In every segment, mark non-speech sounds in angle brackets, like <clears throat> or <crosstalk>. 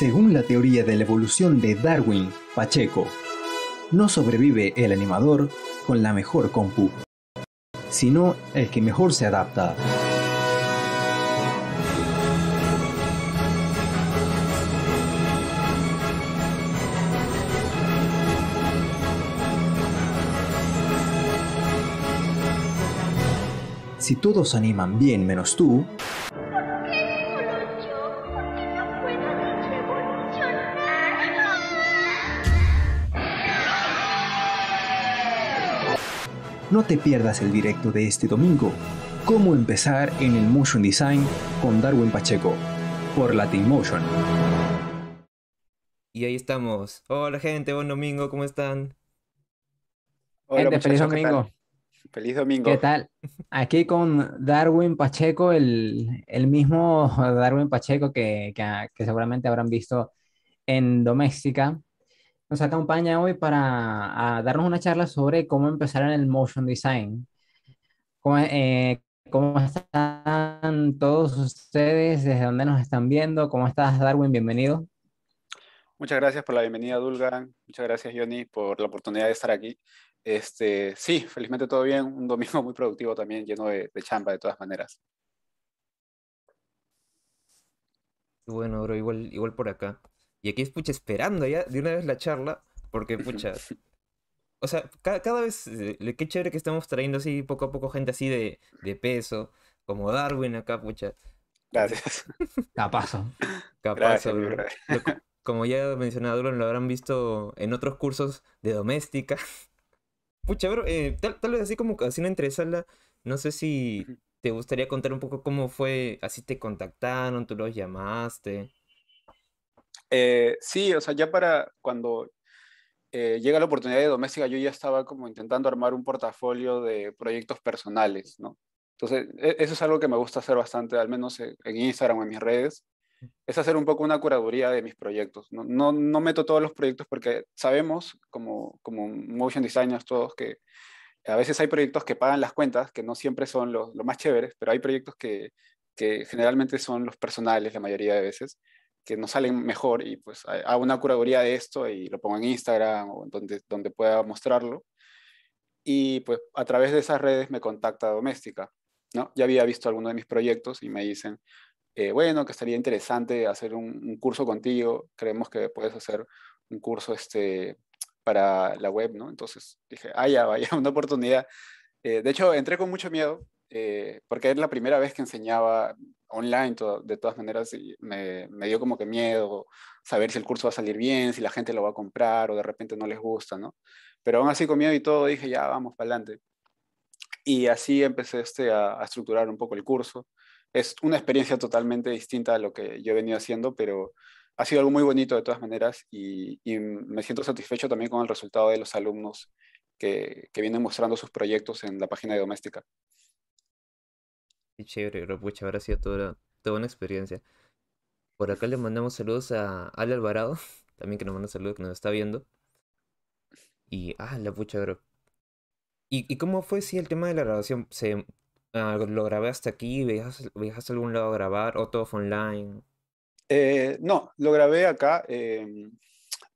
Según la teoría de la evolución de Darwin Pacheco, no sobrevive el animador con la mejor compu, sino el que mejor se adapta. Si todos animan bien menos tú, No te pierdas el directo de este domingo, Cómo empezar en el Motion Design con Darwin Pacheco, por Latin Motion. Y ahí estamos. Hola gente, buen domingo, ¿cómo están? Hola, feliz domingo. Feliz domingo. ¿Qué tal? Aquí con Darwin Pacheco, el, mismo Darwin Pacheco que, que, seguramente habrán visto en Doméstica, nos acompaña hoy para darnos una charla sobre cómo empezar en el motion design. Eh, cómo, están todos ustedes? ¿Desde dónde nos están viendo? ¿Cómo estás, Darwin? Bienvenido. Muchas gracias por la bienvenida, Dulgan. Muchas gracias, Johnny, por la oportunidad de estar aquí. Este, sí, felizmente todo bien. Un domingo muy productivo también, lleno de, chamba de todas maneras. Bueno, bro, igual, igual por acá. Y aquí es pucha esperando ya de una vez la charla, porque pucha. o sea, cada, vez, eh, qué chévere que estamos trayendo así poco a poco gente así de, peso, como Darwin acá, pucha. Gracias. Capazo. Capazo, <laughs> Como ya mencionado, lo habrán visto en otros cursos de doméstica. <laughs> Pucha, bro, eh, tal, vez así como así una entresala, no sé si te gustaría contar un poco cómo fue, así te contactaron, tú los llamaste. Eh, sí, o sea, ya para cuando eh, llega la oportunidad de doméstica, yo ya estaba como intentando armar un portafolio de proyectos personales, ¿no? Entonces, e-, eso es algo que me gusta hacer bastante, al menos e-, en Instagram o en mis redes, es hacer un poco una curaduría de mis proyectos. No, meto todos los proyectos porque sabemos, como, como motion designers todos, que a veces hay proyectos que pagan las cuentas, que no siempre son los más chéveres, pero hay proyectos que, que generalmente son los personales la mayoría de veces que nos salen mejor y pues hago una curaduría de esto y lo pongo en Instagram o donde, donde pueda mostrarlo. Y pues a través de esas redes me contacta Doméstica, ¿no? Ya había visto algunos de mis proyectos y me dicen, eh, bueno, que estaría interesante hacer un, curso contigo, creemos que puedes hacer un curso este, para la web, ¿no? Entonces dije, ah, ya, vaya, <laughs> una oportunidad. Eh, de hecho, entré con mucho miedo eh, porque era la primera vez que enseñaba online, de todas maneras y me, dio como que miedo saber si el curso va a salir bien, si la gente lo va a comprar o de repente no les gusta, ¿no? Pero aún así con miedo y todo dije, ya, vamos para adelante. Y así empecé este, a, estructurar un poco el curso. Es una experiencia totalmente distinta a lo que yo he venido haciendo, pero ha sido algo muy bonito de todas maneras y, me siento satisfecho también con el resultado de los alumnos que, que vienen mostrando sus proyectos en la página de Doméstica chévere, pucha, habrá sido toda, toda una experiencia. Por acá le mandamos saludos a Al Alvarado, <laughs> también que nos manda saludos, que nos está viendo. Y, ah, la pucha, ¿Y, y cómo fue si el tema de la grabación? ¿Se, ah, ¿Lo grabé hasta aquí? ¿Viajaste, a algún lado a grabar? ¿O todo fue online? Eh, no, lo grabé acá em,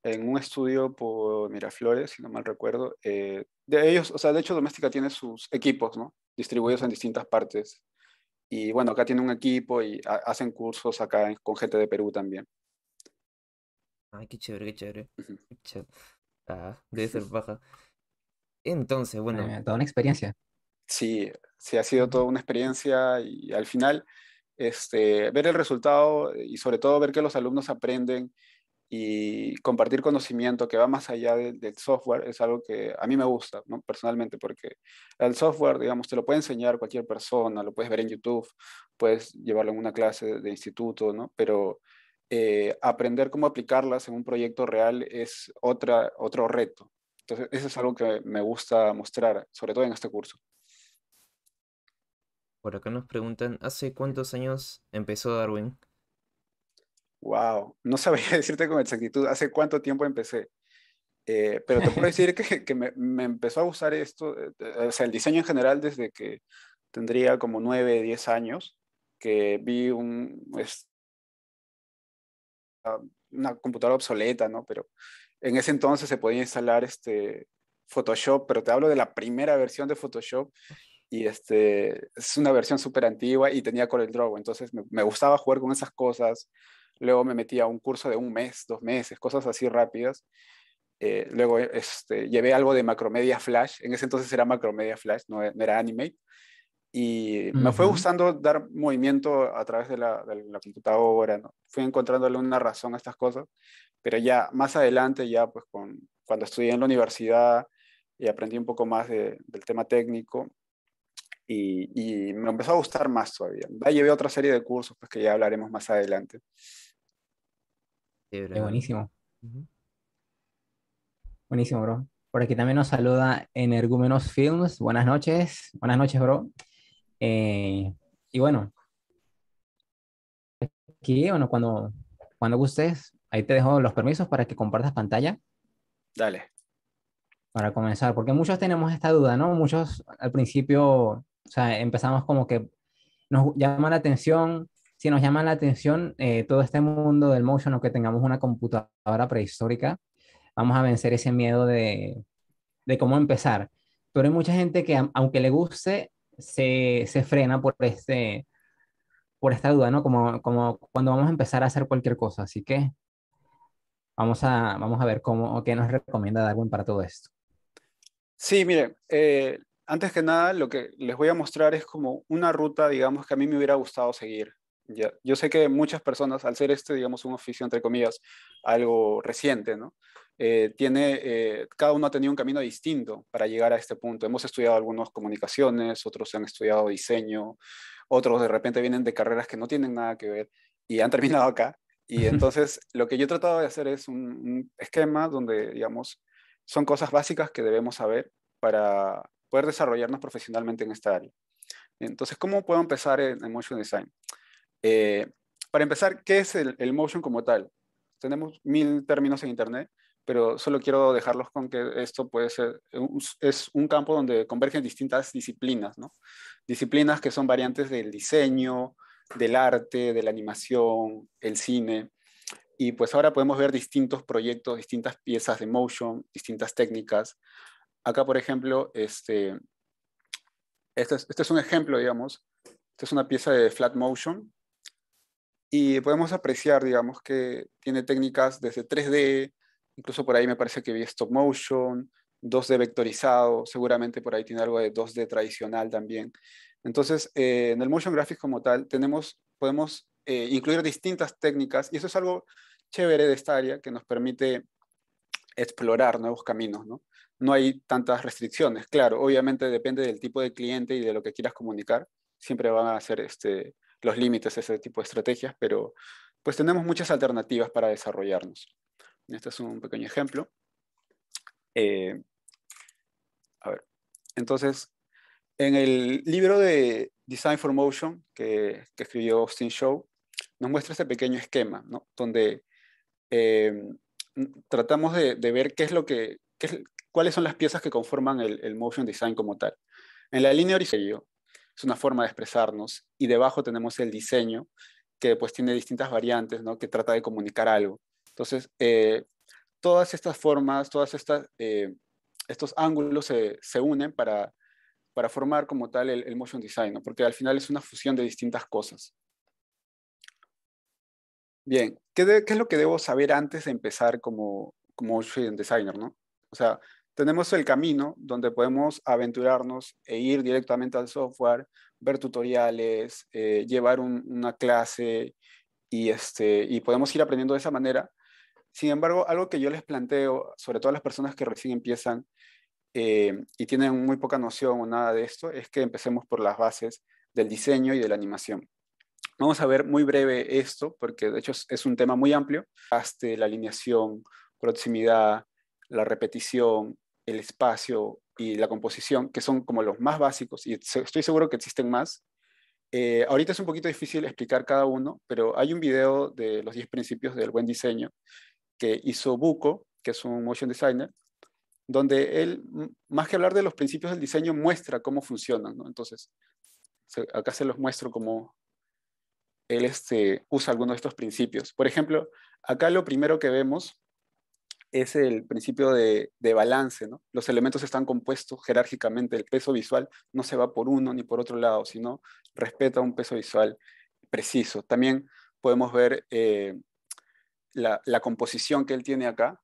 en un estudio por Miraflores, si no mal recuerdo. Eh, de ellos, o sea, de hecho Doméstica tiene sus equipos, ¿no? Distribuidos en distintas partes y bueno, acá tiene un equipo y hacen cursos acá con gente de Perú también. Ay, qué chévere, qué chévere. Ah, debe ser baja. Entonces, bueno. toda una experiencia. Sí, sí, ha sido toda una experiencia y al final, este, ver el resultado y sobre todo ver que los alumnos aprenden y compartir conocimiento que va más allá del software es algo que a mí me gusta, ¿no? personalmente, porque el software, digamos, te lo puede enseñar cualquier persona, lo puedes ver en YouTube, puedes llevarlo en una clase de instituto, ¿no? Pero eh, aprender cómo aplicarlas en un proyecto real es otra, otro reto. Entonces, eso es algo que me gusta mostrar, sobre todo en este curso. Por acá nos preguntan, ¿hace cuántos años empezó Darwin? Wow, no sabría <laughs> decirte con exactitud hace cuánto tiempo empecé, eh, pero te puedo <laughs> decir que, me, empezó a usar esto, eh, eh, o sea, el diseño en general desde que tendría como 9, 10 años, que vi un, ah, una computadora obsoleta, ¿no? Pero en ese entonces se podía instalar este Photoshop, pero te hablo de la primera versión de Photoshop y este es una versión súper antigua y tenía Corel Draw, entonces me, me, gustaba jugar con esas cosas, luego me metí a un curso de un mes, dos meses, cosas así rápidas. Eh, luego este, llevé algo de Macromedia Flash, en ese entonces era Macromedia Flash, no, era Animate, y me fue gustando dar movimiento a través de la, computadora, fui encontrándole una razón a estas cosas, pero ya más adelante, ya pues con, cuando estudié en la universidad y aprendí un poco más del tema técnico, y, y, me empezó a gustar más todavía. Ya llevé otra serie de cursos, pues que ya hablaremos más adelante buenísimo. Buenísimo, bro. Por aquí también nos saluda Energúmenos Films. Buenas noches. Buenas noches, bro. Eh, y bueno, aquí, bueno, cuando, cuando gustes, ahí te dejo los permisos para que compartas pantalla. Dale. Para comenzar, porque muchos tenemos esta duda, ¿no? Muchos al principio, o sea, empezamos como que nos llama la atención si nos llama la atención eh, todo este mundo del motion o que tengamos una computadora prehistórica, vamos a vencer ese miedo de, cómo empezar. Pero hay mucha gente que, aunque le guste, se, se frena por, este, por esta duda, ¿no? Como, como cuando vamos a empezar a hacer cualquier cosa. Así que vamos a, vamos a ver cómo, qué nos recomienda Darwin para todo esto. Sí, mire, eh, antes que nada, lo que les voy a mostrar es como una ruta, digamos, que a mí me hubiera gustado seguir. Yo sé que muchas personas, al ser este, digamos, un oficio, entre comillas, algo reciente, ¿no? Eh, tiene, eh, cada uno ha tenido un camino distinto para llegar a este punto. Hemos estudiado algunos comunicaciones, otros han estudiado diseño, otros de repente vienen de carreras que no tienen nada que ver y han <laughs> terminado acá. Y entonces lo que yo he tratado de hacer es un, esquema donde, digamos, son cosas básicas que debemos saber para poder desarrollarnos profesionalmente en esta área. Entonces, ¿cómo puedo empezar en Motion Design? Eh, para empezar, ¿qué es el, motion como tal? Tenemos mil términos en Internet, pero solo quiero dejarlos con que esto puede ser, es un campo donde convergen distintas disciplinas, ¿no? Disciplinas que son variantes del diseño, del arte, de la animación, el cine. Y pues ahora podemos ver distintos proyectos, distintas piezas de motion, distintas técnicas. Acá, por ejemplo, este, este es, este es un ejemplo, digamos. Esta es una pieza de flat motion y podemos apreciar, digamos, que tiene técnicas desde 3D, incluso por ahí me parece que vi stop motion, 2D vectorizado, seguramente por ahí tiene algo de 2D tradicional también. Entonces, eh, en el motion graphics como tal, tenemos, podemos eh, incluir distintas técnicas y eso es algo chévere de esta área que nos permite explorar nuevos caminos, ¿no? No hay tantas restricciones, claro, obviamente depende del tipo de cliente y de lo que quieras comunicar, siempre van a ser este, los límites de ese tipo de estrategias, pero pues tenemos muchas alternativas para desarrollarnos. Este es un pequeño ejemplo. Eh, a ver, entonces, en el libro de Design for Motion que, escribió Austin Shaw, nos muestra ese pequeño esquema, ¿no? Donde eh, tratamos de, ver qué es lo que, qué cuáles son las piezas que conforman el, motion design como tal. En la línea horizontal, es una forma de expresarnos, y debajo tenemos el diseño, que pues tiene distintas variantes, ¿no? que trata de comunicar algo. Entonces, eh, todas estas formas, todas estas, eh, estos ángulos se, unen para, para, formar como tal el, motion design, porque al final es una fusión de distintas cosas. Bien, ¿qué, es lo que debo saber antes de empezar como, como motion designer? ¿no? O sea, tenemos el camino donde podemos aventurarnos e ir directamente al software, ver tutoriales, eh, llevar una clase y, este, y podemos ir aprendiendo de esa manera. Sin embargo, algo que yo les planteo, sobre todo a las personas que recién empiezan eh, y tienen muy poca noción o nada de esto, es que empecemos por las bases del diseño y de la animación. Vamos a ver muy breve esto, porque de hecho es un tema muy amplio, hasta la alineación, proximidad, la repetición, el espacio y la composición, que son como los más básicos, y estoy seguro que existen más. Eh, ahorita es un poquito difícil explicar cada uno, pero hay un video de los 10 principios del buen diseño que hizo Buco, que es un motion designer, donde él, más que hablar de los principios del diseño, muestra cómo funcionan. Entonces, acá se los muestro cómo él este, usa algunos de estos principios. Por ejemplo, acá lo primero que vemos es el principio de, balance, Los elementos están compuestos jerárquicamente, el peso visual no se va por uno ni por otro lado, sino respeta un peso visual preciso. También podemos ver eh, la, la, composición que él tiene acá,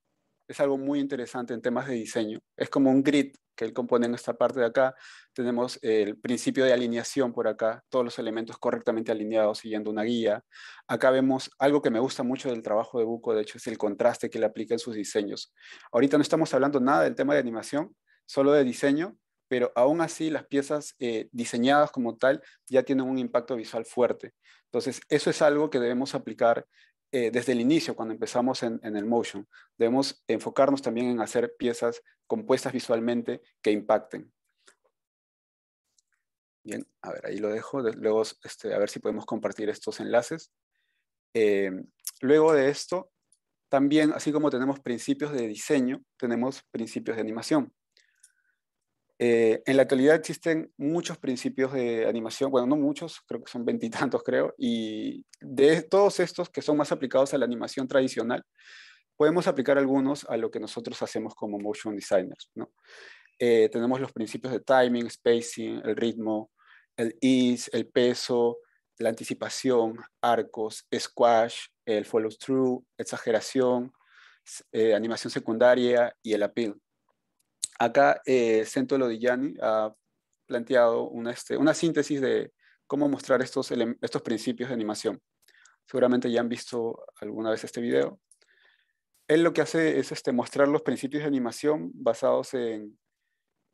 es algo muy interesante en temas de diseño, es como un grid que él compone en esta parte de acá, tenemos el principio de alineación por acá, todos los elementos correctamente alineados siguiendo una guía. Acá vemos algo que me gusta mucho del trabajo de Buco, de hecho es el contraste que le aplica en sus diseños. Ahorita no estamos hablando nada del tema de animación, solo de diseño, pero aún así las piezas eh, diseñadas como tal ya tienen un impacto visual fuerte. Entonces, eso es algo que debemos aplicar eh, desde el inicio, cuando empezamos en, el motion. Debemos enfocarnos también en hacer piezas compuestas visualmente que impacten. Bien, a ver, ahí lo dejo. Luego, este, a ver si podemos compartir estos enlaces. Em, luego de esto, también, así como tenemos principios de diseño, tenemos principios de animación. Eh, en la actualidad existen muchos principios de animación, bueno, no muchos, creo que son veintitantos, creo, y de todos estos que son más aplicados a la animación tradicional, podemos aplicar algunos a lo que nosotros hacemos como motion designers, eh, tenemos los principios de timing, spacing, el ritmo, el ease, el peso, la anticipación, arcos, squash, el follow through, exageración, eh, animación secundaria y el appeal. Acá eh, Sento Lodigiani ha planteado este, una, síntesis de cómo mostrar estos, estos principios de animación. Seguramente ya han visto alguna vez este video. Él lo que hace es este, mostrar los principios de animación basados en,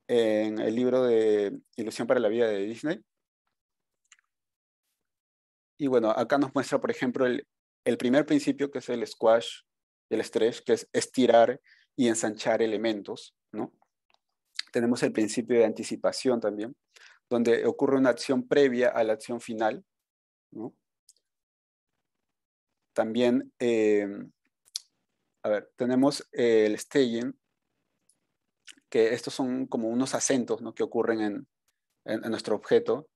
el libro de Ilusión para la Vida de Disney. Y bueno, acá nos muestra, por ejemplo, el, el primer principio, que es el squash, el stretch, que es estirar y ensanchar elementos, ¿no? tenemos el principio de anticipación también, donde ocurre una acción previa a la acción final. También, em, a ver, tenemos el staging, que estos son como unos acentos que ocurren en, nuestro objeto.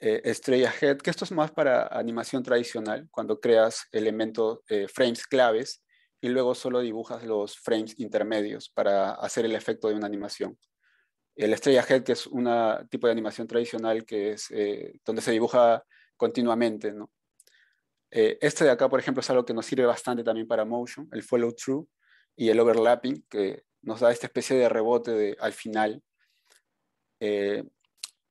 Eh, estrella head, que esto es más para animación tradicional, cuando creas elementos, eh, frames claves, y luego solo dibujas los frames intermedios para hacer el efecto de una animación el Estrella Head, que es un tipo de animación tradicional que es eh, donde se dibuja continuamente. ¿no? Eh, este de acá, por ejemplo, es algo que nos sirve bastante también para motion, el follow through y el overlapping, que nos da esta especie de rebote de, al final. Eh,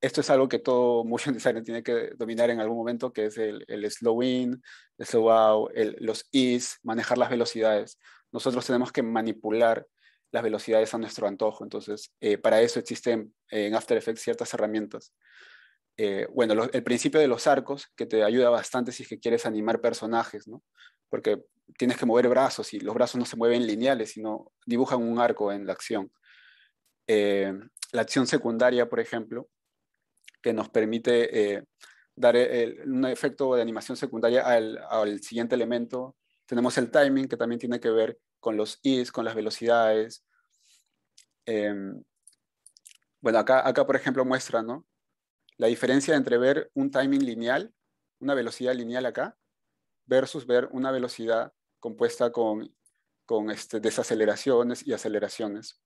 esto es algo que todo <laughs> motion designer tiene que dominar en algún momento, que es el, slow in, slow out, los is, manejar las velocidades. Nosotros tenemos que manipular las velocidades a nuestro antojo. Entonces, eh, para eso existen eh, en After Effects ciertas herramientas. Eh, bueno, el principio de los arcos, que te ayuda bastante si es que quieres animar personajes, Porque tienes que mover brazos y los brazos no se mueven lineales, sino dibujan un arco en la acción. la acción secundaria, por ejemplo, que nos permite dar un efecto de animación secundaria al, al, siguiente elemento tenemos el timing, que también tiene que ver con los is, con las velocidades. Em, bueno, acá, acá, por ejemplo, muestra la diferencia entre ver un timing lineal, una velocidad lineal acá, versus ver una velocidad compuesta con, con este, desaceleraciones y aceleraciones.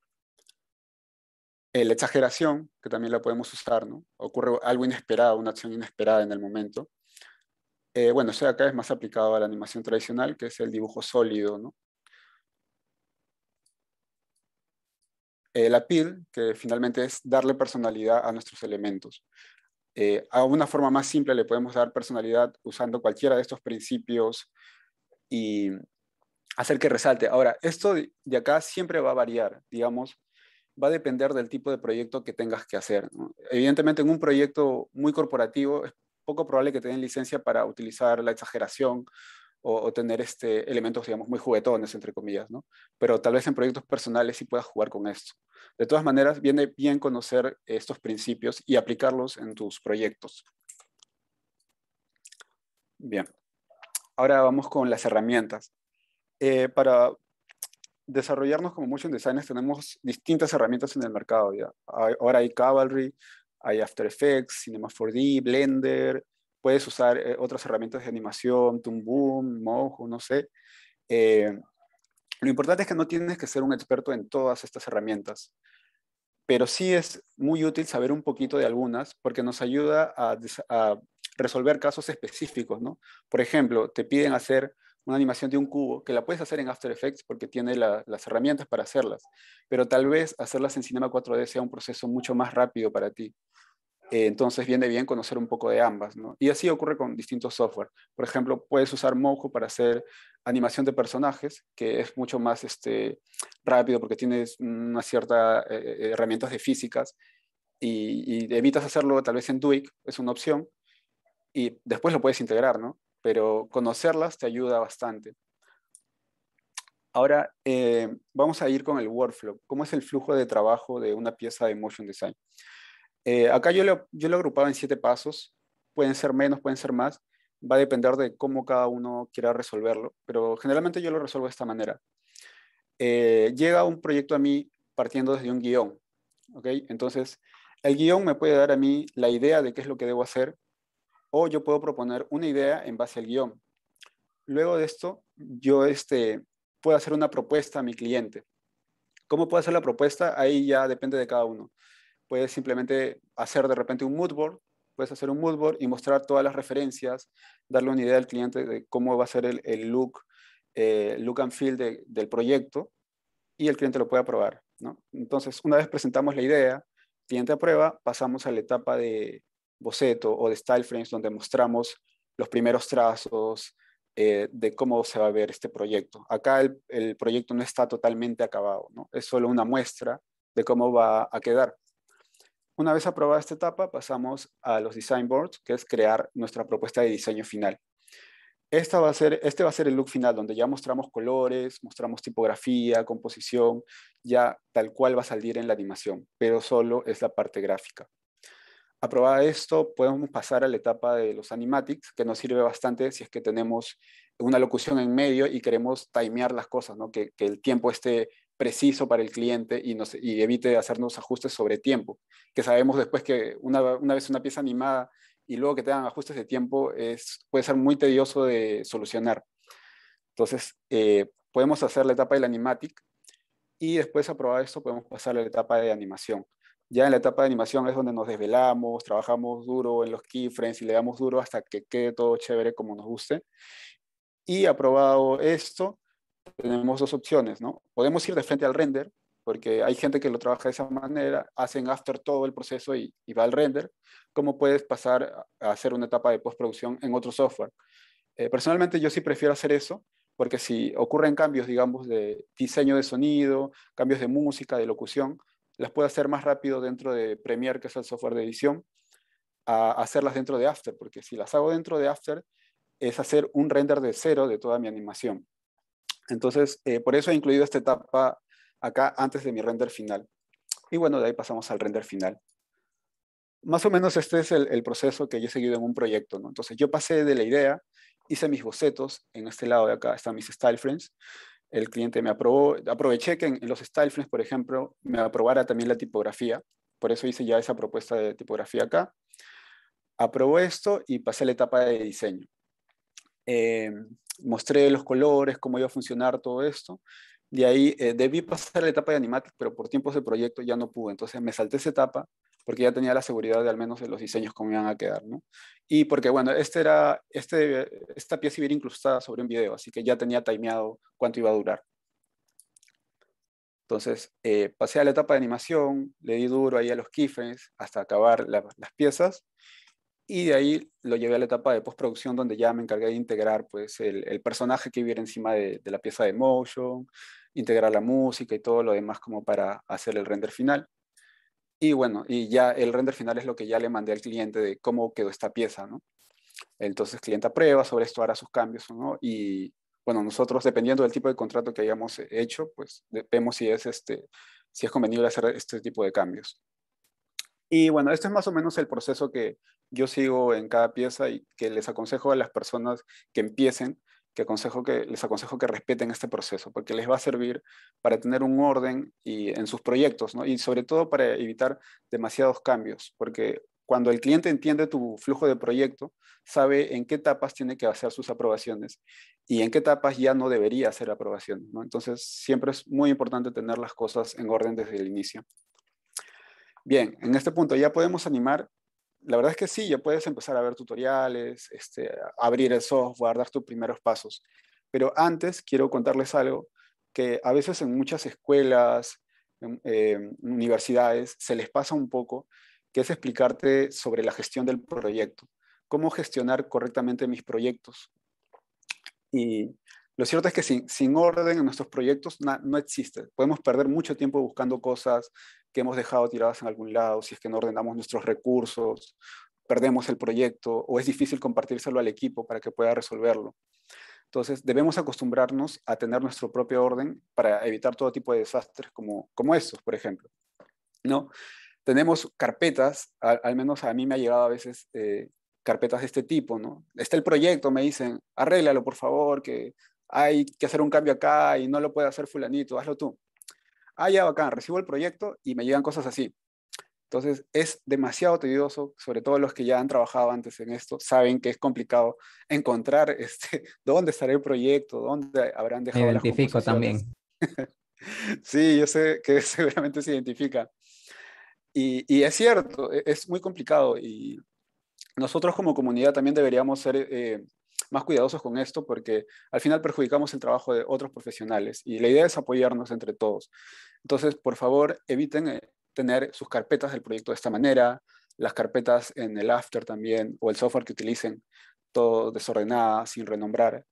Eh, la exageración, que también la podemos usar, ¿no? Ocurre algo inesperado, una acción inesperada en el momento. Eh, bueno, esto acá es más aplicado a la animación tradicional, que es el dibujo sólido, ¿no? Eh, la PIL, que finalmente es darle personalidad a nuestros elementos. Eh, a una forma más simple le podemos dar personalidad usando cualquiera de estos principios y hacer que resalte. Ahora, esto de acá siempre va a variar, digamos, va a depender del tipo de proyecto que tengas que hacer. Evidentemente, en un proyecto muy corporativo poco probable que te licencia para utilizar la exageración o, tener este, elementos, digamos, muy juguetones, entre comillas, ¿no? Pero tal vez en proyectos personales sí puedas jugar con esto. De todas maneras, viene bien conocer estos principios y aplicarlos en tus proyectos. Bien. Ahora vamos con las herramientas. Eh, para desarrollarnos como motion designers tenemos distintas herramientas en el mercado. ¿ya? Ahora hay Cavalry, hay After Effects, Cinema 4D, Blender, puedes usar eh, otras herramientas de animación, Toon Boom, Mojo, no sé. Eh, lo importante es que no tienes que ser un experto en todas estas herramientas, pero sí es muy útil saber un poquito de algunas porque nos ayuda a, a resolver casos específicos, ¿no? Por ejemplo, te piden hacer una animación de un cubo, que la puedes hacer en After Effects porque tiene las herramientas para hacerlas, pero tal vez hacerlas en Cinema 4D sea un proceso mucho más rápido para ti. Eh, entonces viene bien conocer un poco de ambas, ¿no? Y así ocurre con distintos software. Por ejemplo, puedes usar Mojo para hacer animación de personajes, que es mucho más este, rápido porque tienes una cierta eh, eh, herramientas de físicas y, y, evitas hacerlo tal vez en Duik, es una opción, y después lo puedes integrar, ¿no? pero conocerlas te ayuda bastante. Ahora eh, vamos a ir con el workflow. ¿Cómo es el flujo de trabajo de una pieza de motion design? Eh, acá yo lo, yo lo agrupaba en siete pasos. Pueden ser menos, pueden ser más. Va a depender de cómo cada uno quiera resolverlo, pero generalmente yo lo resuelvo de esta manera. Eh, llega un proyecto a mí partiendo desde un guión. ¿ok? Entonces, el guión me puede dar a mí la idea de qué es lo que debo hacer, o yo puedo proponer una idea en base al guión. Luego de esto, yo este, puedo hacer una propuesta a mi cliente. ¿Cómo puedo hacer la propuesta? Ahí ya depende de cada uno. Puedes simplemente hacer de repente un mood board, puedes hacer un mood board y mostrar todas las referencias, darle una idea al cliente de cómo va a ser el, look, eh, look and feel del proyecto y el cliente lo puede aprobar. Entonces, una vez presentamos la idea, cliente aprueba, pasamos a la etapa de, boceto o de style frames donde mostramos los primeros trazos eh, de cómo se va a ver este proyecto. Acá el, proyecto no está totalmente acabado, ¿no? es solo una muestra de cómo va a quedar. Una vez aprobada esta etapa, pasamos a los design boards, que es crear nuestra propuesta de diseño final. Esta va a ser, este va a ser el look final, donde ya mostramos colores, mostramos tipografía, composición, ya tal cual va a salir en la animación, pero solo es la parte gráfica aprobada esto, podemos pasar a la etapa de los animatics, que nos sirve bastante si es que tenemos una locución en medio y queremos timear las cosas, que, el tiempo esté preciso para el cliente y, nos, evite hacernos ajustes sobre tiempo, que sabemos después que una, vez una pieza animada y luego que te ajustes de tiempo es, puede ser muy tedioso de solucionar. Entonces, eh, podemos hacer la etapa del animatic y después aprobado esto podemos pasar a la etapa de animación. Ya en la etapa de animación es donde nos desvelamos, trabajamos duro en los keyframes y le damos duro hasta que quede todo chévere como nos guste. Y aprobado esto, tenemos dos opciones, ¿no? Podemos ir de frente al render, porque hay gente que lo trabaja de esa manera, hacen after todo el proceso y, va al render. ¿Cómo puedes pasar a hacer una etapa de postproducción en otro software? Eh, personalmente yo sí prefiero hacer eso, porque si ocurren cambios, digamos, de diseño de sonido, cambios de música, de locución, las puedo hacer más rápido dentro de Premiere, que es el software de edición, a hacerlas dentro de After, porque si las hago dentro de After, es hacer un render de cero de toda mi animación. Entonces, eh, por eso he incluido esta etapa acá antes de mi render final. Y bueno, de ahí pasamos al render final. Más o menos este es el, proceso que yo he seguido en un proyecto. ¿no? Entonces, yo pasé de la idea, hice mis bocetos, en este lado de acá están mis style frames, el cliente me aprobó, aproveché que en, los frames, por ejemplo, me aprobara también la tipografía, por eso hice ya esa propuesta de tipografía acá. Aprobó esto y pasé a la etapa de diseño. Eh, mostré los colores, cómo iba a funcionar todo esto. De ahí eh, debí pasar a la etapa de animatic, pero por tiempos de proyecto ya no pude. Entonces me salté esa etapa, porque ya tenía la seguridad de al menos de los diseños cómo iban a quedar, Y porque, bueno, este era, este, esta pieza iba a ir incrustada sobre un video, así que ya tenía timeado cuánto iba a durar. Entonces, eh, pasé a la etapa de animación, le di duro ahí a los keyframes hasta acabar las piezas, y de ahí lo llevé a la etapa de postproducción, donde ya me encargué de integrar pues, el, personaje que viera encima de, de la pieza de motion, integrar la música y todo lo demás como para hacer el render final. Y bueno, y ya el render final es lo que ya le mandé al cliente de cómo quedó esta pieza, ¿no? Entonces, cliente aprueba, sobre esto hará sus cambios no. Y bueno, nosotros, dependiendo del tipo de contrato que hayamos eh, hecho, pues vemos si es, este, si es convenible hacer este tipo de cambios. Y bueno, este es más o menos el proceso que yo sigo en cada pieza y que les aconsejo a las personas que empiecen que, aconsejo que les aconsejo que respeten este proceso, porque les va a servir para tener un orden y, en sus proyectos, y sobre todo para evitar demasiados cambios, porque cuando el cliente entiende tu flujo de proyecto, sabe en qué etapas tiene que hacer sus aprobaciones y en qué etapas ya no debería hacer aprobaciones. ¿no? Entonces, siempre es muy importante tener las cosas en orden desde el inicio. Bien, en este punto ya podemos animar la verdad es que sí, ya puedes empezar a ver tutoriales, este, abrir el software, dar tus primeros pasos. Pero antes quiero contarles algo que a veces en muchas escuelas, eh, universidades, se les pasa un poco, que es explicarte sobre la gestión del proyecto, cómo gestionar correctamente mis proyectos. Y lo cierto es que sin, orden en nuestros proyectos no existe. Podemos perder mucho tiempo buscando cosas, que hemos dejado tiradas en algún lado, si es que no ordenamos nuestros recursos, perdemos el proyecto o es difícil compartírselo al equipo para que pueda resolverlo. Entonces, debemos acostumbrarnos a tener nuestro propio orden para evitar todo tipo de desastres como, como estos, por ejemplo. ¿No? Tenemos carpetas, al, menos a mí me ha llegado a veces eh, carpetas de este tipo, ¿no? Está el proyecto, me dicen, arréglalo por favor, que hay que hacer un cambio acá y no lo puede hacer fulanito, hazlo tú ah, ya, bacán, recibo el proyecto y me llegan cosas así. Entonces es demasiado tedioso, sobre todo los que ya han trabajado antes en esto, saben que es complicado encontrar <laughs> este, dónde estará el proyecto, dónde habrán dejado. Me identifico también. <laughs> sí, yo sé que <laughs> seguramente se identifica. Y, es cierto, e, es muy complicado y nosotros como comunidad también deberíamos ser eh, más cuidadosos con esto porque al final perjudicamos el trabajo de otros profesionales y la idea es apoyarnos entre todos. Entonces, por favor, eviten eh, tener sus carpetas del proyecto de esta manera, las carpetas en el after también o el software que utilicen, todo desordenada, sin renombrar.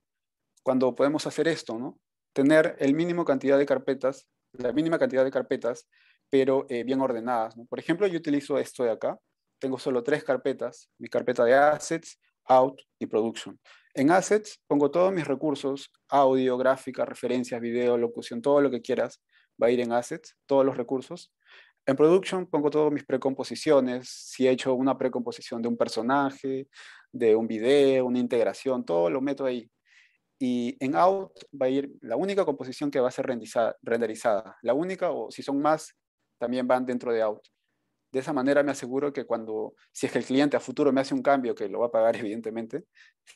Cuando podemos hacer esto, ¿no? Tener el mínimo cantidad de carpetas, la mínima cantidad de carpetas, pero eh, bien ordenadas. Por ejemplo, yo utilizo esto de acá. Tengo solo tres carpetas, mi carpeta de assets, out y production. En assets pongo todos mis recursos, audio, gráfica, referencias, video, locución, todo lo que quieras va a ir en assets, todos los recursos. En production pongo todas mis precomposiciones, si he hecho una precomposición de un personaje, de un video, una integración, todo lo meto ahí. Y en out va a ir la única composición que va a ser renderizada, renderizada. La única, o si son más, también van dentro de out. De esa manera me aseguro que cuando, si es que el cliente a futuro me hace un cambio, que lo va a pagar <laughs> evidentemente,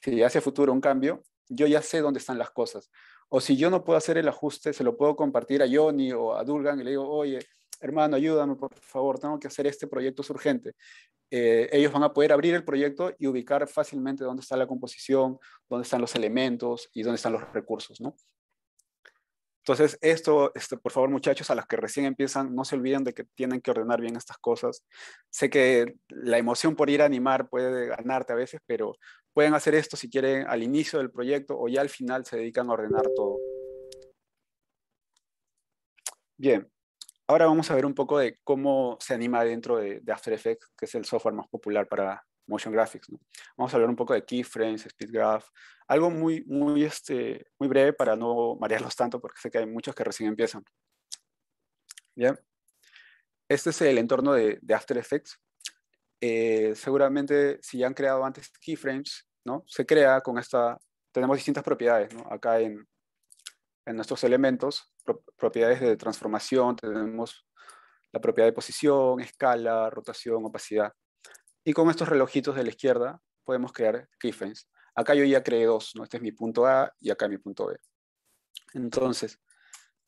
si hace a futuro un cambio, yo ya sé dónde están las cosas. O si yo no puedo hacer el ajuste, se lo puedo compartir a Johnny o a Dulgan y le digo, oye, hermano, ayúdame, por favor, tengo que hacer este proyecto, es urgente. Eh, ellos van a poder abrir el proyecto y ubicar fácilmente dónde está la composición, dónde están los elementos y dónde están los recursos, ¿no? Entonces, esto, este, por favor, muchachos, a los que recién empiezan, no se olviden de que tienen que ordenar bien estas cosas. Sé que la emoción por ir a animar puede ganarte a veces, pero pueden hacer esto si quieren al inicio del proyecto o ya al final se dedican a ordenar todo. Bien, ahora vamos a ver un poco de cómo se anima dentro de, de After Effects, que es el software más popular para, motion graphics. Vamos a hablar un poco de keyframes, speed graph, algo muy, muy, este, muy breve para no marearlos tanto porque sé que hay muchos que recién empiezan. ¿Bien? Este es el entorno de, After Effects. Eh, seguramente si ya han creado antes keyframes, ¿no? Se crea con esta, tenemos distintas propiedades, ¿no? Acá en, en nuestros elementos, propiedades de transformación, tenemos la propiedad de posición, escala, rotación, opacidad. Y con estos relojitos de la izquierda podemos crear keyframes. Acá yo ya creé dos, ¿no? Este es mi punto A y acá mi punto B. Entonces,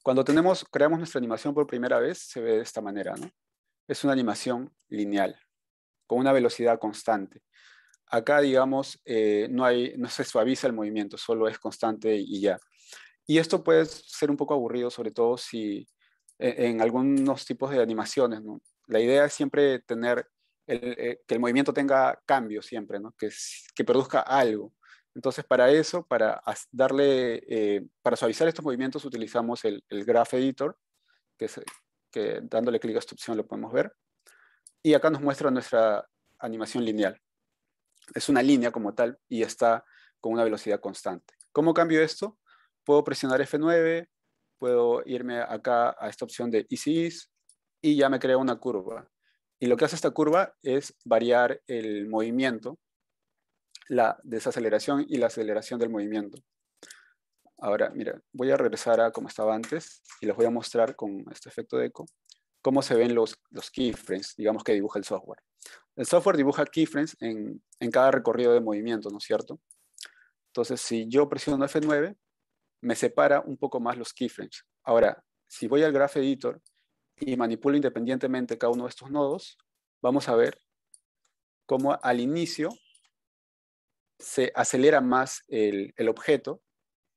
cuando tenemos, creamos nuestra animación por primera vez, se ve de esta manera, ¿no? Es una animación lineal, con una velocidad constante. Acá, digamos, eh, no, hay, no se suaviza el movimiento, solo es constante y ya. Y esto puede ser un poco aburrido, sobre todo si e, en, algunos tipos de animaciones, ¿no? La idea es siempre tener eh, que el movimiento tenga cambio siempre, que, produzca algo. Entonces, para eso, para darle, eh, para suavizar estos movimientos, utilizamos el, Graph Editor, que, dándole clic a esta opción lo podemos ver. Y acá nos muestra nuestra animación lineal. Es una línea como tal y está con una velocidad constante. ¿Cómo cambio esto? Puedo presionar F9, puedo irme acá a esta opción de Easy Ease y ya me crea una curva. Y lo que hace esta curva es variar el movimiento, la desaceleración y la aceleración del movimiento. Ahora, mira, voy a regresar a como estaba antes y les voy a mostrar con este efecto de eco cómo se ven los, los keyframes, digamos que dibuja el software. El software dibuja keyframes en, en cada recorrido de movimiento, ¿no es cierto? Entonces, si yo presiono F9, me separa un poco más los keyframes. Ahora, si voy al Graph Editor y manipulo independientemente cada uno de estos nodos, vamos a ver cómo al inicio se acelera más el, objeto,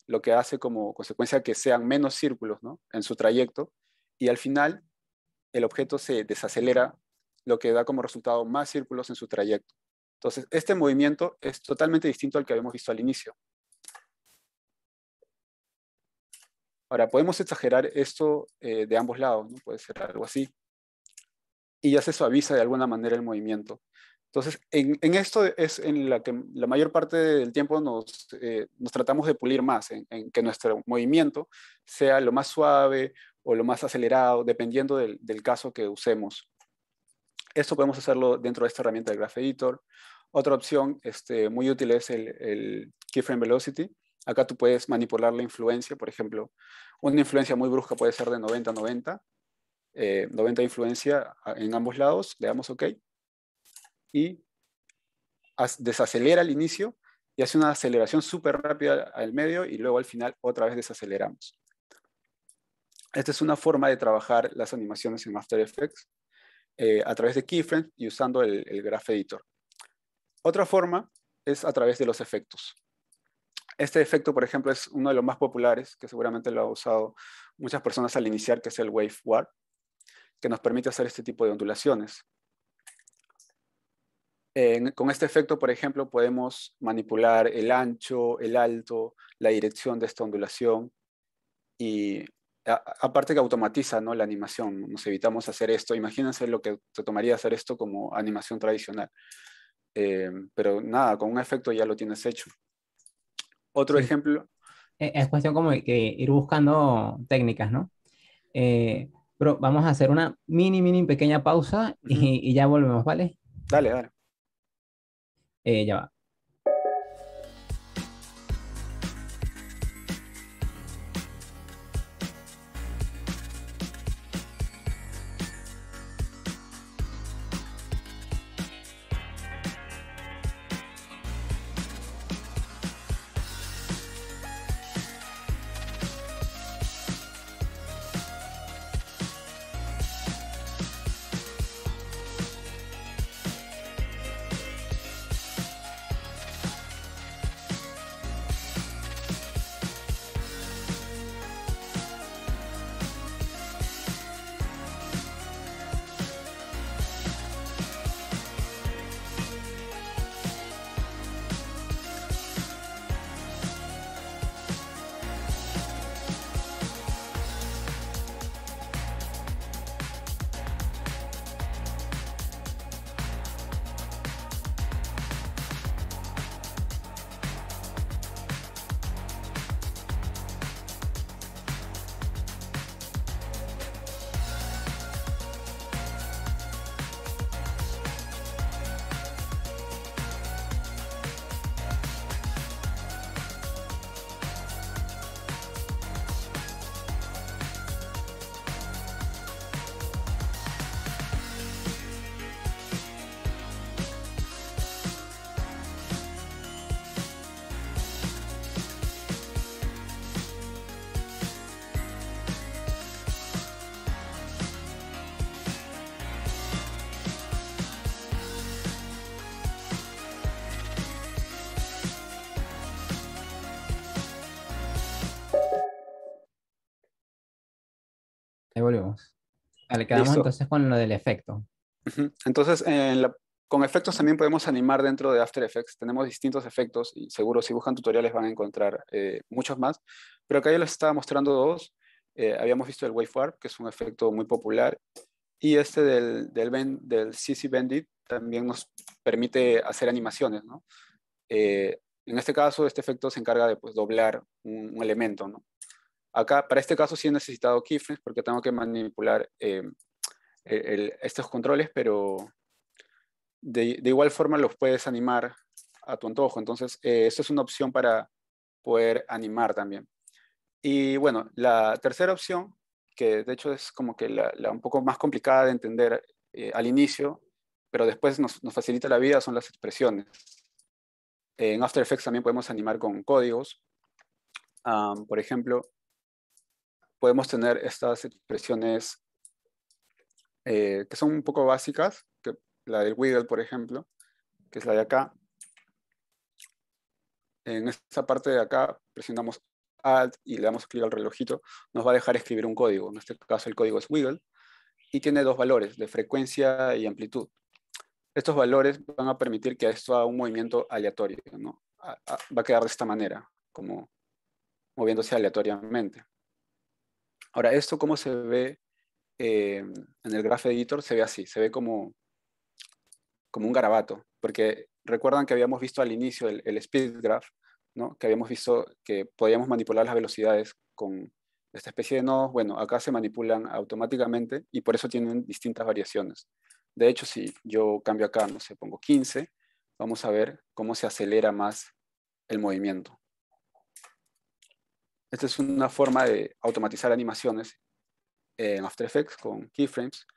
lo que hace como consecuencia que sean menos círculos en su trayecto, y al final el objeto se desacelera, lo que da como resultado más círculos en su trayecto. Entonces, este movimiento es totalmente distinto al que habíamos visto al inicio. Ahora, podemos exagerar esto eh, de ambos lados, ¿no? puede ser algo así. Y ya se suaviza de alguna manera el movimiento. Entonces, en, esto es en la que la mayor parte del tiempo nos, eh, tratamos de pulir más, en, que nuestro movimiento sea lo más suave o lo más acelerado, dependiendo del, caso que usemos. Esto podemos hacerlo dentro de esta herramienta de Graph Editor. Otra opción este, muy útil es el Keyframe Velocity, Acá tú puedes manipular la influencia, por ejemplo, una influencia muy brusca puede ser de 90-90, eh, 90 influencia en ambos lados, le damos OK, y desacelera al inicio y hace una aceleración súper rápida al medio y luego al final otra vez desaceleramos. Esta es una forma de trabajar las animaciones en After Effects eh, a través de keyframes y usando el, el Graph Editor. Otra forma es a través de los efectos. Este efecto, por ejemplo, es uno de los más populares, que seguramente lo han usado muchas personas al iniciar, que es el wave warp, que nos permite hacer este tipo de ondulaciones. con este efecto, por ejemplo, podemos manipular el ancho, el alto, la dirección de esta ondulación y aparte que automatiza ¿no? la animación, nos evitamos hacer esto. Imagínense lo que te tomaría hacer esto como animación tradicional. Eh, pero nada, con un efecto ya lo tienes hecho. Otro ejemplo. Eh, es cuestión como que ir buscando técnicas, ¿no? Eh, pero vamos a hacer una mini, mini pequeña pausa y, ya volvemos, ¿vale? Dale, dale. Eh, ya va. volvemos. quedamos entonces con lo del efecto. Entonces, con efectos también podemos animar dentro de After Effects. Tenemos distintos efectos y seguro si buscan tutoriales van a encontrar eh, muchos más. Pero acá ya les estaba mostrando dos. Eh, habíamos visto el Wave Warp, que es un efecto muy popular. Y este del, del, del CC Bendit también nos permite hacer animaciones, ¿no? Eh, en este caso, este efecto se encarga de pues, doblar un, un elemento, ¿no? Acá, para este caso sí he necesitado keyframes porque tengo que manipular eh, e-, estos controles, pero de, igual forma los puedes animar a tu antojo. Entonces, eh, esta es una opción para poder animar también. Y bueno, la tercera opción, que de hecho es como que la, un poco más complicada de entender eh, al inicio, pero después nos, facilita la vida, son las expresiones. En After Effects también podemos animar con códigos. por ejemplo, podemos tener estas expresiones eh, que son un poco básicas, que la del wiggle, por ejemplo, que es la de acá. En esta parte de acá presionamos Alt y le damos clic al relojito, nos va a dejar escribir un código. En este caso el código es wiggle y tiene dos valores, de frecuencia y amplitud. Estos valores van a permitir que esto haga un movimiento aleatorio, Va a quedar de esta manera, como moviéndose aleatoriamente. Ahora, esto cómo se ve eh, en el Graph Editor, se ve así, se ve como, como un garabato, porque recuerdan que habíamos visto al inicio el, speed graph, ¿no? que habíamos visto que podíamos manipular las velocidades con esta especie de nodos, bueno, acá se manipulan automáticamente y por eso tienen distintas variaciones. De hecho, si yo cambio acá, no sé, pongo 15, vamos a ver cómo se acelera más el movimiento. Esta es una forma de automatizar animaciones en After Effects con keyframes.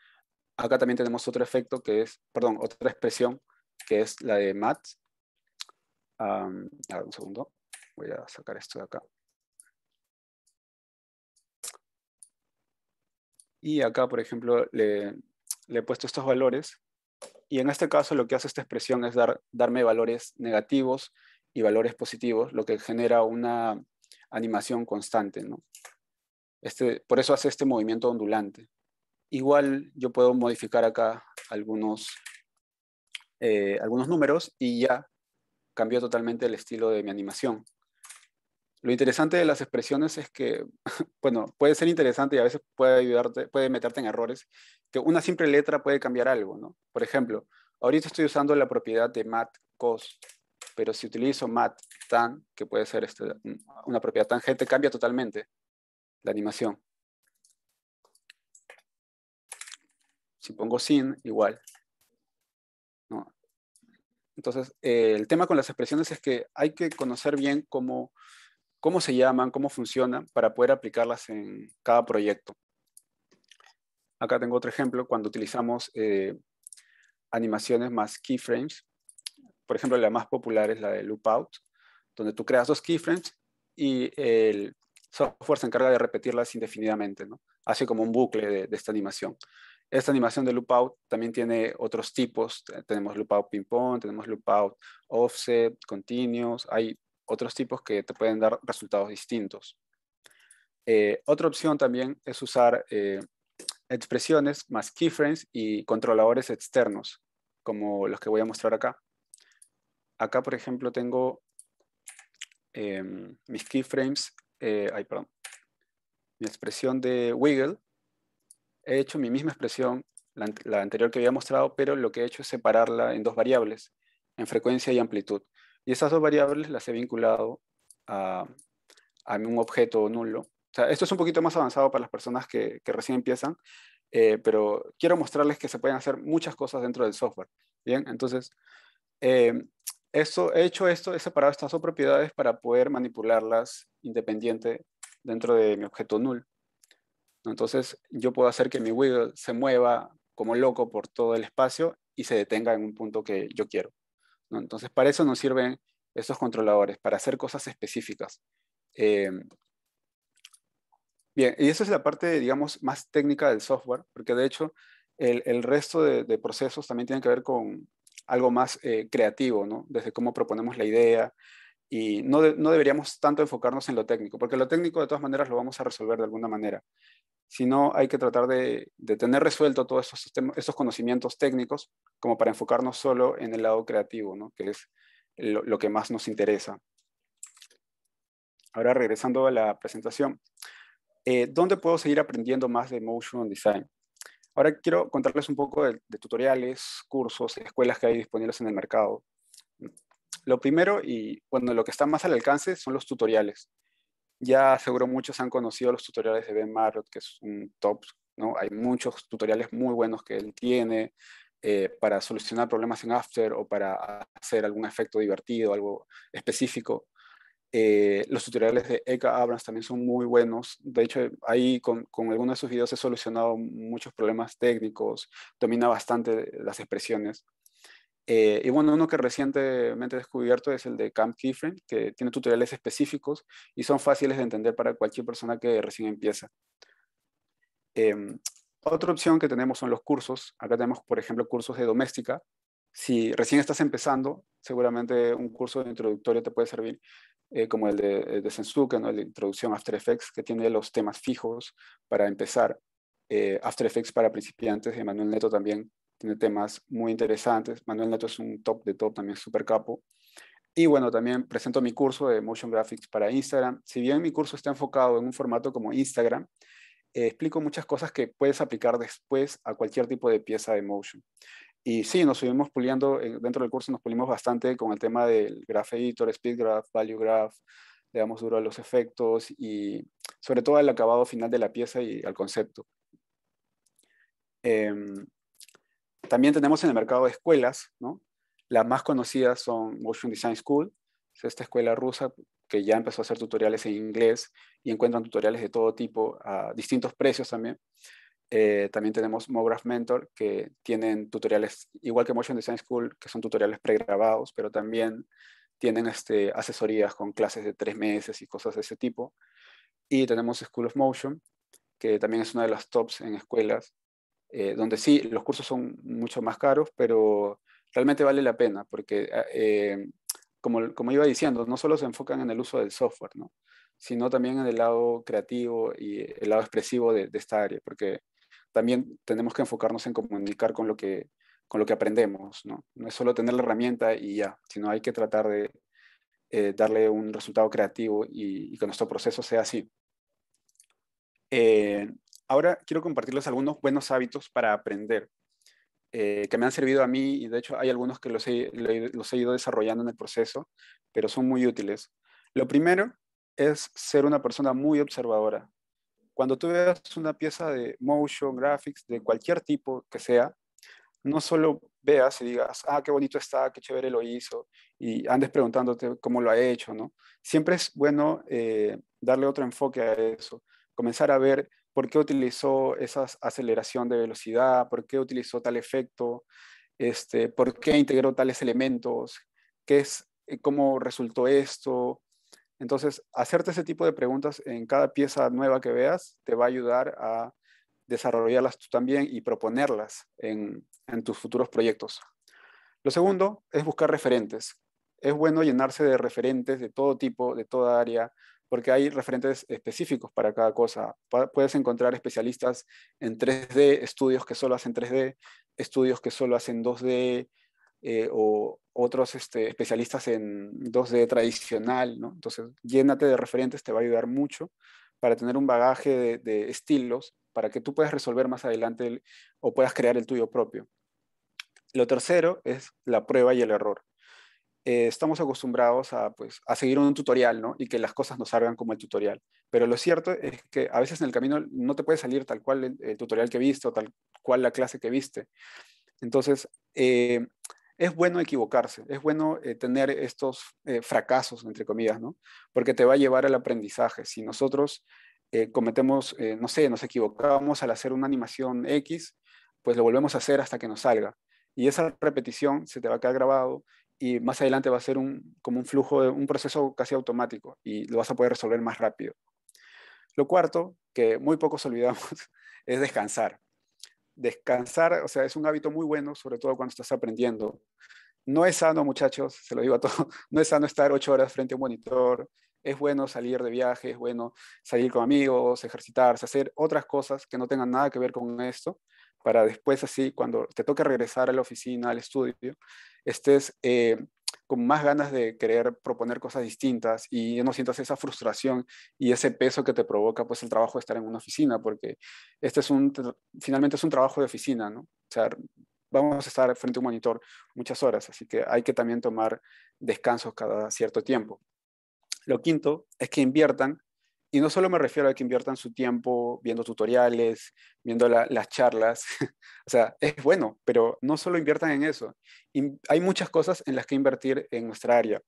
Acá también tenemos otro efecto que es, perdón, otra expresión que es la de mat. un segundo. Voy a sacar esto de acá. Y acá, por ejemplo, le, le he puesto estos valores. Y en este caso lo que hace esta expresión es dar, darme valores negativos y valores positivos, lo que genera una animación constante, ¿no? Este, por eso hace este movimiento ondulante. Igual yo puedo modificar acá algunos, eh, algunos números y ya cambió totalmente el estilo de mi animación. Lo interesante de las expresiones es que, <laughs> bueno, puede ser interesante y a veces puede ayudarte, puede meterte en errores, que una simple letra puede cambiar algo, Por ejemplo, ahorita estoy usando la propiedad de mat cos, pero si utilizo mat tan, que puede ser este, una propiedad tangente, cambia totalmente la animación. Si pongo sin, igual. Entonces, el tema con las expresiones es que hay que conocer bien cómo, se llaman, cómo funcionan, para poder aplicarlas en cada proyecto. Acá tengo otro ejemplo, cuando utilizamos eh, animaciones más keyframes. Por ejemplo, la más popular es la de loop out, donde tú creas dos keyframes y el software se encarga de repetirlas indefinidamente, ¿no? Hace como un bucle de, esta animación. Esta animación de loop out también tiene otros tipos. Tenemos loop out ping pong, tenemos loop out offset, continuous. Hay otros tipos que te pueden dar resultados distintos. Eh, otra opción también es usar eh, expresiones más keyframes y controladores externos, como los que voy a mostrar acá. Acá, por ejemplo, tengo Em, mis keyframes, eh, perdón, mi expresión de wiggle, he hecho mi misma expresión, la, anterior que había mostrado, pero lo que he hecho es separarla en dos variables, en frecuencia y amplitud. Y esas dos variables las he vinculado a, un objeto nulo. esto es un poquito más avanzado para las personas que, recién empiezan, eh, pero quiero mostrarles que se pueden hacer muchas cosas dentro del software. Bien, entonces, eh, He hecho esto, he separado estas dos propiedades para poder manipularlas independiente dentro de mi objeto null. Entonces yo puedo hacer que mi wiggle se mueva como loco por todo el espacio y se detenga en un punto que yo quiero. Entonces para eso nos sirven estos controladores, para hacer cosas específicas. Eh, bien, y esa es la parte, digamos, más técnica del software, porque de hecho el, resto de, procesos también tienen que ver con, algo más eh, creativo, ¿no? Desde cómo proponemos la idea. Y no, deberíamos tanto enfocarnos en lo técnico, porque lo técnico de todas maneras lo vamos a resolver de alguna manera. Si no, hay que tratar de, tener resuelto todos esos, esos conocimientos técnicos como para enfocarnos solo en el lado creativo, ¿no? que es lo, que más nos interesa. Ahora regresando a la presentación, eh, ¿dónde puedo seguir aprendiendo más de Motion Design? Ahora quiero contarles un poco de, tutoriales, cursos, escuelas que hay disponibles en el mercado. Lo primero y bueno, lo que está más al alcance son los tutoriales. Ya seguro muchos han conocido los tutoriales de Ben Marrot, que es un top, ¿no? Hay muchos tutoriales muy buenos que él tiene eh, para solucionar problemas en After o para hacer algún efecto divertido, algo específico. Eh, los tutoriales de Eka Abrams también son muy buenos. De hecho, ahí con, algunos de sus videos he solucionado muchos problemas técnicos, domina bastante las expresiones. Eh, y bueno, uno que recientemente he descubierto es el de Camp Keyframe, que tiene tutoriales específicos y son fáciles de entender para cualquier persona que recién empieza. Em, otra opción que tenemos son los cursos. Acá tenemos, por ejemplo, cursos de doméstica, si recién estás empezando, seguramente un curso de introductorio te puede servir, eh, como el de, de Sensuke, ¿no? Introducción After Effects, que tiene los temas fijos para empezar. Eh, After Effects para principiantes de eh, Manuel Neto también tiene temas muy interesantes. Manuel Neto es un top de top, también súper capo. Y bueno, también presento mi curso de Motion Graphics para Instagram. Si bien mi curso está enfocado en un formato como Instagram, explico muchas cosas que puedes aplicar después a cualquier tipo de pieza de motion. Y sí, nos subimos puliendo, eh, dentro del curso nos pulimos bastante con el tema del Graph Editor, Speed Graph, Value Graph, digamos, duro a los efectos y sobre todo al acabado final de la pieza y al concepto. Em, también tenemos en el mercado de escuelas, ¿no? Las más conocidas son Motion Design School, es esta escuela rusa que ya empezó a hacer tutoriales en inglés y encuentran tutoriales de todo tipo a distintos precios también. Eh, también tenemos MoGraph Mentor, que tienen tutoriales, igual que Motion Design School, que son tutoriales pregrabados, pero también tienen este, asesorías con clases de tres meses y cosas de ese tipo. Y tenemos School of Motion, que también es una de las tops en escuelas, eh, donde sí, los cursos son mucho más caros, pero realmente vale la pena, porque ah, eh, como, como iba diciendo, no solo se enfocan en el uso del software, ¿no? sino también en el lado creativo y el lado expresivo de, de esta área, porque también tenemos que enfocarnos en comunicar con lo que, con lo que aprendemos, ¿no? es solo tener la herramienta y ya, sino hay que tratar de eh, darle un resultado creativo y, que nuestro proceso sea así. Eh, ahora quiero compartirles algunos buenos hábitos para aprender eh, que me han servido a mí y de hecho hay algunos que los he ido desarrollando en el proceso, pero son muy útiles. Lo primero es ser una persona muy observadora cuando tú veas una pieza de motion graphics de cualquier tipo que sea, no solo veas y digas, ah, qué bonito está, qué chévere lo hizo, y andes preguntándote cómo lo ha hecho, ¿no? Siempre es bueno eh, darle otro enfoque a eso, comenzar a ver por qué utilizó esa aceleración de velocidad, por qué utilizó tal efecto, este, por qué integró tales elementos, qué es, eh, cómo resultó esto, entonces, hacerte ese tipo de preguntas en cada pieza nueva que veas te va a ayudar a desarrollarlas tú también y proponerlas en, tus futuros proyectos. Lo segundo es buscar referentes. Es bueno llenarse de referentes de todo tipo, de toda área, porque hay referentes específicos para cada cosa. Puedes encontrar especialistas en 3D, estudios que solo hacen 3D, estudios que solo hacen 2D, eh, o otros este, especialistas en 2D tradicional, ¿no? Entonces, llénate de referentes, te va a ayudar mucho para tener un bagaje de, estilos para que tú puedas resolver más adelante o puedas crear el tuyo propio. Lo tercero es la prueba y el error. Eh, estamos acostumbrados a, pues, a seguir un tutorial ¿no? y que las cosas nos salgan como el tutorial. Pero lo cierto es que a veces en el camino no te puede salir tal cual el, tutorial que viste o tal cual la clase que viste. Entonces, eh, es bueno equivocarse, es bueno eh, tener estos eh, fracasos, entre comillas, Porque te va a llevar al aprendizaje. Si nosotros eh, cometemos, no sé, nos equivocamos al hacer una animación X, pues lo volvemos a hacer hasta que nos salga. Y esa repetición se te va a quedar grabado y más adelante va a ser como un flujo, un proceso casi automático y lo vas a poder resolver más rápido. Lo cuarto, que muy pocos <laughs> olvidamos, es descansar descansar, o sea, es un hábito muy bueno, sobre todo cuando estás aprendiendo. No es sano, muchachos, se lo digo a <laughs> todos, no es sano estar ocho horas frente a un monitor. Es bueno salir de viaje, es bueno salir con amigos, ejercitarse, hacer otras cosas que no tengan nada que ver con esto, para después así, cuando te toque regresar a la oficina, al estudio, estés eh, con más ganas de querer proponer cosas distintas y no sientas esa frustración y ese peso que te provoca pues el trabajo de estar en una oficina, porque este es un, finalmente es un trabajo de oficina, ¿no? O sea, vamos a estar frente a un monitor muchas horas, así que hay que también tomar descansos cada cierto tiempo. Lo quinto es que inviertan y no solo me refiero a que inviertan su tiempo viendo tutoriales, viendo las charlas, <laughs> o sea, es bueno, pero no solo inviertan en eso. hay muchas cosas en las que invertir en nuestra área.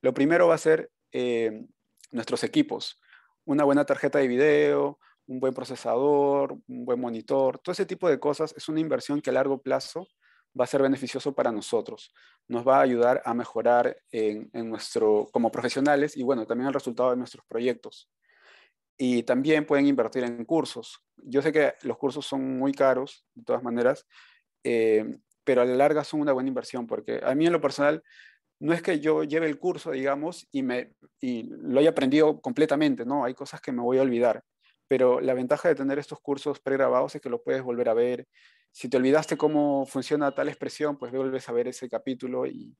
Lo primero va a ser eh, nuestros equipos, una buena tarjeta de video, un buen procesador, un buen monitor, todo ese tipo de cosas es una inversión que a largo plazo va a ser beneficioso para nosotros. Nos va a ayudar a mejorar en nuestro, como profesionales y bueno, también el resultado de nuestros proyectos y también pueden invertir en cursos. Yo sé que los cursos son muy caros, de todas maneras, eh, pero a la larga son una buena inversión, porque a mí en lo personal no es que yo lleve el curso, digamos, y, me, y lo haya aprendido completamente, no, hay cosas que me voy a olvidar, pero la ventaja de tener estos cursos pregrabados es que lo puedes volver a ver. Si te olvidaste cómo funciona tal expresión, pues vuelves a ver ese capítulo y,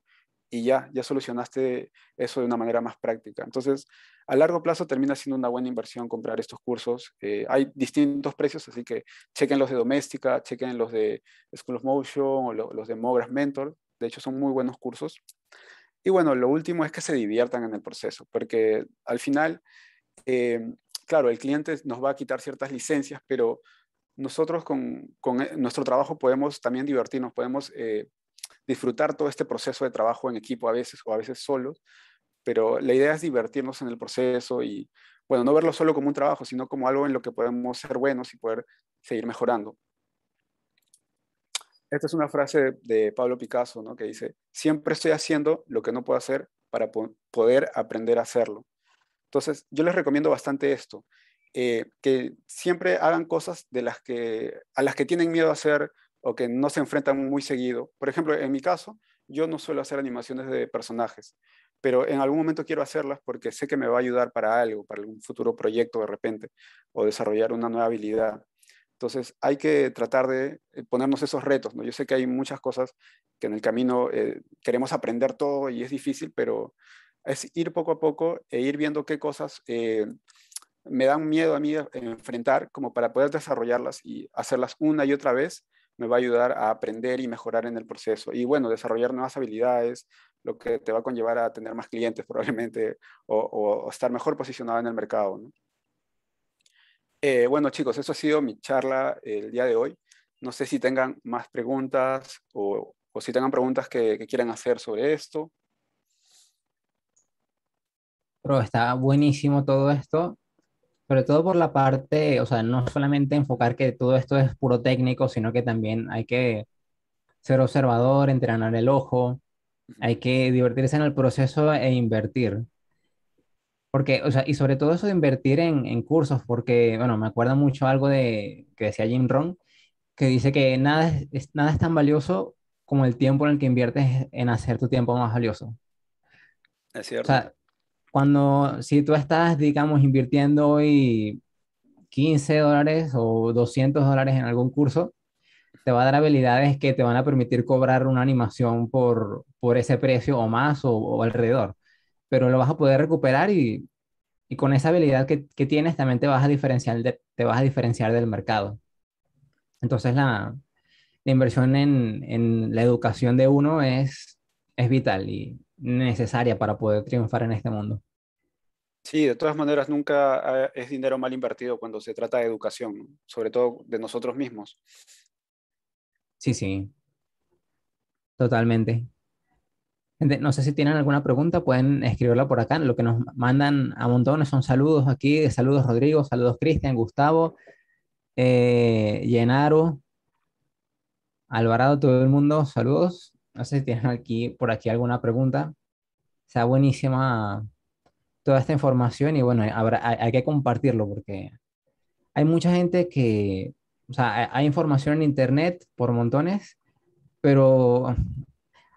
y ya, ya solucionaste eso de una manera más práctica. Entonces, a largo plazo termina siendo una buena inversión comprar estos cursos. Eh, hay distintos precios, así que chequen los de Doméstica, chequen los de School of Motion o los de Mogras Mentor. De hecho, son muy buenos cursos. Y bueno, lo último es que se diviertan en el proceso, porque al final, eh, claro, el cliente nos va a quitar ciertas licencias, pero nosotros con, eh, nuestro trabajo podemos también divertirnos, podemos disfrutar todo este proceso de trabajo en equipo a veces o a veces solos, pero la idea es divertirnos en el proceso y, bueno, no verlo solo como un trabajo, sino como algo en lo que podemos ser buenos y poder seguir mejorando. Esta es una frase de Pablo Picasso, ¿no? que dice, siempre estoy haciendo lo que no puedo hacer para poder aprender a hacerlo. Entonces, yo les recomiendo bastante esto, eh, que siempre hagan cosas de las que, a las que tienen miedo a hacer o que no se enfrentan muy seguido. Por ejemplo, en mi caso, yo no suelo hacer animaciones de personajes, pero en algún momento quiero hacerlas porque sé que me va a ayudar para algo, para algún futuro proyecto de repente, o desarrollar una nueva habilidad. Entonces hay que tratar de eh, ponernos esos retos. ¿no? Yo sé que hay muchas cosas que en el camino eh, queremos aprender todo y es difícil, pero es ir poco a poco e ir viendo qué cosas eh, me dan miedo a mí enfrentar como para poder desarrollarlas y hacerlas una y otra vez me va a ayudar a aprender y mejorar en el proceso. Y bueno, desarrollar nuevas habilidades, lo que te va a conllevar a tener más clientes <laughs> probablemente o, estar mejor posicionado en el mercado. Eh, bueno, chicos, eso ha sido mi charla el día de hoy. No sé si tengan más preguntas o, o si tengan preguntas que, que, quieran hacer sobre esto. Pero está buenísimo todo esto sobre todo por la parte, o sea, no solamente enfocar que todo esto es puro técnico, sino que también hay que ser observador, entrenar el ojo, hay que divertirse en el proceso e invertir. Porque, o sea, y sobre todo eso de invertir en, en cursos, porque, bueno, me acuerdo mucho algo de, que decía Jim Rohn, que dice que nada es, nada es tan valioso como el tiempo en el que inviertes en hacer tu tiempo más valioso. Es cierto cuando si tú estás, digamos, invirtiendo hoy 15 dólares o 200 dólares en algún curso, te va a dar habilidades que te van a permitir cobrar una animación por, por ese precio o más o, alrededor, pero lo vas a poder recuperar y, y con esa habilidad que, que, tienes también te vas a diferenciar, te vas a diferenciar del mercado. Entonces la, la inversión en, en, la educación de uno es, es vital y, necesaria para poder triunfar en este mundo. Sí, de todas maneras, nunca eh, es dinero mal invertido cuando se trata de educación, sobre todo de nosotros mismos. Sí, sí. Totalmente. no sé si tienen alguna pregunta, pueden escribirla por acá. Lo que nos mandan a montones son saludos aquí, saludos Rodrigo, saludos Cristian, Gustavo, eh, Llenaro, Alvarado, todo el mundo, saludos. No sé si tienen aquí, por aquí alguna pregunta. sea, buenísima toda esta información y bueno, habrá, hay, que compartirlo porque hay mucha gente que, o sea, hay información en internet por montones, pero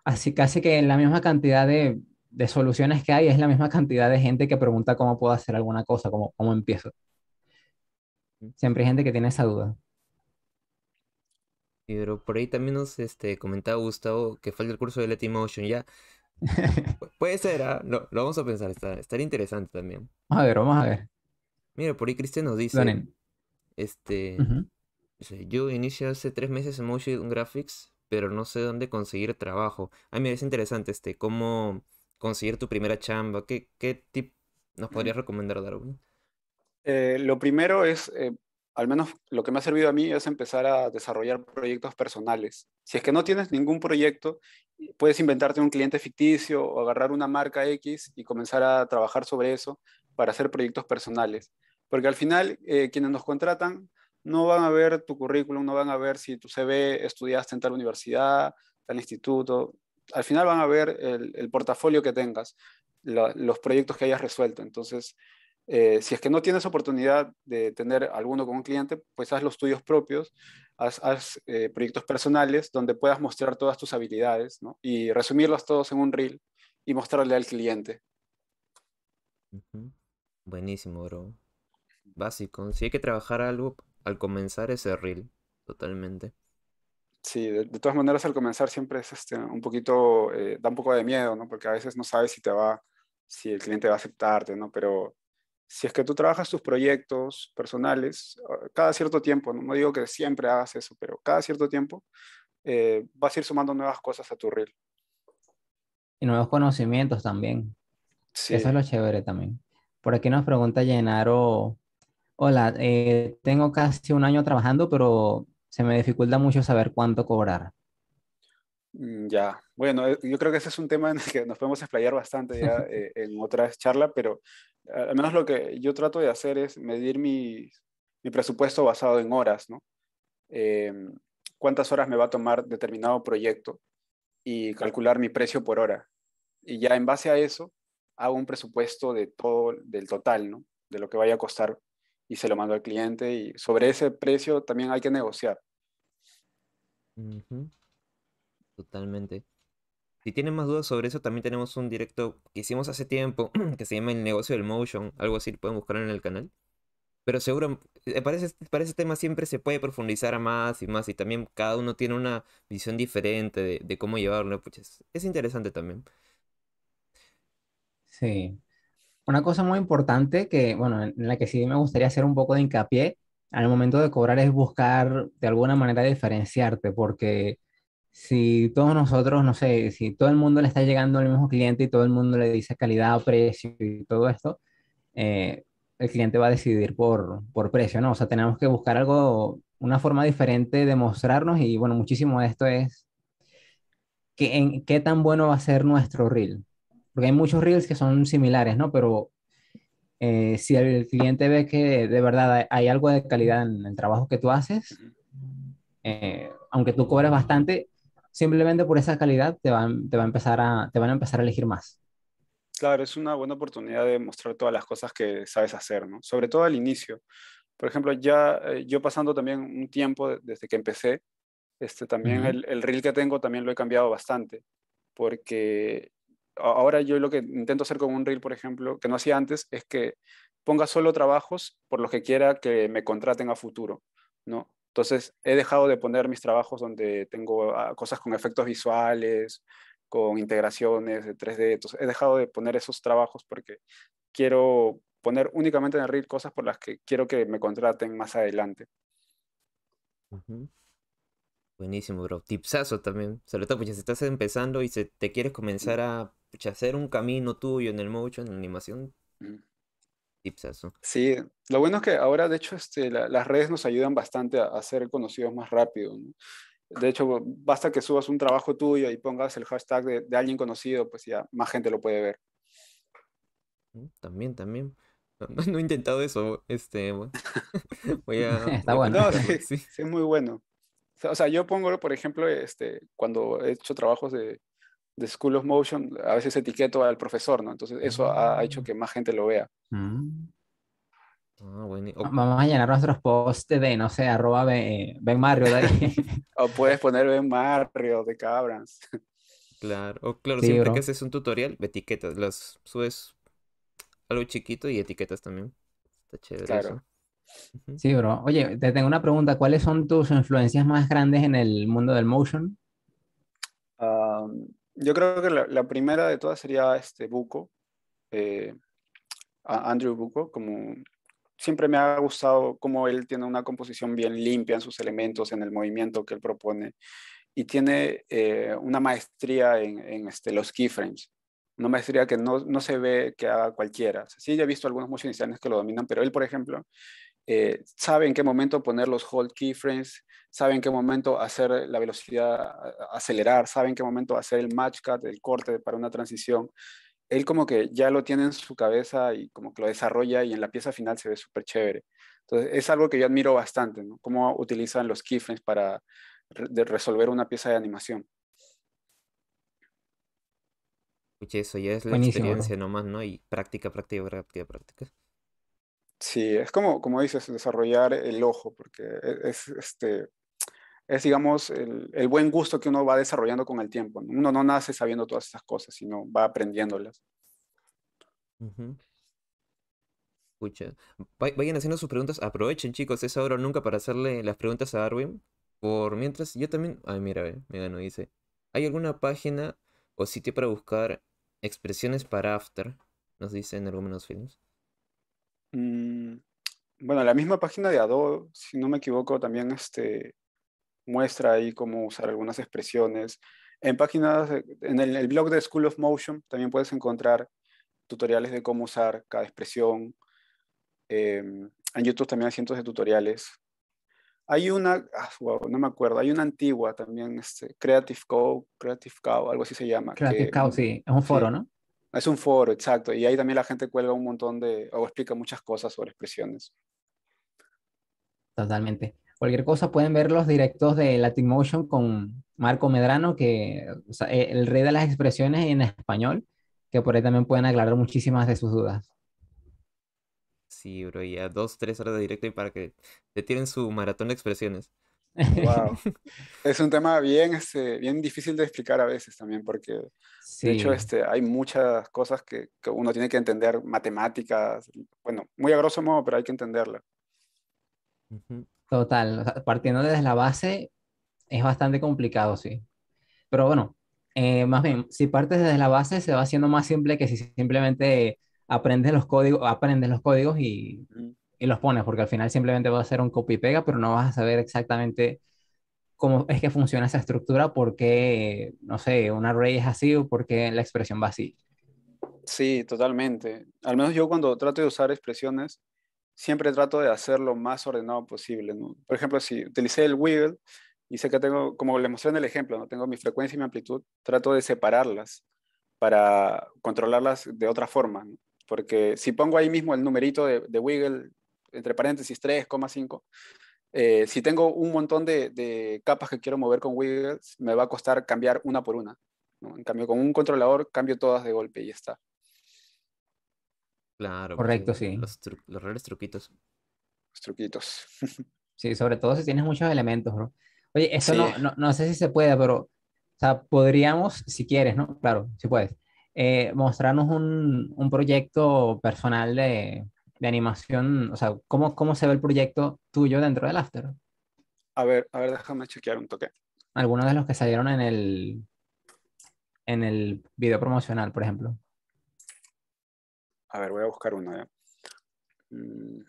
así casi que la misma cantidad de, soluciones que hay es la misma cantidad de gente que pregunta cómo puedo hacer alguna cosa, cómo, cómo empiezo. Siempre hay gente que tiene esa duda. Pero por ahí también nos este, comentaba Gustavo que falta el curso de Letty Motion ya. <laughs> puede ser, ¿ah? lo, vamos a pensar, estaría interesante también. Vamos a ver, vamos a ver. Mira, por ahí Cristian nos dice, este, yo inicié hace tres meses en Motion Graphics, pero no sé dónde conseguir trabajo. ay ah, mira, es interesante, este, cómo conseguir tu primera chamba, ¿qué, qué tip nos podrías recomendar, Darwin? Eh, lo primero es eh, al menos lo que me ha servido a mí es empezar a desarrollar proyectos personales. Si es que no tienes ningún proyecto, puedes inventarte un cliente ficticio o agarrar una marca X y comenzar a trabajar sobre eso para hacer proyectos personales. Porque al final, eh, quienes nos contratan no van a ver tu currículum, no van a ver si tu CV estudiaste en tal universidad, tal instituto. Al final van a ver el, portafolio que tengas, los proyectos que hayas resuelto. Entonces, eh, si es que no tienes oportunidad de tener alguno con un cliente, pues haz los tuyos propios, haz, eh, proyectos personales donde puedas mostrar todas tus habilidades ¿no? y resumirlos todos en un reel y mostrarle al cliente. Buenísimo, bro. Básico. Si hay que trabajar algo al comenzar ese reel, totalmente. Sí, de, todas maneras al comenzar siempre es este, un poquito, eh, da un poco de miedo, ¿no? Porque a veces no sabes si te va, si el cliente va a aceptarte, ¿no? Pero si es que tú trabajas tus proyectos personales, ah, cada cierto tiempo, no, digo que siempre hagas eso, pero cada cierto tiempo eh, vas a ir sumando nuevas cosas a tu reel. Y nuevos conocimientos también. Sí. Eso es lo chévere también. Por aquí nos pregunta Llenaro, hola, eh, tengo casi un año trabajando, pero se me dificulta mucho saber cuánto cobrar. Mm, ya, bueno, eh, yo creo que ese es un tema en el que nos podemos explayar bastante ya <laughs> eh, en otras charlas, pero eh, al menos lo que yo trato de hacer es medir mi, mi presupuesto basado en horas, ¿no? ¿Cuántas horas me va a tomar determinado proyecto? Y calcular mi precio por hora. Y ya en base a eso, hago un presupuesto de todo, del total, ¿no? De lo que vaya a costar y se lo mando al cliente y sobre ese precio también hay que negociar. Uh Totalmente. Si tienen más dudas sobre eso, también tenemos un directo que hicimos hace tiempo <clears throat> que se llama El negocio del motion, algo así, pueden buscarlo en el canal. Pero seguro, eh, para ese, para ese tema siempre se puede profundizar a más y más, y también cada uno tiene una visión diferente de, cómo llevarlo. Pues es, es interesante también. Sí. Una cosa muy importante que, bueno, en la que sí me gustaría hacer un poco de hincapié al momento de cobrar es buscar de alguna manera diferenciarte, porque si todos nosotros, no sé, si todo el mundo le está llegando al mismo cliente y todo el mundo le dice calidad, precio y todo esto, eh, el cliente va a decidir por, precio, ¿no? O sea, tenemos que buscar algo, una forma diferente de mostrarnos y bueno, muchísimo de esto es que, en, qué tan bueno va a ser nuestro reel. Porque hay muchos reels que son similares, ¿no? Pero eh, si el cliente ve que de verdad hay algo de calidad en el trabajo que tú haces, eh, aunque tú cobres bastante, simplemente por esa calidad te van, te, va a empezar a, te van a empezar a elegir más. Claro, es una buena oportunidad de mostrar todas las cosas que sabes hacer, ¿no? Sobre todo al inicio. Por ejemplo, ya eh, yo pasando también un tiempo desde que empecé, este, también el, el reel que tengo también lo he cambiado bastante, porque ahora yo lo que intento hacer con un reel, por ejemplo, que no hacía antes, es que ponga solo trabajos por los que quiera que me contraten a futuro, ¿no? Entonces, he dejado de poner mis trabajos donde tengo ah, cosas con efectos visuales, con integraciones de 3D. he dejado de poner esos trabajos porque quiero poner únicamente en el reel cosas por las que quiero que me contraten más adelante. Buenísimo, bro. Tipsazo también. Saludos, todo, pues, si estás empezando y te quieres comenzar a hacer un camino tuyo en el motion, en la animación, Sí, lo bueno es que ahora, de hecho, este, las redes nos ayudan bastante a, ser conocidos más rápido. De hecho, basta que subas un trabajo tuyo y pongas el hashtag de, alguien conocido, pues ya más gente lo puede ver. Mm, también, también. No, he intentado eso. Este, <laughs> voy <laughs> Está bueno. No, sí, sí. es muy bueno. O sea, yo pongo, por ejemplo, este, cuando he hecho trabajos de, de School of Motion, a veces etiqueto al profesor, ¿no? Entonces eso ha, hecho mm. que más gente lo vea. Mm. Ah, Vamos a llenar nuestros posts de, no sé, arroba Ben, Mario <laughs> o puedes poner Ben Mario de cabras. Claro, o claro, siempre que haces un tutorial, etiquetas, las subes algo chiquito y etiquetas también. Está chévere Sí, bro. Oye, te tengo una pregunta. ¿Cuáles son tus influencias más grandes en el mundo del motion? Um, yo creo que la, primera de todas sería este Buco, eh, Andrew Buco, como siempre me ha gustado como él tiene una composición bien limpia en sus elementos, en el movimiento que él propone, y tiene eh, una maestría en, este, los keyframes, una maestría que no, se ve que haga cualquiera. sí, ya he visto algunos musicianos que lo dominan, pero él, por ejemplo, eh, sabe en qué momento poner los hold keyframes, sabe en qué momento hacer la velocidad, acelerar, sabe en qué momento hacer el match cut, el corte para una transición. Él como que ya lo tiene en su cabeza y como que lo desarrolla y en la pieza final se ve súper chévere. Entonces es algo que yo admiro bastante, ¿no? Cómo utilizan los keyframes para resolver una pieza de animación. eso ya es la experiencia nomás, ¿no? Y práctica, práctica, práctica, práctica. Sí, es como, como dices, desarrollar el ojo, porque e, es, este, es digamos, el, buen gusto que uno va desarrollando con el tiempo. Uno no nace sabiendo todas esas cosas, sino va aprendiéndolas. Escucha. Vayan haciendo sus preguntas. Aprovechen, chicos, es hora nunca para hacerle las preguntas a Darwin. Por mientras, yo también. Ay, mira, me ganó, dice. ¿Hay alguna página o sitio para buscar expresiones para after? Nos dice en algunos films. Mm, bueno, la misma página de Adobe, si no me equivoco, también este, muestra ahí cómo usar algunas expresiones. En páginas, eh, en el, blog de School of Motion también puedes encontrar tutoriales de cómo usar cada expresión. Em, en YouTube también hay cientos de tutoriales. Hay una, ah, no me acuerdo, hay una antigua también, este, Creative Cow, Creative Cow, algo así se llama. Creative Cow, sí, es un foro, ¿no? Es un foro, exacto. Y ahí también la gente cuelga un montón de, o explica muchas cosas sobre expresiones. Totalmente. Cualquier cosa pueden ver los directos de Latin Motion con Marco Medrano, que o e, el rey de las expresiones en español, que por ahí también pueden aclarar muchísimas de sus dudas. Sí, bro, y a dos, tres horas de directo y para que detienen su maratón de expresiones. Wow. <laughs> es un tema bien, este, bien difícil de explicar a veces también, porque de hecho este, hay muchas cosas que, uno tiene que entender, matemáticas, bueno, muy a grosso modo, pero hay que entenderla. Total, partiendo desde la base, es bastante complicado, sí. Pero bueno, eh, más bien, si partes desde la base, se va haciendo más simple que si simplemente aprendes los códigos, aprendes los códigos y y los pones, porque al final simplemente va a hacer un copy y pega, pero no vas a saber exactamente cómo es que funciona esa estructura, por qué, no sé, un array es así o por qué la expresión va así. Sí, totalmente. Al menos yo cuando trato de usar expresiones, siempre trato de hacerlo lo más ordenado posible. Por ejemplo, si utilicé el wiggle y sé que tengo, como les mostré en el ejemplo, ¿no? tengo mi frecuencia y mi amplitud, trato de separarlas para controlarlas de otra forma. Porque si pongo ahí mismo el numerito de, de wiggle entre paréntesis 3,5, eh, si tengo un montón de, capas que quiero mover con Wiggles, me va a costar cambiar una por una. En cambio, con un controlador cambio todas de golpe y ya está. Claro. Correcto, sí. Los, los reales truquitos. Los truquitos. <laughs> sí, sobre todo si tienes muchos elementos, bro. Oye, eso no, no, sé si se puede, pero o sea, podríamos, si quieres, ¿no? Claro, si puedes, eh, mostrarnos un, un, proyecto personal de, animación, o sea, ¿cómo, cómo se ve el proyecto tuyo dentro del After? A ver, a ver, déjame chequear un toque. Algunos de los que salieron en el, en el video promocional, por ejemplo. A ver, voy a buscar uno. Mm.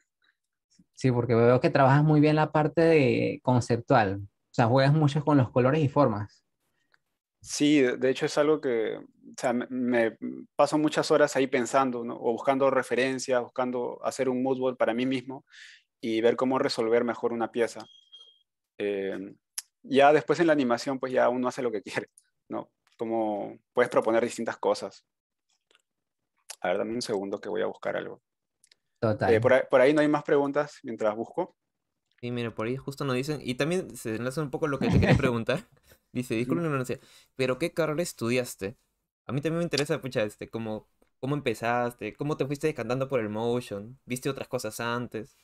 Sí, porque veo que trabajas muy bien la parte de conceptual. O sea, juegas mucho con los colores y formas. Sí, de hecho es algo que me, paso muchas horas ahí pensando o buscando referencias, buscando hacer un moodboard para mí mismo y ver cómo resolver mejor una pieza. Eh, ya después en la animación, pues ya uno hace lo que <laughs> quiere, ¿no? Como puedes proponer distintas cosas. A ver, dame un segundo que voy a buscar algo. Eh, Total. por, ahí, no hay más preguntas mientras busco. Sí, mire, por ahí justo nos dicen, y también se enlaza un poco lo que te quería <laughs> preguntar, Dice, disculpe pero ¿qué carrera estudiaste? A mí también me interesa, pucha, este, cómo, cómo empezaste, cómo te fuiste cantando por el motion, viste otras cosas antes.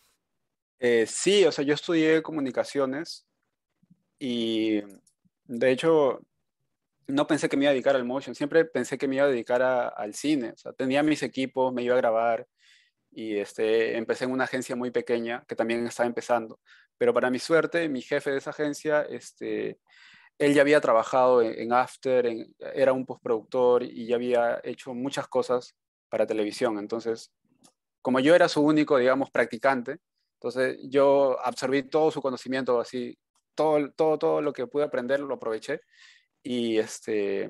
Eh, sí, o sea, yo estudié comunicaciones y de hecho no pensé que me iba a dedicar al motion, siempre pensé que me iba a dedicar al cine, o sea, tenía mis equipos, me iba a grabar y este, empecé en una agencia muy pequeña que también estaba empezando, pero para mi suerte, mi jefe de esa agencia, este, él ya había trabajado en, After, era un postproductor y ya había hecho muchas cosas para televisión. Entonces, como yo era su único, digamos, practicante, entonces yo absorbí todo su conocimiento, así, todo, todo, todo lo que pude aprender lo aproveché y este,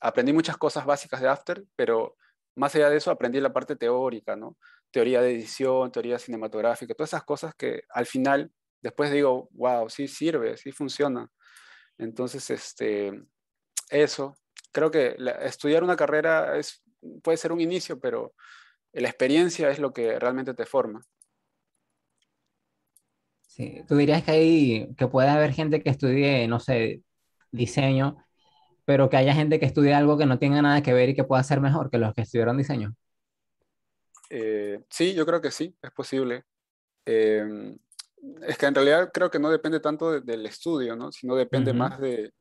aprendí muchas cosas básicas de After, pero más allá de eso aprendí la parte teórica, ¿no? Teoría de edición, teoría cinematográfica, todas esas cosas que al final, después digo, wow, sí sirve, sí funciona. Entonces, este, eso, creo que estudiar una carrera es, puede ser un inicio, pero la experiencia es lo que realmente te forma. Sí, tú dirías que hay, que puede haber gente que estudie, no sé, diseño, pero que haya gente que estudie algo que no tenga nada que ver y que pueda ser mejor que los que estudiaron diseño. Eh, sí, yo creo que sí, es posible. Em, es que en realidad creo que no depende tanto del estudio, ¿no? Sino depende más de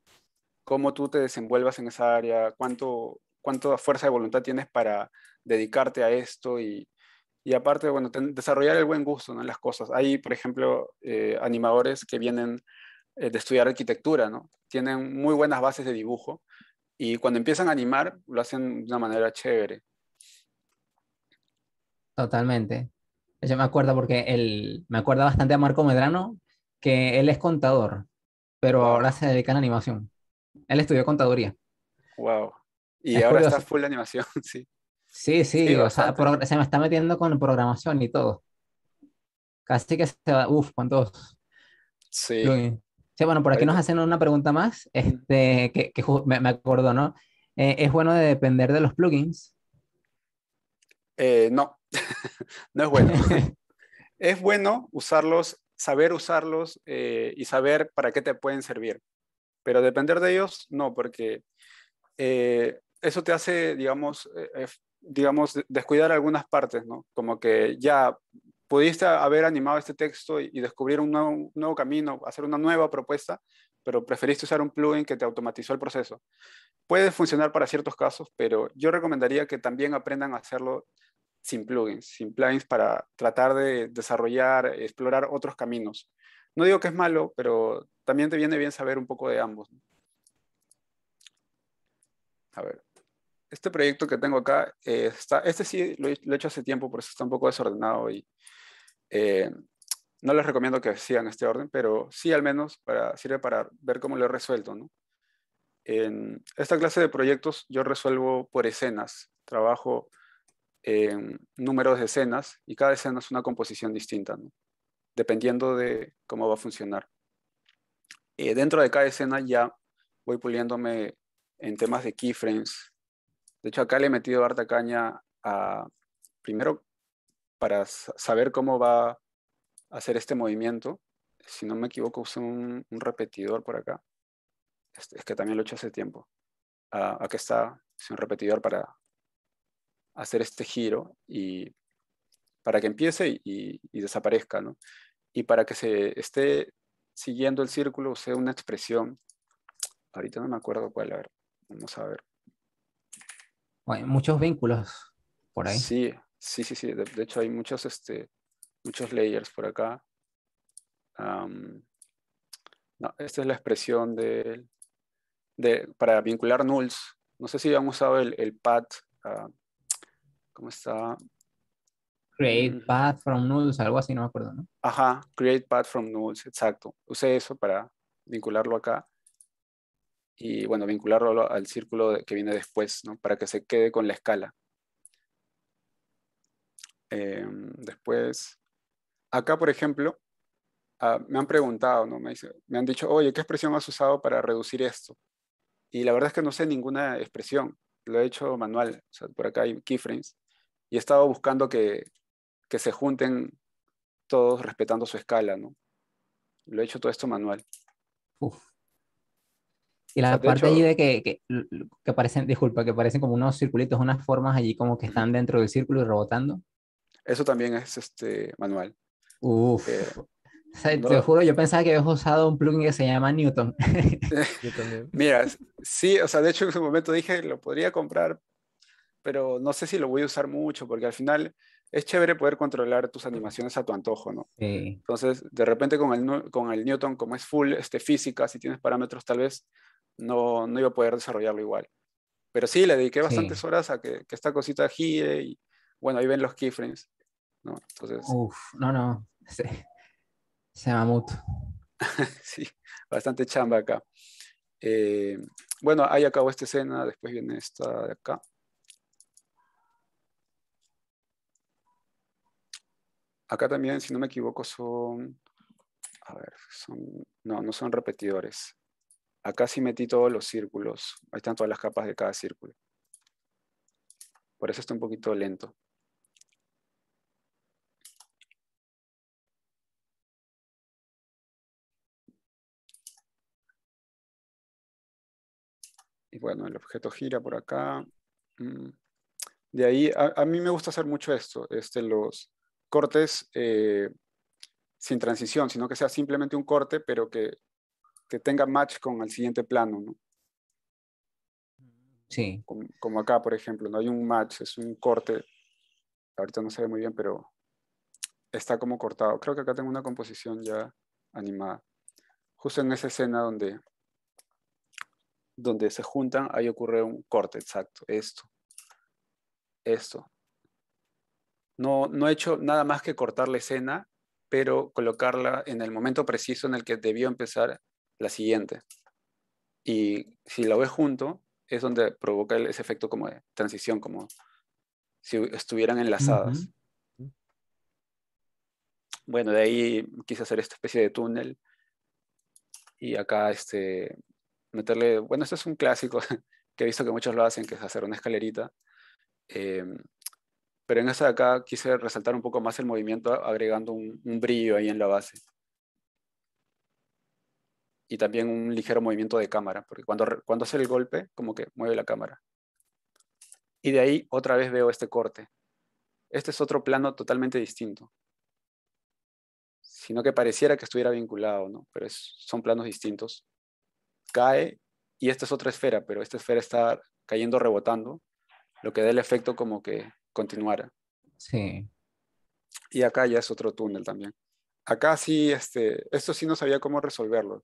cómo tú te desenvuelvas en esa área, cuánto, cuánto fuerza de voluntad tienes para dedicarte a esto y, aparte, bueno, desarrollar el buen gusto en las cosas. Hay, por ejemplo, eh, animadores que vienen eh, de estudiar arquitectura, Tienen muy buenas bases de dibujo y cuando empiezan a animar lo hacen de una manera chévere. Totalmente me acuerdo porque él, me acuerda bastante a Marco Medrano, que él es contador, pero ahora se dedica a la animación. Él estudió contaduría. Wow. Y ahora está full animación, <laughs> sí. Sí, sí, se me está metiendo con programación y todo. Casi que se va, uff, ¿cuántos? Sí. Sí, bueno, por aquí nos hacen una pregunta más, este, que, me, acuerdo, ¿no? Eh, ¿Es bueno de depender de los plugins? Eh, no, <laughs> no es bueno. <laughs> es bueno usarlos, saber usarlos eh, y saber para qué te pueden servir. Pero depender de ellos, no, porque eh, eso te hace, digamos, eh, digamos, descuidar algunas partes, ¿no? Como que ya pudiste haber animado este texto y, descubrir un nuevo, un nuevo camino, hacer una nueva propuesta, pero preferiste usar un plugin que te automatizó el proceso. Puede funcionar para ciertos casos, pero yo recomendaría que también aprendan a hacerlo sin plugins, sin plugins para tratar de desarrollar, explorar otros caminos. No digo que es malo, pero también te viene bien saber un poco de ambos. A ver, este proyecto que tengo acá, eh, está, este sí lo, he hecho hace tiempo, por eso está un poco desordenado y eh, no les recomiendo que sigan este orden, pero sí al menos para, sirve para ver cómo lo he resuelto. ¿no? En esta clase de proyectos yo resuelvo por escenas, trabajo números de escenas y cada escena es una composición distinta, dependiendo de cómo va a funcionar. Eh, dentro de cada escena ya voy puliéndome en temas de keyframes. De hecho, acá le he metido harta caña a, primero, para saber cómo va a hacer este movimiento. Si no me equivoco, usé un, repetidor por acá. Este, es que también lo he hecho hace tiempo. a ah, aquí está, es un repetidor para hacer este giro y para que empiece y, desaparezca, ¿no? Y para que se esté siguiendo el círculo sea una expresión, ahorita no me acuerdo cuál, a ver, vamos a ver. Hay muchos vínculos por ahí. Sí, sí, sí, sí, de, hecho hay muchos, este, muchos layers por acá. no, esta es la expresión de, de, para vincular nulls. No sé si han usado el, el pad ah, ¿Cómo está? Create mm. Path from nodes, algo así, no me acuerdo, ¿no? Ajá, Create Path from Nulls, exacto. Usé eso para vincularlo acá y, bueno, vincularlo al círculo que viene después, ¿no? Para que se quede con la escala. Em, después, acá, por ejemplo, ah, me han preguntado, ¿no? Me, me, han dicho, oye, ¿qué expresión has usado para reducir esto? Y la verdad es que no sé ninguna expresión. Lo he hecho manual. O sea, por acá hay keyframes y he estado buscando que, que se junten todos respetando su escala, ¿no? Lo he hecho todo esto manual. Y la parte allí de que, que, que, disculpa, que parecen como unos circulitos, unas formas allí como que están dentro del círculo y rebotando. Eso también es este manual. Eh, <laughs> te juro, yo pensaba que habías usado un plugin que se llama Newton. <laughs> Mira, sí, o sea, de hecho en su momento dije, lo podría comprar, pero no sé si lo voy a usar mucho, porque al final es chévere poder controlar tus animaciones a tu antojo, ¿no? Entonces, de repente con el, con el Newton, como es full este, física, si tienes parámetros, tal vez no, no iba a poder desarrollarlo igual. Pero sí, le dediqué bastantes horas a que, esta cosita gire y, bueno, ahí ven los keyframes, ¿no? Entonces... Uf, no, no, se, llama mamut. <laughs> sí, bastante chamba acá. Eh, bueno, ahí acabo esta escena, después viene esta de acá. Acá también, si no me equivoco, son, a ver, son, no, no son repetidores. Acá sí metí todos los círculos. Ahí están todas las capas de cada círculo. Por eso está un poquito lento. Y bueno, el objeto gira por acá. Mm. De ahí, a, mí me gusta hacer mucho esto. Este, los, cortes eh, sin transición, sino que sea simplemente un corte, pero que, tenga match con el siguiente plano, Sí. Como, como, acá, por ejemplo, no hay un match, es un corte. Ahorita no se ve muy bien, pero está como cortado. Creo que acá tengo una composición ya animada. Justo en esa escena donde, donde se juntan, ahí ocurre un corte, exacto. Esto. Esto. No, no he hecho nada más que cortar la escena, pero colocarla en el momento preciso en el que debió empezar la siguiente. Y si la ves junto, es donde provoca ese efecto como de transición, como si estuvieran enlazadas. Bueno, de ahí quise hacer esta especie de túnel y acá este, meterle, bueno, esto es un clásico <laughs> que he visto que muchos lo hacen, que es hacer una escalerita. Em, pero en esta de acá quise resaltar un poco más el movimiento agregando un, brillo ahí en la base. Y también un ligero movimiento de cámara, porque cuando, cuando hace el golpe, como que mueve la cámara. Y de ahí otra vez veo este corte. Este es otro plano totalmente distinto. Sino que pareciera que estuviera vinculado, ¿no? Pero son planos distintos. Cae y esta es otra esfera, pero esta esfera está cayendo rebotando, lo que da el efecto como que continuara. Sí. Y acá ya es otro túnel también. Acá sí, este, esto sí no sabía cómo resolverlo.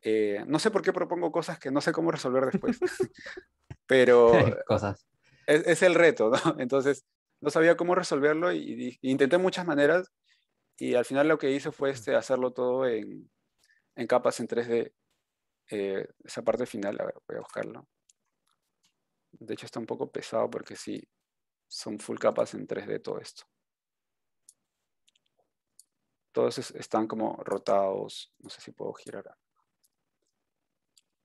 Eh, no sé por qué propongo cosas que no sé cómo resolver después, <laughs> pero <laughs> cosas. Es, el reto, ¿no? <laughs> Entonces, no sabía cómo resolverlo y, intenté muchas maneras y al final lo que hice fue este, hacerlo todo en, capas en 3D. Eh, esa parte final, a voy a buscarlo. De hecho, está un poco pesado porque sí, son full capas en 3D todo esto. Todos están como rotados. No sé si puedo girar.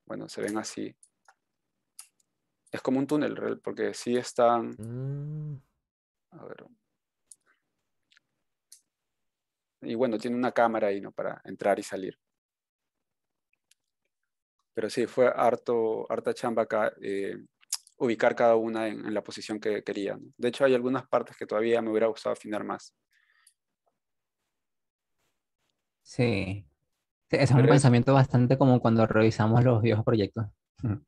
Bueno, se ven así. Es como un túnel, porque sí están... Mm. A ver. Y bueno, tiene una cámara ahí, ¿no? Para entrar y salir. Pero sí, fue harto, harta chamba acá. Eh, ubicar cada una en, la posición que quería. De hecho, hay algunas partes que todavía me hubiera gustado afinar más. Sí. Es un pensamiento bastante como cuando revisamos los viejos proyectos.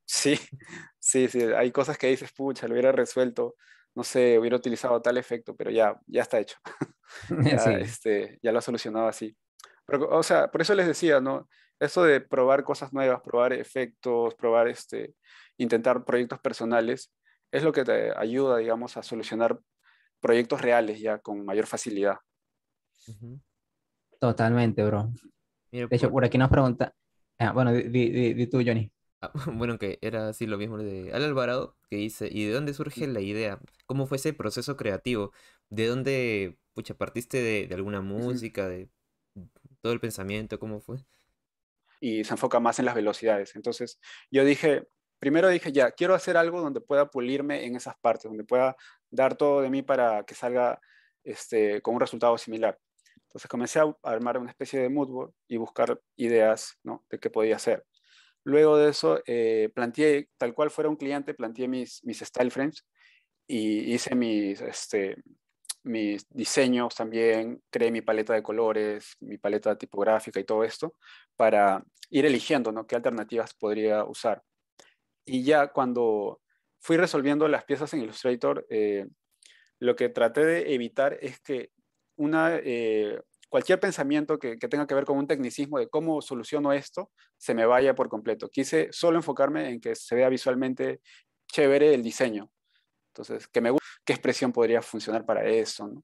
Sí, <laughs> sí, sí. Hay cosas que dices, pucha, lo hubiera resuelto no sé, hubiera utilizado tal efecto, pero ya, ya está hecho. <laughs> <laughs> ya, este, ya lo ha solucionado así. Pero, o sea, por eso les decía, ¿no? Eso de probar cosas nuevas, probar efectos, probar este, intentar proyectos personales, es lo que te ayuda, digamos, a solucionar proyectos reales ya con mayor facilidad. Totalmente, bro. de hecho, por... aquí nos pregunta, ah, bueno, di, tú, Johnny. Ah, <laughs> bueno, que era así lo mismo de Al Alvarado, que dice, ¿y de dónde surge la idea? ¿Cómo fue ese proceso creativo? ¿De dónde, pucha, partiste de alguna música, de todo el pensamiento? ¿Cómo fue? Y se enfoca más en las velocidades. Entonces, yo dije, primero dije, ya, quiero hacer algo donde pueda pulirme en esas partes, donde pueda dar todo de mí para que salga este, con un resultado similar. Entonces comencé a armar una especie de mood y buscar ideas de qué podía hacer. Luego de eso, eh, planteé, tal cual fuera un cliente, planteé mis, mis style frames y hice mis, este, mis diseños también, creé mi paleta de colores, mi paleta tipográfica y todo esto para ir eligiendo qué alternativas podría usar. Y ya cuando fui resolviendo las piezas en Illustrator, eh, lo que traté de evitar es que una, eh, cualquier pensamiento que, tenga que ver con un tecnicismo de cómo soluciono esto se me vaya por completo. Quise solo enfocarme en que se vea visualmente chévere el diseño. Entonces, que me qué expresión podría funcionar para eso.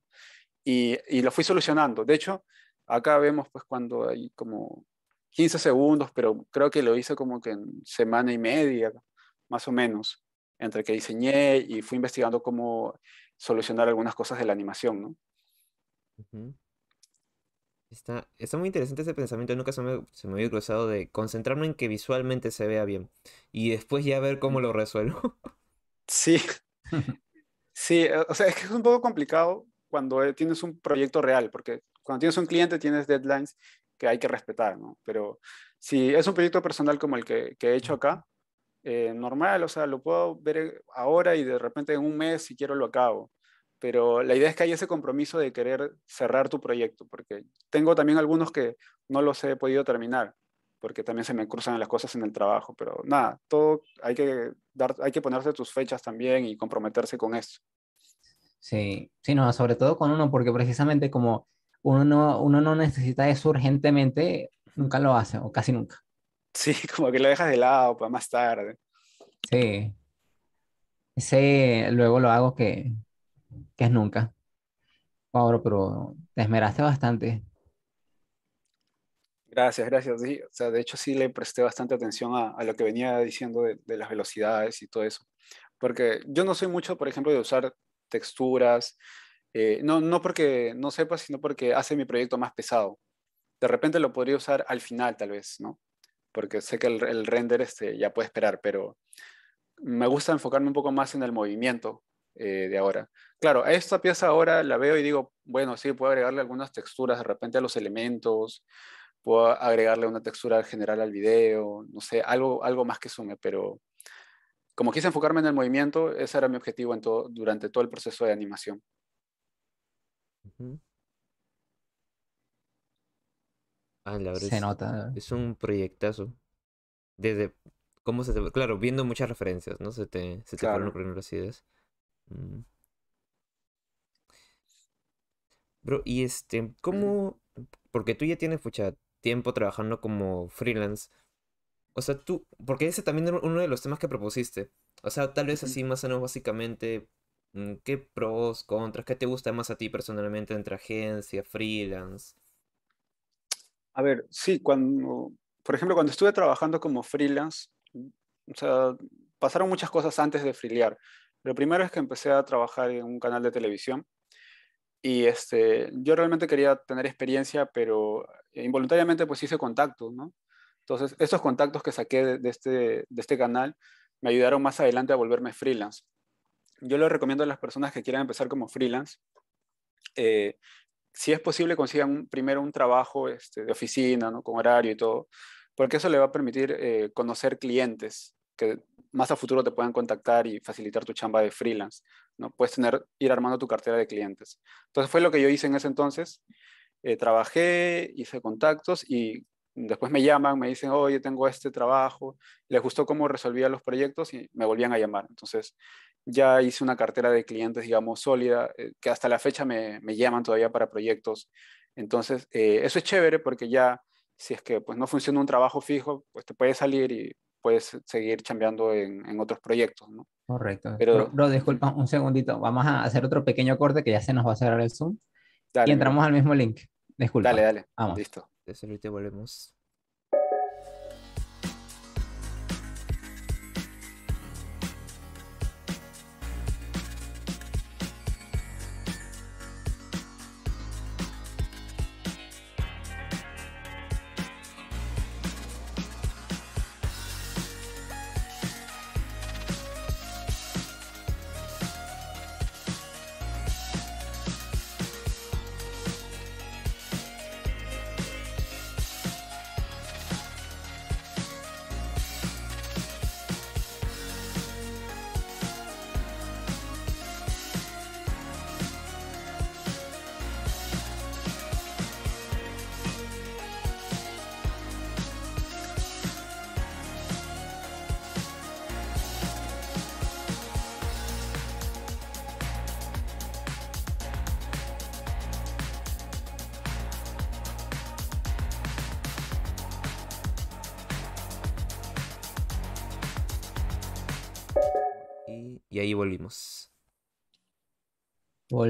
Y, lo fui solucionando. De hecho, acá vemos pues cuando hay como 15 segundos, pero creo que lo hice como que en semana y media, más o menos, entre que diseñé y fui investigando cómo solucionar algunas cosas de la animación, ¿no? Está, está muy interesante ese pensamiento, nunca se me, se me, había cruzado de concentrarme en que visualmente se vea bien y después ya ver cómo lo resuelvo. Sí, sí, o sea, es que es un poco complicado cuando eh, tienes un proyecto real, porque cuando tienes un cliente tienes deadlines que hay que respetar, ¿no? Pero si es un proyecto personal como el que he hecho acá, eh, normal, o sea, lo puedo ver ahora y de repente en un mes, si quiero, lo acabo. Pero la idea es que hay ese compromiso de querer cerrar tu proyecto, porque tengo también algunos que no los he podido terminar, porque también se me cruzan las cosas en el trabajo, pero nada, todo hay que, dar, hay que ponerse tus fechas también y comprometerse con eso. Sí, sí, no, sobre todo con uno, porque precisamente como uno no, uno no necesita eso urgentemente, nunca lo hace, o casi nunca. Sí, <laughs> como que lo dejas de lado para más tarde. Sí. Ese luego lo hago que, que es nunca. Pablo, pero te esmeraste bastante. Gracias, gracias. de hecho sí le presté bastante atención a, lo que venía diciendo de, las velocidades y todo eso. Porque yo no soy mucho, por ejemplo, de usar texturas. Eh, no, no porque no sepa, sino porque hace mi proyecto más pesado. De repente lo podría usar al final, tal vez, ¿no? porque sé que el, render este, ya puede esperar, pero me gusta enfocarme un poco más en el movimiento eh, de ahora. Claro, a esta pieza ahora la veo y digo, bueno, sí, puedo agregarle algunas texturas de repente a los elementos, puedo agregarle una textura general al video, no sé, algo, algo más que sume, pero como quise enfocarme en el movimiento, ese era mi objetivo en todo, durante todo el proceso de animación. Ah, la Se es, nota. Es un proyectazo. Desde. ¿Cómo se te.? Claro, viendo muchas referencias, ¿no? Se te, se te fueron las ideas. Mm. Bro, y este, ¿cómo? Porque tú ya tienes mucho tiempo trabajando como freelance. O sea, tú, porque ese también era uno de los temas que propusiste. O sea, tal vez así más o menos básicamente, mm, ¿qué pros, contras, qué te gusta más a ti personalmente entre agencia, freelance? A ver, sí, cuando, por ejemplo, cuando estuve trabajando como freelance, o sea, pasaron muchas cosas antes de freeliar. Lo primero es que empecé a trabajar en un canal de televisión y este, yo realmente quería tener experiencia, pero involuntariamente pues hice contactos, ¿no? Entonces, esos contactos que saqué de, este, de este canal me ayudaron más adelante a volverme freelance. Yo lo recomiendo a las personas que quieran empezar como freelance eh, si es posible, consigan primero un trabajo este, de oficina, ¿no? con horario y todo, porque eso le va a permitir eh, conocer clientes que más a futuro te puedan contactar y facilitar tu chamba de freelance. ¿no? Puedes tener, ir armando tu cartera de clientes. Entonces fue lo que yo hice en ese entonces. Eh, trabajé, hice contactos y después me llaman, me dicen, oye, tengo este trabajo, les gustó cómo resolvía los proyectos y me volvían a llamar. Entonces, ya hice una cartera de clientes, digamos, sólida, eh, que hasta la fecha me, me, llaman todavía para proyectos. Entonces, eh, eso es chévere porque ya, si es que pues, no funciona un trabajo fijo, pues te puedes salir y puedes seguir chambeando en, en otros proyectos, ¿no? Correcto. Pero, Bro, disculpa un segundito, vamos a hacer otro pequeño corte que ya se nos va a cerrar el Zoom. y entramos al mismo link. Disculpa. Dale, dale. Vamos. Listo. Desde ahorita volvemos.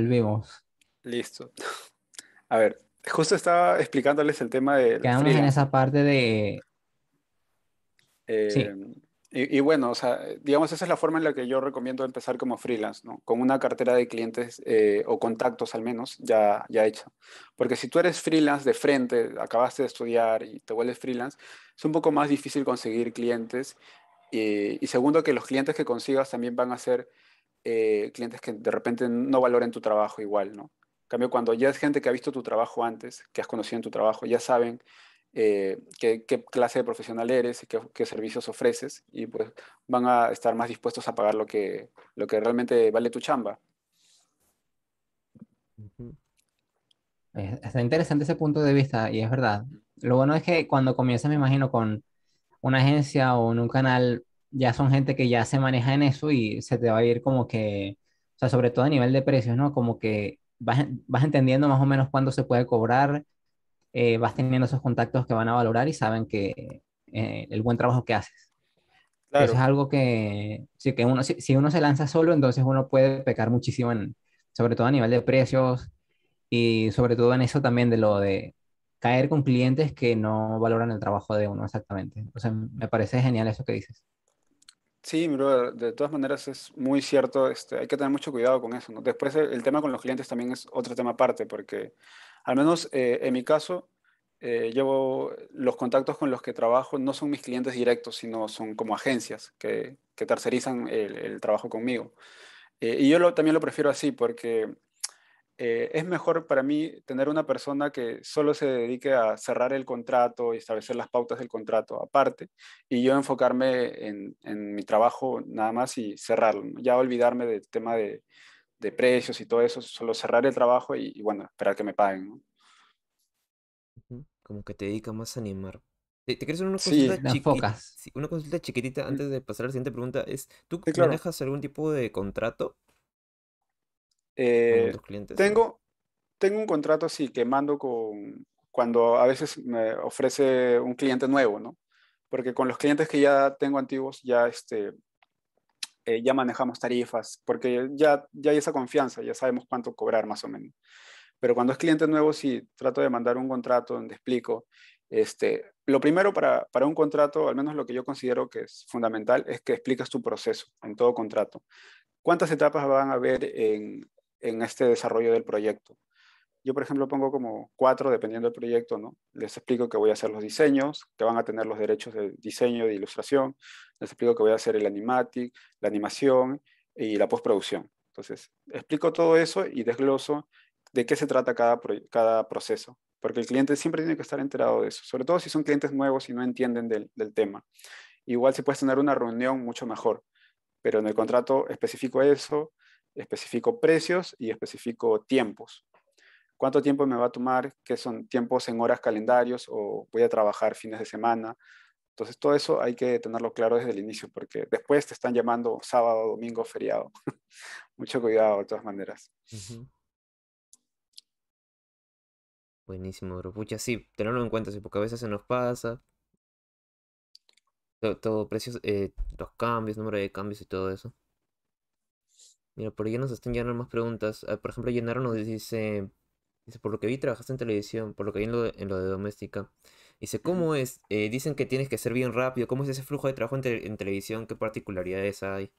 volvemos. Listo. A ver, justo estaba explicándoles el tema de... Quedamos en esa parte de... Eh, y, bueno, digamos, esa es la forma en la que yo recomiendo empezar como freelance, ¿no? Con una cartera de clientes eh, o contactos al menos ya, ya hecha. Porque si tú eres freelance de frente, acabaste de estudiar y te vuelves freelance, es un poco más difícil conseguir clientes. y segundo, que los clientes que consigas también van a ser eh, clientes que de repente no valoren tu trabajo igual, ¿no? En cambio, cuando ya es gente que ha visto tu trabajo antes, que has conocido en tu trabajo, ya saben eh, qué, clase de profesional eres, qué, qué, servicios ofreces, y pues van a estar más dispuestos a pagar lo que, lo que realmente vale tu chamba. Está interesante ese punto de vista, y es verdad. Lo bueno es que cuando comienzas, me imagino, con una agencia o en un canal ya son gente que ya se maneja en eso y se te va a ir como que, o sea, sobre todo a nivel de precios, ¿no? Como que vas, vas entendiendo más o menos cuándo se puede cobrar, eh, vas teniendo esos contactos que van a valorar y saben que eh, el buen trabajo que haces. Claro. Eso es algo que, sí, que uno, si, uno se lanza solo, entonces uno puede pecar muchísimo, en, sobre todo a nivel de precios y sobre todo en eso también de lo de caer con clientes que no valoran el trabajo de uno exactamente. O sea, me parece genial eso que dices. Sí, de todas maneras es muy cierto, este, hay que tener mucho cuidado con eso, Después el, tema con los clientes también es otro tema aparte, porque al menos eh, en mi caso, eh, los contactos con los que trabajo no son mis clientes directos, sino son como agencias que, tercerizan el, trabajo conmigo. Eh, y yo también lo prefiero así, porque eh, es mejor para mí tener una persona que solo se dedique a cerrar el contrato y establecer las pautas del contrato aparte y yo enfocarme en, mi trabajo nada más y cerrarlo, ya olvidarme del tema de, precios y todo eso, solo cerrar el trabajo y, bueno, esperar que me paguen. Como que te dedica más a animar. Te, quieres una consulta, chiquitita, una consulta chiquitita antes de pasar a la siguiente pregunta. Es, ¿Tú manejas algún tipo de contrato? Eh, clientes? Tengo, tengo un contrato así que mando con, cuando a veces me ofrece un cliente nuevo, ¿no? Porque con los clientes que ya tengo antiguos, ya, este, eh, ya manejamos tarifas, porque ya, ya hay esa confianza, ya sabemos cuánto cobrar más o menos. Pero cuando es cliente nuevo, sí, trato de mandar un contrato donde explico. Este, lo primero para, para un contrato, al menos lo que yo considero que es fundamental, es que explicas tu proceso en todo contrato. ¿Cuántas etapas van a haber en, en este desarrollo del proyecto. Yo, por ejemplo, pongo como cuatro, dependiendo del proyecto, ¿no? Les explico que voy a hacer los diseños, que van a tener los derechos de diseño, de ilustración, les explico que voy a hacer el animatic, la animación y la postproducción. Entonces, explico todo eso y desgloso de qué se trata cada, proceso, porque el cliente siempre tiene que estar enterado de eso, sobre todo si son clientes nuevos y no entienden del, tema. Igual si puedes tener una reunión, mucho mejor, pero en el contrato especifico eso, especifico precios y especifico tiempos. ¿Cuánto tiempo me va a tomar? ¿Qué son tiempos en horas calendarios o voy a trabajar fines de semana? Entonces, todo eso hay que tenerlo claro desde el inicio, porque después te están llamando sábado, domingo, feriado. <laughs> Mucho cuidado, de todas maneras. Buenísimo, bro. sí, tenerlo en cuenta, porque a veces se nos pasa. Todo, precios, eh, los cambios, número de cambios y todo eso. Mira, por ahí nos están llenando más preguntas. Ah, por ejemplo, Llenaro nos dice, dice, por lo que vi trabajaste en televisión, por lo que vi en lo de, en doméstica. Dice, ¿cómo es? Eh, dicen que tienes que ser bien rápido. ¿Cómo es ese flujo de trabajo en, televisión? ¿Qué particularidades hay?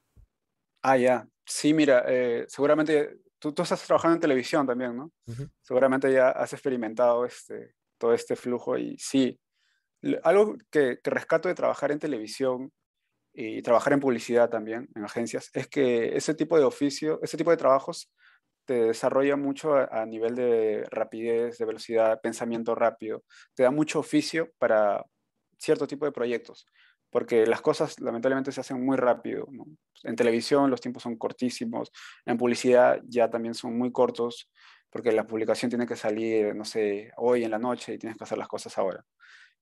Ah, ya. Sí, mira, eh, seguramente tú, tú, estás trabajando en televisión también, ¿no? Seguramente ya has experimentado este, todo este flujo y sí. Algo que, que rescato de trabajar en televisión y trabajar en publicidad también, en agencias, es que ese tipo de oficio, ese tipo de trabajos te desarrolla mucho a, nivel de rapidez, de velocidad, pensamiento rápido, te da mucho oficio para cierto tipo de proyectos, porque las cosas lamentablemente se hacen muy rápido. En televisión los tiempos son cortísimos, en publicidad ya también son muy cortos, porque la publicación tiene que salir, no sé, hoy en la noche y tienes que hacer las cosas ahora.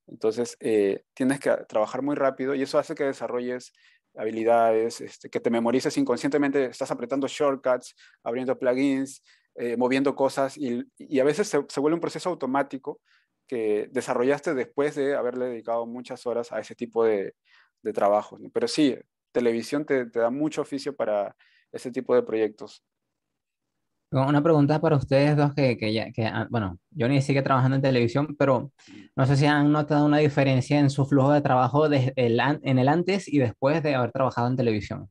Entonces, eh, tienes que trabajar muy rápido y eso hace que desarrolles habilidades, este, que te memorices inconscientemente, estás apretando shortcuts, abriendo plugins, eh, moviendo cosas y, a veces se, vuelve un proceso automático que desarrollaste después de haberle dedicado muchas horas a ese tipo de, trabajo, trabajos. Pero sí, televisión te da mucho oficio para ese tipo de proyectos. Una pregunta para ustedes dos que, que ya, que, ah, bueno, Johnny sigue trabajando en televisión, pero no sé si han notado una diferencia en su flujo de trabajo en el antes y después de haber trabajado en televisión.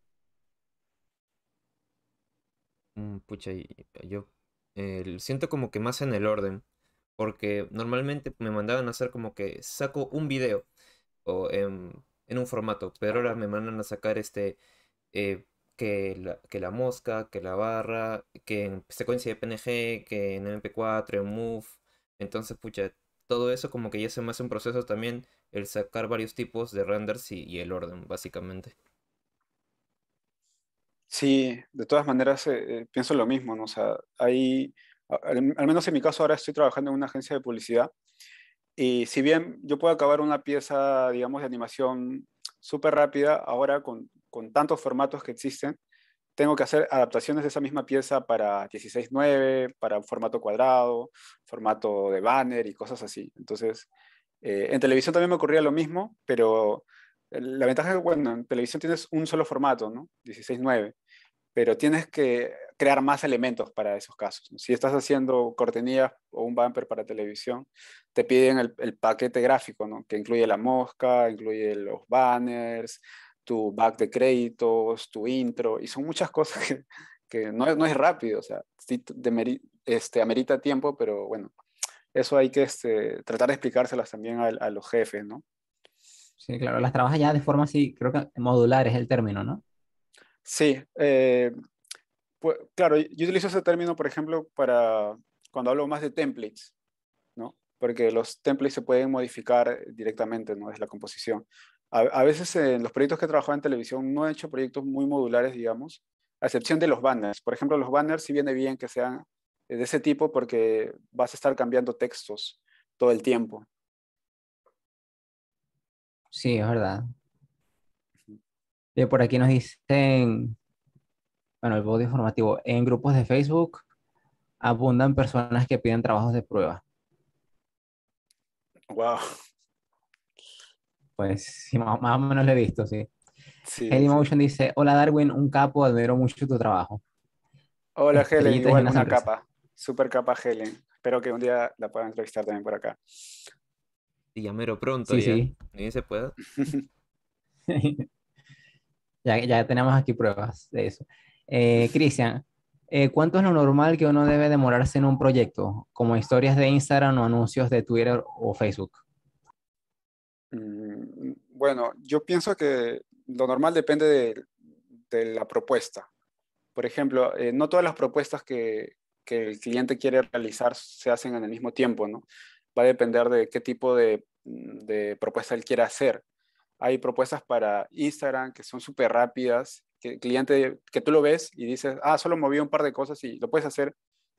Mm, pucha, yo siento como que más en el orden, porque normalmente me mandaban a hacer como que saco un video o, em, en, un formato, pero ahora me mandan a sacar este... Eh, que la, que la mosca, que la barra, que en secuencia de PNG, que en MP4, en Move. Entonces, pucha, todo eso como que ya se me hace un proceso también el sacar varios tipos de renders y, el orden, básicamente. Sí, de todas maneras eh, eh, pienso lo mismo, ¿no? O sea, hay, al, al, menos en mi caso ahora estoy trabajando en una agencia de publicidad y si bien yo puedo acabar una pieza, digamos, de animación súper rápida, ahora con, con tantos formatos que existen, tengo que hacer adaptaciones de esa misma pieza para 16.9, para un formato cuadrado, formato de banner y cosas así. Entonces, eh, en televisión también me ocurría lo mismo, pero la ventaja es que, bueno, en televisión tienes un solo formato, ¿no? 16.9, pero tienes que crear más elementos para esos casos. Si estás haciendo cortenías o un bumper para televisión, te piden el, el paquete gráfico, ¿no? Que incluye la mosca, incluye los banners, tu back de créditos, tu intro, y son muchas <laughs> cosas que, que no, no, es rápido, o sea, este, amerita tiempo, pero bueno, eso hay que este, tratar de explicárselas también a, los jefes, ¿no? Sí, claro, las trabajas ya de forma así, creo que modular es el término, ¿no? Sí, eh, pues, claro, yo utilizo ese término, por ejemplo, para cuando hablo más de templates, ¿no? Porque los templates se pueden modificar directamente, ¿no? Es la composición a, veces en los proyectos que he trabajado en televisión no he hecho proyectos muy modulares, digamos, a excepción de los banners. Por ejemplo, los banners sí viene bien que sean eh, de ese tipo porque vas a estar cambiando textos todo el tiempo. Sí, es verdad. Y Por aquí nos dicen, bueno, el body informativo, en grupos de Facebook abundan personas que piden trabajos de prueba. Wow pues <laughs> más, o menos lo he visto, sí. sí Motion dice, hola Darwin, un capo, admiro mucho tu trabajo. Hola este, Helen, igual una capa, super capa Helen. Espero que un día la puedan entrevistar también por acá. Y ya mero pronto, sí, ya. se puede? <laughs> ya, ya tenemos aquí pruebas de eso. Eh, Cristian, eh, ¿cuánto es lo normal que uno debe demorarse en un proyecto, como historias de Instagram o anuncios de Twitter o Facebook? Mm, bueno, yo pienso que lo normal depende de, la propuesta. Por ejemplo, eh, no todas las propuestas que, el cliente quiere realizar se hacen en el mismo tiempo, ¿no? Va a depender de qué tipo de, propuesta él quiere hacer. Hay propuestas para Instagram que son súper rápidas, que el cliente, que tú lo ves y dices, ah, solo moví un par de cosas y lo puedes hacer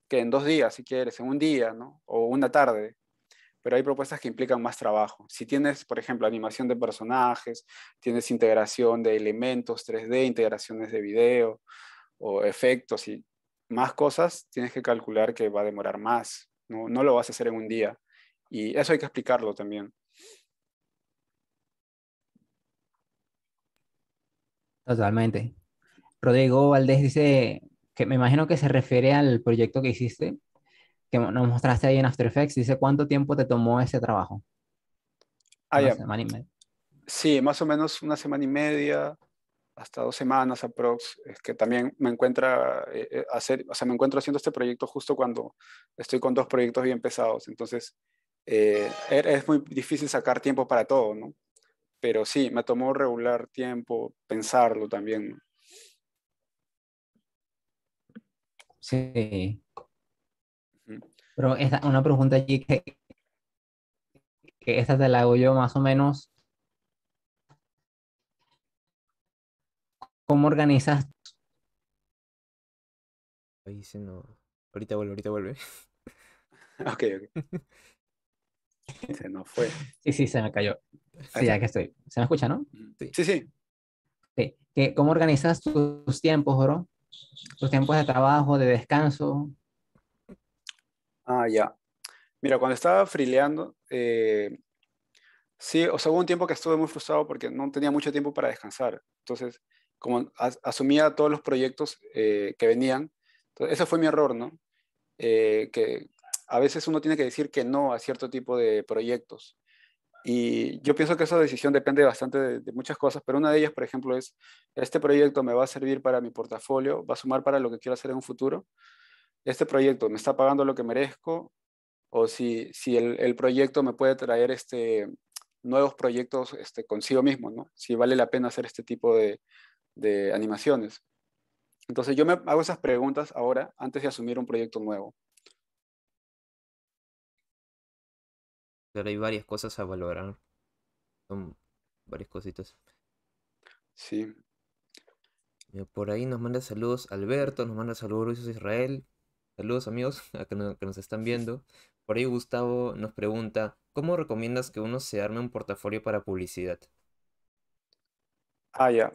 que en dos días, si quieres, en un día, ¿no? O una tarde pero hay propuestas que implican más trabajo. Si tienes, por ejemplo, animación de personajes, tienes integración de elementos 3D, integraciones de video o efectos y más cosas, tienes que calcular que va a demorar más. No, lo vas a hacer en un día. Y eso hay que explicarlo también. Totalmente. Rodrigo Valdés dice que me imagino que se refiere al proyecto que hiciste que nos mostraste ahí en After Effects, dice cuánto tiempo te tomó ese trabajo. Ah, semana y media. Sí, más o menos una semana y media, hasta dos semanas aprox. Es que también me encuentra eh, eh, hacer, o sea, me encuentro haciendo este proyecto justo cuando estoy con dos proyectos bien pesados. Entonces, eh, er, es muy difícil sacar tiempo para todo, ¿no? Pero sí, me tomó regular tiempo pensarlo también. Sí, pero esta, una pregunta allí que, que esta te la hago yo más o menos. ¿Cómo organizas? Ahí se no. Ahorita vuelve, ahorita vuelve. <laughs> ok, ok. <laughs> se nos fue. Sí, sí, se me cayó. Sí, ya que estoy. ¿Se me escucha, no? Sí, sí. sí. sí. ¿Cómo organizas tus tiempos, Oro? Tus tiempos de trabajo, de descanso, Ah, ya. Mira, cuando estaba frileando, eh, sí, o sea, hubo un tiempo que estuve muy frustrado porque no tenía mucho tiempo para descansar. Entonces, como asumía todos los proyectos eh, que venían, eso ese fue mi error, ¿no? Eh, que a veces uno tiene que decir que no a cierto tipo de proyectos. Y yo pienso que esa decisión depende bastante de, de, muchas cosas, pero una de ellas, por ejemplo, es, este proyecto me va a servir para mi portafolio, va a sumar para lo que quiero hacer en un futuro, este proyecto me está pagando lo que merezco o si, si el, proyecto me puede traer este, nuevos proyectos este, consigo mismo, ¿no? si vale la pena hacer este tipo de, de animaciones. Entonces yo me hago esas preguntas ahora antes de asumir un proyecto nuevo. Pero hay varias cosas a valorar. Son varias cositas. Sí. Eh, por ahí nos manda saludos Alberto, nos manda saludos Luis Israel, Saludos amigos <laughs> que nos, están <laughs> viendo. Por ahí Gustavo nos pregunta, ¿cómo recomiendas que uno se arme un portafolio para publicidad? Ah, ya.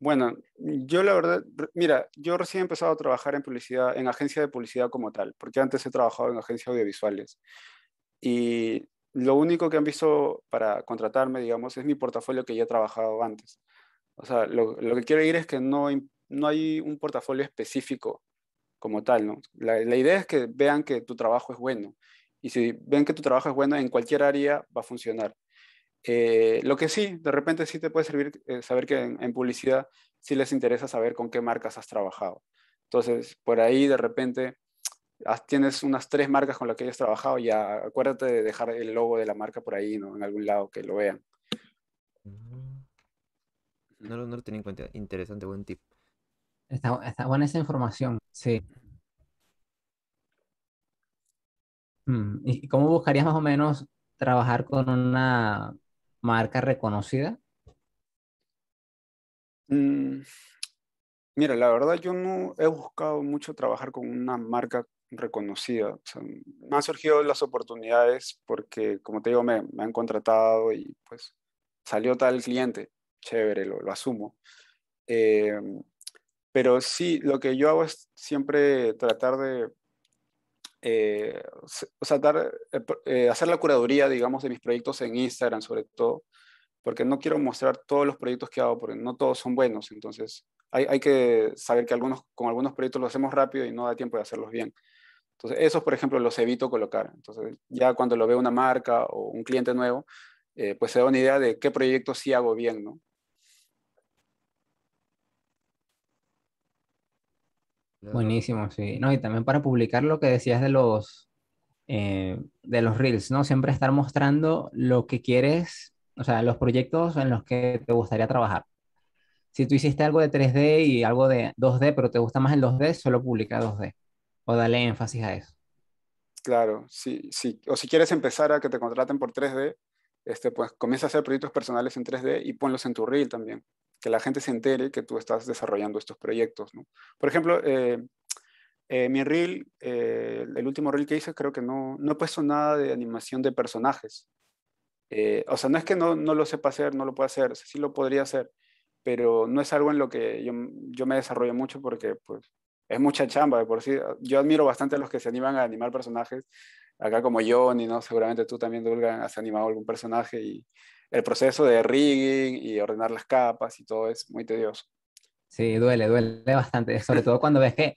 bueno, yo la verdad, mira, yo recién he empezado a trabajar en publicidad, en agencia de publicidad como tal, porque antes he trabajado en agencias audiovisuales. Y lo único que han visto para contratarme, digamos, es mi portafolio que ya he trabajado antes. O sea, lo, que quiero ir es que no, no hay un portafolio específico como tal, ¿no? La, idea es que vean que tu trabajo es bueno. Y si ven que tu trabajo es bueno, en cualquier área va a funcionar. Eh, lo que sí, de repente sí te puede servir eh, saber que en, publicidad sí les interesa saber con qué marcas has trabajado. Entonces, por ahí de repente tienes unas tres marcas con las que hayas trabajado y acuérdate de dejar el logo de la marca por ahí, ¿no? En algún lado, que lo vean. Mm. No, no lo tenía en cuenta. Interesante, buen tip. Está, está esa información, sí. Mm, ¿Y cómo buscarías más o menos trabajar con una marca reconocida? Mm, mira, la verdad yo no he buscado mucho trabajar con una marca reconocida. me han surgido las oportunidades porque, como te digo, me, han contratado y pues salió tal cliente. Chévere, lo, lo asumo. Eh, pero sí, lo que yo hago es siempre tratar de eh, o sea, dar, eh, eh, hacer la curaduría, digamos, de mis proyectos en Instagram, sobre todo, porque no quiero mostrar todos los proyectos que hago, porque no todos son buenos. Entonces, hay, hay que saber que algunos, con algunos proyectos los hacemos rápido y no da tiempo de hacerlos bien. Entonces, esos, por ejemplo, los evito colocar. Entonces, ya cuando lo ve una marca o un cliente nuevo, pues se da una idea de qué proyectos sí hago bien, ¿no? Buenísimo, sí. No, y también para publicar lo que decías de los, eh, de los reels, ¿no? Siempre estar mostrando lo que quieres, o sea, los proyectos en los que te gustaría trabajar. Si tú hiciste algo de 3D y algo de 2D, pero te gusta más el 2D, solo publica 2D. O dale énfasis a eso. Claro, sí, sí. O si quieres empezar a que te contraten por 3D, este, pues comienza a hacer proyectos personales en 3D y ponlos en tu reel también que la gente se entere que tú estás desarrollando estos proyectos. Por ejemplo, eh, eh, mi reel, eh, el último reel que hice, creo que no, no he puesto nada de animación de personajes. o sea, no es que no, lo sepa hacer, no lo pueda hacer, sí lo podría hacer, pero no es algo en lo que yo, me desarrollo mucho porque pues, es mucha chamba de por sí. Yo admiro bastante a los que se animan a animar personajes, acá como Johnny, ¿no? Seguramente tú también, Dulga, has animado algún personaje y el proceso de rigging y ordenar las capas y todo es muy tedioso. Sí, duele, duele bastante, sobre todo cuando ves que,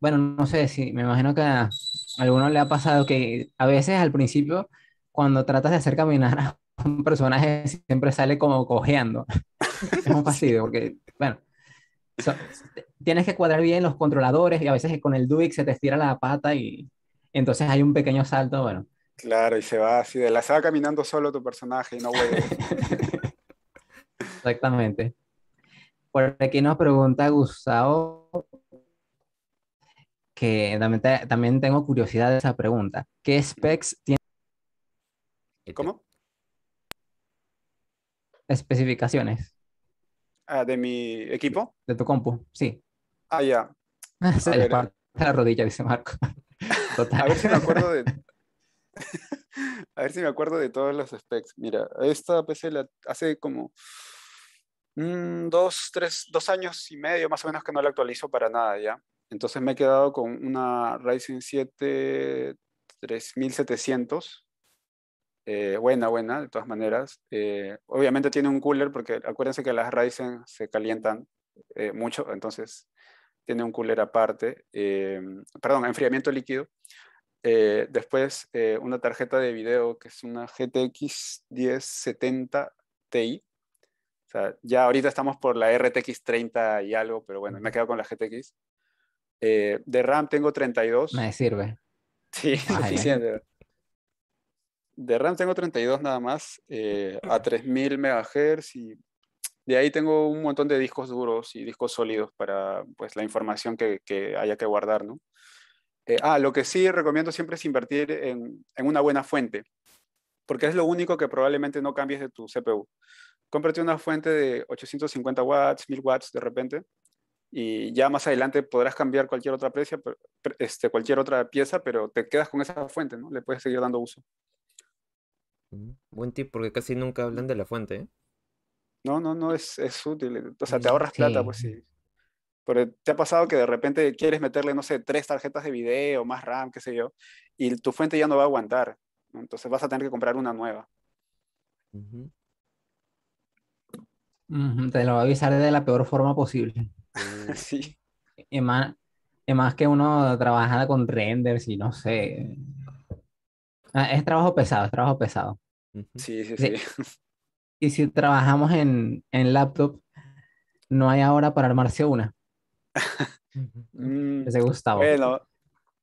bueno, no sé si me imagino que a alguno le ha pasado que a veces al principio, cuando tratas de hacer caminar a un personaje, siempre sale como cojeando. <laughs> es un fastidio, porque, bueno, tienes que cuadrar bien los controladores y a veces con el duik se te estira la pata y entonces hay un pequeño salto, bueno. Claro, y se va así de la se va caminando solo tu personaje y no huele. <laughs> Exactamente. Por aquí nos pregunta Gustavo, que también tengo curiosidad de esa pregunta. ¿Qué specs tiene? ¿Cómo? Especificaciones. Ah, de mi equipo. De tu compu, sí. Ah, ya. <laughs> Se la rodilla, dice Marco. Total. <laughs> A ver si me acuerdo de, <laughs> a ver si me acuerdo de todos los specs. Mira, esta PC pues, la hace como mm, dos, tres, dos años y medio más o menos que no la actualizo para nada ya. Entonces me he quedado con una Ryzen 7 3700. Eh, buena, buena, de todas maneras. Eh, obviamente tiene un cooler porque acuérdense que las Ryzen se calientan eh, mucho, entonces tiene un cooler aparte, perdón, enfriamiento líquido. Eh, después, eh, una tarjeta de video que es una GTX 1070 Ti. ya ahorita estamos por la RTX 30 y algo, pero bueno, me he quedado con la GTX. Eh, de RAM tengo 32. Me sirve. Sí, suficiente. <laughs> De RAM tengo 32 nada más, a 3000 MHz y de ahí tengo un montón de discos duros y discos sólidos para pues, la información que, que haya que guardar, ¿no? Eh, ah, lo que sí recomiendo siempre es invertir en, una buena fuente, porque es lo único que probablemente no cambies de tu CPU. Cómprate una fuente de 850 watts, 1000 watts de repente, y ya más adelante podrás cambiar cualquier otra, este, cualquier otra pieza, pero te quedas con esa fuente, ¿no? Le puedes seguir dando uso. Mm, buen tip, porque casi nunca hablan de la fuente. ¿eh? No, no, no es, útil. O sea, te mm, ahorras plata, pues sí. Pero te ha pasado que de repente quieres meterle, no sé, tres tarjetas de video, más RAM, qué sé yo, y tu fuente ya no va a aguantar. Entonces vas a tener que comprar una nueva. te lo voy a avisar de la peor forma posible. sí. Y <laughs> más, más, que uno trabaja con renders y no sé. Ah, es trabajo pesado, es trabajo pesado. Sí, sí, sí. <laughs> Y, si trabajamos en, en laptop, no hay ahora para armarse una. Mm, Ese Gustavo. Bueno,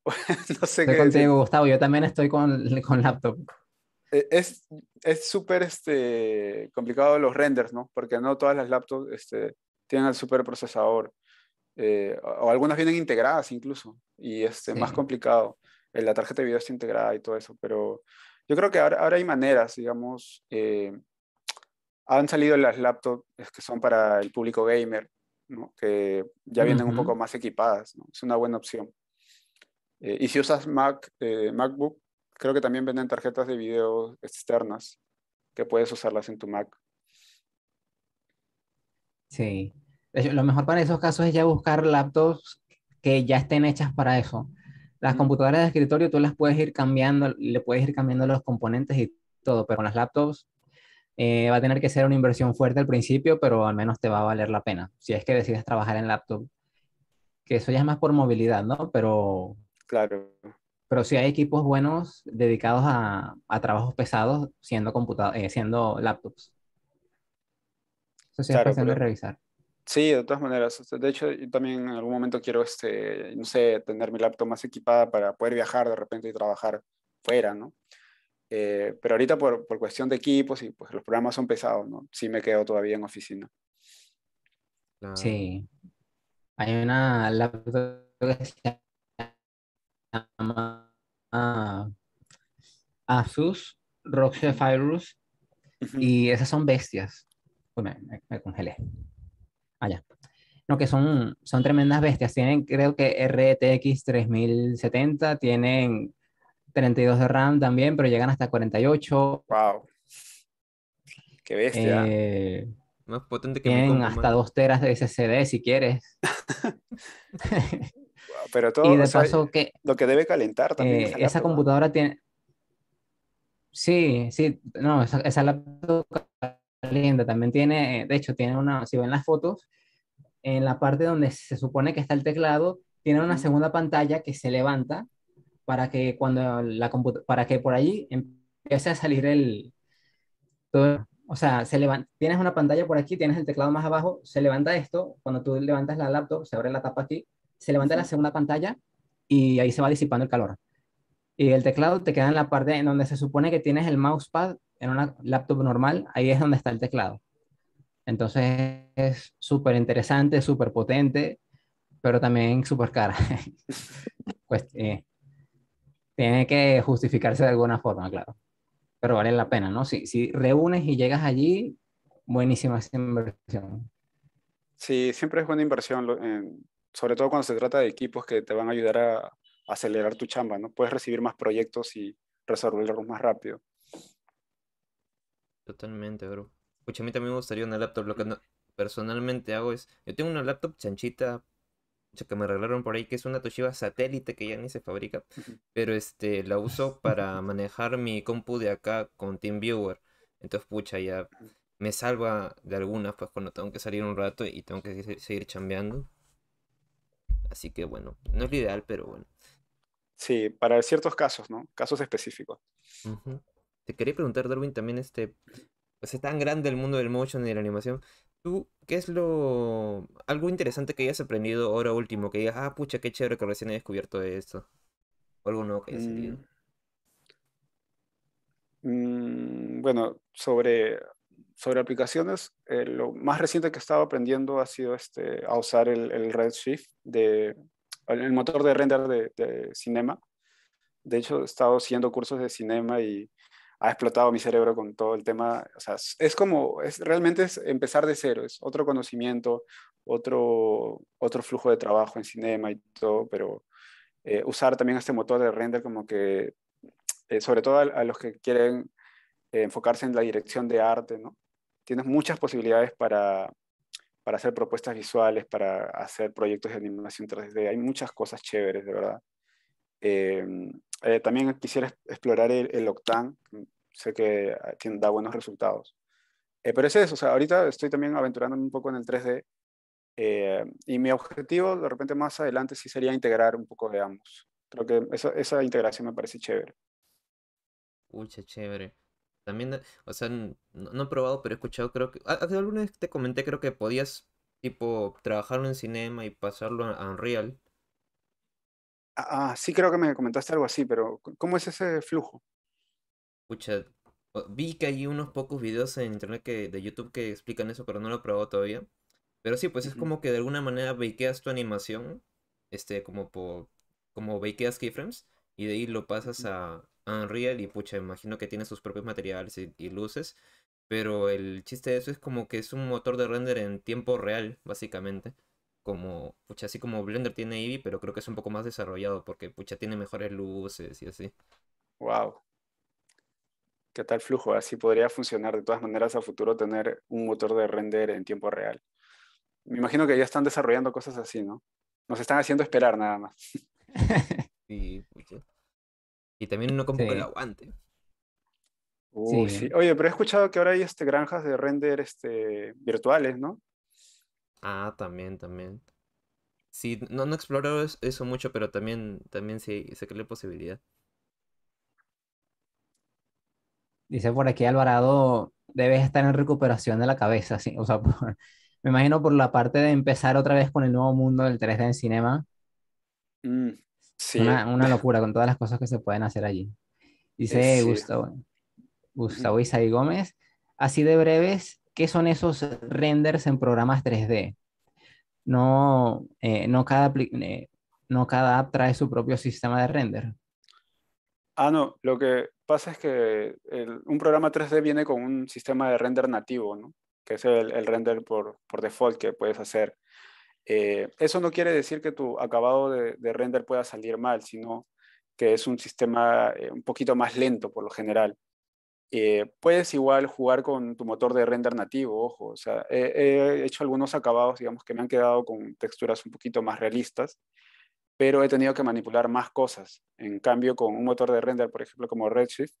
<laughs> no sé Yo también estoy con, con laptop. E, es súper este, complicado los renders, ¿no? Porque no todas las laptops este, tienen el superprocesador. procesador eh, o algunas vienen integradas incluso. Y es este, más complicado. Eh, la tarjeta de video está integrada y todo eso. Pero yo creo que ahora, ahora hay maneras, digamos. Eh, han salido las laptops que son para el público gamer que ya vienen un poco más equipadas. Es una buena opción. Eh, y si usas Mac, eh, MacBook, creo que también venden tarjetas de video externas que puedes usarlas en tu Mac. Sí. Lo mejor para esos casos es ya buscar laptops que ya estén hechas para eso. Las computadoras de escritorio tú las puedes ir cambiando, le puedes ir cambiando los componentes y todo, pero con las laptops eh, va a tener que ser una inversión fuerte al principio, pero al menos te va a valer la pena. Si es que decides trabajar en laptop, que eso ya es más por movilidad, ¿no? Pero. Claro. Pero sí hay equipos buenos dedicados a, a trabajos pesados siendo, eh, siendo laptops. Eso sí claro, es pero... revisar. Sí, de todas maneras. De hecho, yo también en algún momento quiero, este, no sé, tener mi laptop más equipada para poder viajar de repente y trabajar fuera, ¿no? Eh, pero ahorita por, por, cuestión de equipos y pues los programas son pesados, ¿no? Sí me quedo todavía en oficina. Sí. Hay una laptop que se llama ah, Asus Roxy Virus y esas son bestias. me, congelé. Allá. Ah, no, que son, son tremendas bestias. Tienen, creo que RTX 3070, tienen 32 de RAM también, pero llegan hasta 48. ¡Wow! ¡Qué bestia! Eh, más potente que Tienen hasta 2 teras de SSD si quieres. <laughs> pero todo lo que debe calentar también. Eh, esa, computadora tiene... Sí, sí, no, esa, esa laptop calienta también tiene, eh, de hecho tiene una, si ven las fotos, en la parte donde se supone que está el teclado, tiene una segunda pantalla que se levanta para que cuando la para que por allí empiece a salir el o sea, se levanta, tienes una pantalla por aquí, tienes el teclado más abajo, se levanta esto, cuando tú levantas la laptop, se abre la tapa aquí, se levanta la segunda pantalla y ahí se va disipando el calor. Y el teclado te queda en la parte en donde se supone que tienes el mousepad en una laptop normal, ahí es donde está el teclado. Entonces es súper interesante, súper potente, pero también súper cara. <laughs> pues, eh, tiene que justificarse de alguna forma, claro. Pero vale la pena, ¿no? Si, si reúnes y llegas allí, buenísima esa inversión. Sí, siempre es buena inversión, sobre todo cuando se trata de equipos que te van a ayudar a, acelerar tu chamba, ¿no? Puedes recibir más proyectos y resolverlos más rápido. Totalmente, bro. Escucha, a mí también me gustaría una laptop. Lo que personalmente hago es, yo tengo una laptop chanchita que me arreglaron por ahí, que es una Toshiba satélite que ya ni se fabrica, pero este, la uso para <laughs> manejar mi compu de acá con TeamViewer. Entonces, pucha, ya me salva de algunas, pues cuando tengo que salir un rato y tengo que seguir chambeando. Así que bueno, no es lo ideal, pero bueno. Sí, para ciertos casos, ¿no? Casos específicos. Te quería preguntar, Darwin, también este, pues es tan grande el mundo del motion y de la animación, qué es lo. algo interesante que hayas aprendido ahora último? Que digas, ah, pucha, qué chévere que recién he descubierto esto. O algo nuevo que hayas mm. sentido. Mm, bueno, sobre, sobre aplicaciones, eh, lo más reciente que he estado aprendiendo ha sido este, a usar el, Redshift, de, el motor de render de, de Cinema. De hecho, he estado haciendo cursos de Cinema y ha explotado mi cerebro con todo el tema. O sea, es como, es, realmente es empezar de cero, es otro conocimiento, otro, otro flujo de trabajo en cinema y todo, pero eh, usar también este motor de render como que, eh, sobre todo a, los que quieren eh, enfocarse en la dirección de arte, ¿no? Tienes muchas posibilidades para, para hacer propuestas visuales, para hacer proyectos de animación 3D. Hay muchas cosas chéveres, de verdad. Em, eh, también quisiera explorar el, el, Octane, mm, sé que ah, da buenos resultados. Eh, pero es eso, o sea, ahorita estoy también aventurándome un poco en el 3D em, y mi objetivo de repente más adelante sí sería integrar un poco de ambos. Creo que esa, integración me parece chévere. Uy, chévere. También, o sea, no, no, he probado, pero he escuchado, creo que... Alguna vez te comenté, creo que podías, tipo, trabajarlo en cinema y pasarlo a Unreal Ah, ah, sí creo que me comentaste algo así, pero ¿cómo es ese flujo? Pucha, vi que hay unos pocos videos en internet que, de YouTube que explican eso, pero no lo he probado todavía. Pero sí, pues es como que de alguna manera bakeas tu animación, este, como como bakeas keyframes, y de ahí lo pasas a Unreal y pucha, imagino que tiene sus propios materiales y luces. Pero el chiste de eso es como que es un motor de render en tiempo real, básicamente como, pucha, así como Blender tiene Eevee, pero creo que es un poco más desarrollado porque, pucha, tiene mejores luces y así. Wow. ¿Qué tal flujo? Así podría funcionar de todas maneras a futuro tener un motor de render en tiempo real. Me imagino que ya están desarrollando cosas así, ¿no? Nos están haciendo esperar nada más. <laughs> Sí, pucha. Y también uno con el aguante. sí. Oye, pero he escuchado que ahora hay este, granjas de render este, virtuales, ¿no? Ah, también, también. Sí, no, no eso mucho, pero también, también sí, sé que posibilidad. Dice por aquí Alvarado, debes estar en recuperación de la cabeza, O sea, <laughs> me imagino por la parte de empezar otra vez con el nuevo mundo del 3D en cinema. Mm, sí, <laughs> Una, locura con todas las cosas que se pueden hacer allí. Dice eh, Gustavo, Gustavo Isai Gómez, así de breves, qué son esos renders en programas 3D. No, eh, no, cada, eh, no cada app trae su propio sistema de render. Ah, no, lo que pasa es que un programa 3D viene con un sistema de render nativo, ¿no? que es el, render por, por, default que puedes hacer. Eh, eso no quiere decir que tu acabado de, de, render pueda salir mal, sino que es un sistema un poquito más lento por lo general. Eh, puedes igual jugar con tu motor de render nativo, ojo, sea, he, hecho algunos acabados, digamos, que me han quedado con texturas un poquito más realistas, pero he tenido que manipular más cosas. En cambio, con un motor de render, por ejemplo, como Redshift,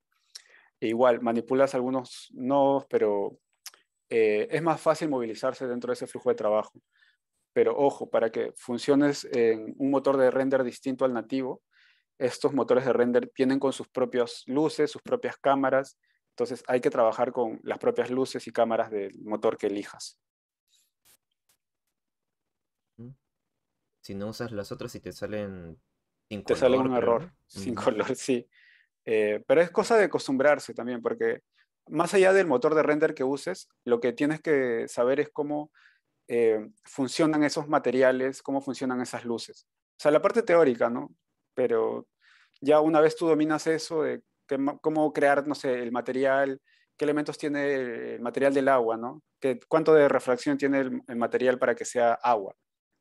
igual manipulas algunos nodos, pero eh, es más fácil movilizarse dentro de ese flujo de trabajo. Pero ojo, para que funciones en un motor de render distinto al nativo, estos motores de render tienen con sus propias luces, sus propias cámaras, entonces hay que trabajar con las propias luces y cámaras del motor que elijas. Si no usas las otras y te salen sin Te sale un error sin color, sí. Eh, pero es cosa de acostumbrarse también, porque más allá del motor de render que uses, lo que tienes que saber es cómo eh, funcionan esos materiales, cómo funcionan esas luces. O sea, la parte teórica, ¿no? Pero ya una vez tú dominas eso de cómo crear, no sé, el material, qué elementos tiene el material del agua, ¿no? ¿Cuánto de refracción tiene el, material para que sea agua?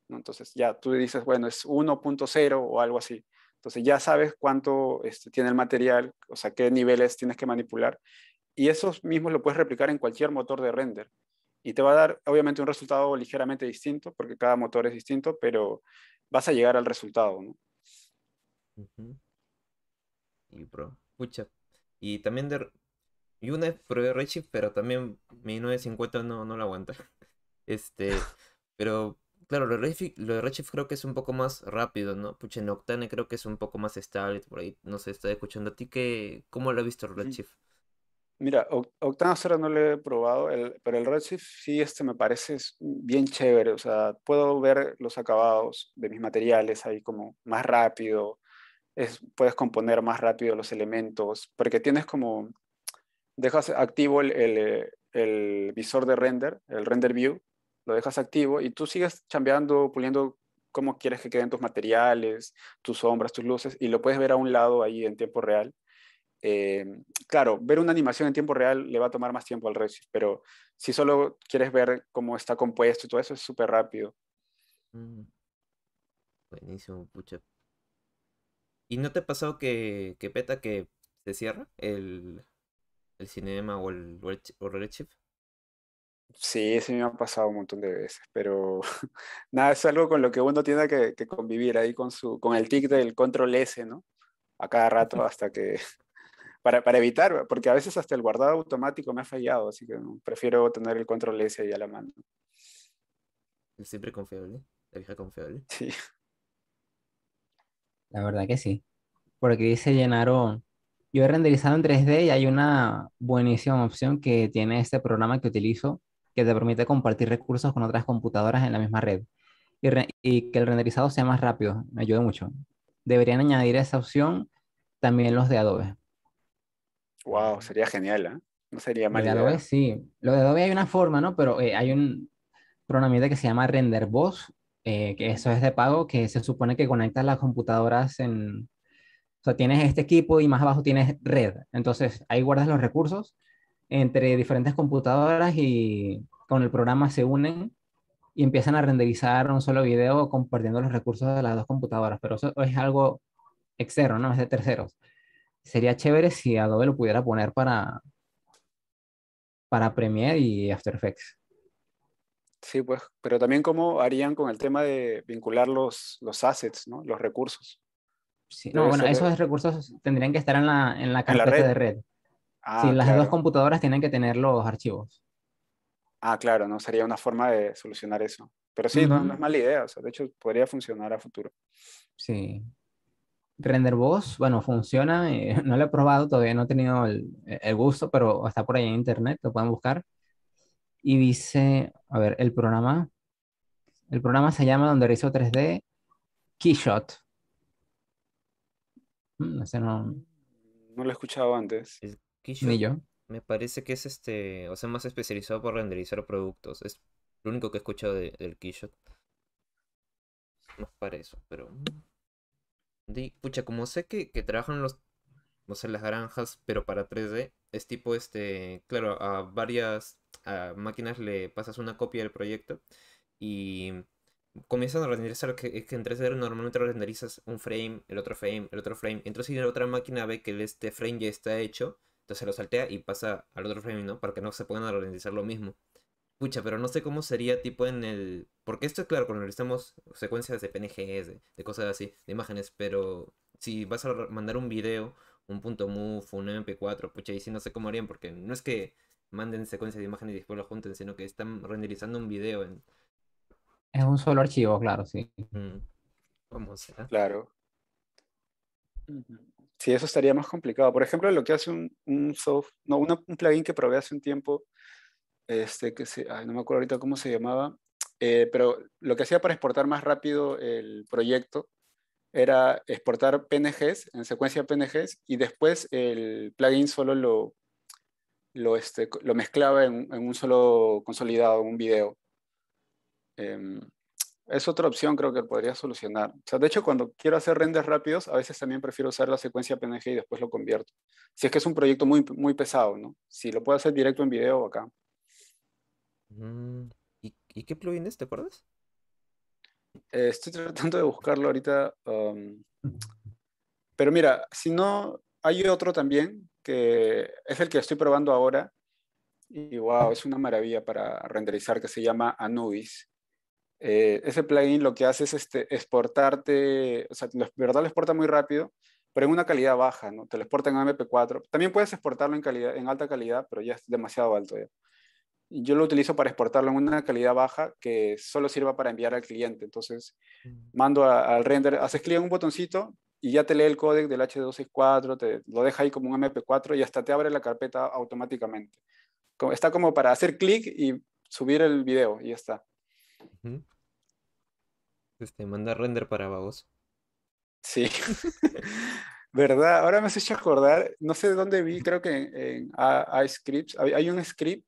Entonces ya tú dices, bueno, es 1.0 o algo así. Entonces ya sabes cuánto este, tiene el material, o sea, qué niveles tienes que manipular. Y esos mismos lo puedes replicar en cualquier motor de render. Y te va a dar, obviamente, un resultado ligeramente distinto, porque cada motor es distinto, pero vas a llegar al resultado. ¿no? Y, pro pucha. Y también de... Y una vez probé Redshift, pero también mi 950 no, no la aguanta. <laughs> Este, <laughs> pero claro, lo de, Redshift, creo que es un poco más rápido, ¿no? Pucha, en Octane creo que es un poco más estable, por ahí no sé, está escuchando a ti, que, ¿cómo lo has visto Redshift? Mira, Octane ahora no lo he probado, el, pero el Redshift sí este me parece bien chévere, o sea, puedo ver los acabados de mis materiales ahí como más rápido, puedes componer más rápido los elementos, porque tienes como, dejas activo el, eh, el, visor de render, el render view, lo dejas activo y tú sigues chambeando, puliendo cómo quieres que queden tus materiales, tus sombras, tus luces, y lo puedes ver a un lado ahí en tiempo real. Eh, claro, ver una animación en tiempo real le va a tomar más tiempo al Redshift, pero si solo quieres ver cómo está compuesto y todo eso, es súper rápido. Mm. Buenísimo, pucha. ¿Y no te ha pasado que, peta que se cierra el, el cinema o el, o Sí, eso me ha pasado un montón de veces, pero <laughs> nada, es algo con lo que uno tiene que, convivir ahí con, su, con el tic del control S, ¿no? A cada rato <laughs> hasta que... <laughs> Para, para evitar, porque a veces hasta el guardado automático me ha fallado, así que prefiero tener el control S ahí a la mano. Siempre confiable, la vieja confiable. Sí. La verdad que sí. porque dice llenaron. yo he renderizado en 3D y hay una buenísima opción que tiene este programa que utilizo que te permite compartir recursos con otras computadoras en la misma red y, que el renderizado sea más rápido. Me ayuda mucho. Deberían añadir esa opción también los de Adobe. Wow, sería genial, ¿eh? No sería mal. de Adobe sí. Lo de Adobe hay una forma, ¿no? Pero eh, hay un programa que se llama Render Boss eh, que eso es de pago, que se supone que conectas las computadoras en... O sea, tienes este equipo y más abajo tienes red. Entonces, ahí guardas los recursos entre diferentes computadoras y con el programa se unen y empiezan a renderizar un solo video compartiendo los recursos de las dos computadoras, pero eso es algo externo, no es de terceros. Sería chévere si Adobe lo pudiera poner para, para Premiere y After Effects. Sí, pues, pero también cómo harían con el tema de vincular los, assets, ¿no? Los recursos. no, bueno, esos recursos tendrían que estar en la, en carpeta de red. Ah, las dos computadoras tienen que tener los archivos. Ah, claro, no sería una forma de solucionar eso. Pero sí, no, es mala idea, o sea, de hecho podría funcionar a futuro. Sí. RenderBoss, bueno, funciona, eh, <laughs> no lo he probado, todavía no he tenido el, el, gusto, pero está por ahí en internet, lo pueden buscar y dice, a ver, el programa, el programa se llama Donde hizo 3D, Keyshot. Mm, no no... lo he escuchado antes. Keyshot? Me parece que es este, o sea, más especializado por renderizar productos. Es lo único que he escuchado del Keyshot. No es para eso, pero... Mm. pucha, como sé que, que trabajan los, No sé, las granjas, pero para 3D, es tipo este, claro, a varias a máquinas le pasas una copia del proyecto y comienzan a renderizar, que es que en 3D normalmente renderizas un frame, el otro frame, el otro frame. Entonces si la otra máquina ve que este frame ya está hecho, entonces lo saltea y pasa al otro frame, ¿no? Para que no se puedan renderizar lo mismo. Pucha, pero no sé cómo sería tipo en el... Porque esto es claro, cuando realizamos secuencias de PNGs, de, cosas así, de imágenes, pero si vas a mandar un video, un punto .move, un MP4, pucha, y si no sé cómo harían, porque no es que manden secuencias de imágenes y después lo junten, sino que están renderizando un video en... Es un solo archivo, claro, sí. Mm. ¿Cómo Claro. Sí, eso estaría más complicado. Por ejemplo, lo que hace un, un no, un plugin que probé hace un tiempo, este, que se, no me acuerdo ahorita cómo se llamaba, eh, pero lo que hacía para exportar más rápido el proyecto era exportar PNGs en secuencia PNGs y después el plugin solo lo lo, este, lo mezclaba en, en, un solo consolidado, un video. Em, es otra opción creo que podría solucionar. O sea, de hecho, cuando quiero hacer renders rápidos, a veces también prefiero usar la secuencia PNG y después lo convierto. Si es que es un proyecto muy, muy pesado, ¿no? Si lo puedo hacer directo en video acá. Mm, ¿Y, ¿y qué plugin ¿Te acuerdas? Eh, estoy tratando de buscarlo ahorita. Um, pero mira, si no, hay otro también que es el que estoy probando ahora. Y wow, es una maravilla para renderizar que se llama Anubis. Eh, ese plugin lo que hace es este, exportarte, o sea, verdad lo exporta muy rápido, pero en una calidad baja, ¿no? Te lo exporta en MP4. También puedes exportarlo en, calidad, en alta calidad, pero ya es demasiado alto ya. Yo lo utilizo para exportarlo en una calidad baja que solo sirva para enviar al cliente. Entonces, mm. mando al render, haces clic en un botoncito, y ya te lee el código del H264, te lo deja ahí como un MP4 y hasta te abre la carpeta automáticamente. Está como para hacer clic y subir el video y ya está. Este, manda render para vagos. Sí. <laughs> ¿Verdad? Ahora me has hecho acordar, no sé de dónde vi, <laughs> creo que en, iScripts hay, un script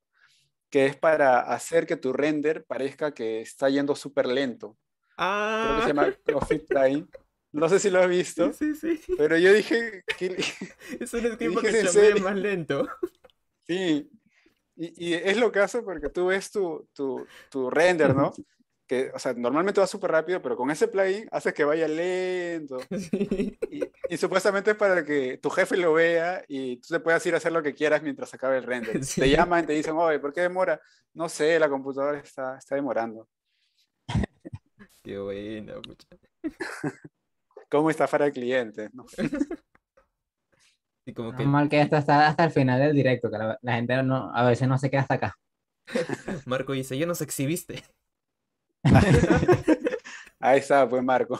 que es para hacer que tu render parezca que está yendo súper lento. Creo que se ah. llama profit <laughs> No sé si lo has visto. Pero yo dije. Que... <laughs> es un que se más lento. Sí. Y, es lo que hace porque tú ves tu, tu, tu render, ¿no? Que, o sea, normalmente va súper rápido, pero con ese plugin hace que vaya lento. <laughs> Y, supuestamente es para que tu jefe lo vea y tú te puedas ir a hacer lo que quieras mientras acabe el render. <laughs> Te llaman y te dicen, oye, ¿por qué demora? No sé, la computadora está, está demorando. Qué bueno, muchachos cómo estafar al cliente. <laughs> Y como que... Mal que está hasta el final del directo, que la, gente no, a veces no se queda hasta acá. <laughs> Marco dice, ya nos exhibiste. <laughs> Ahí está, pues Marco.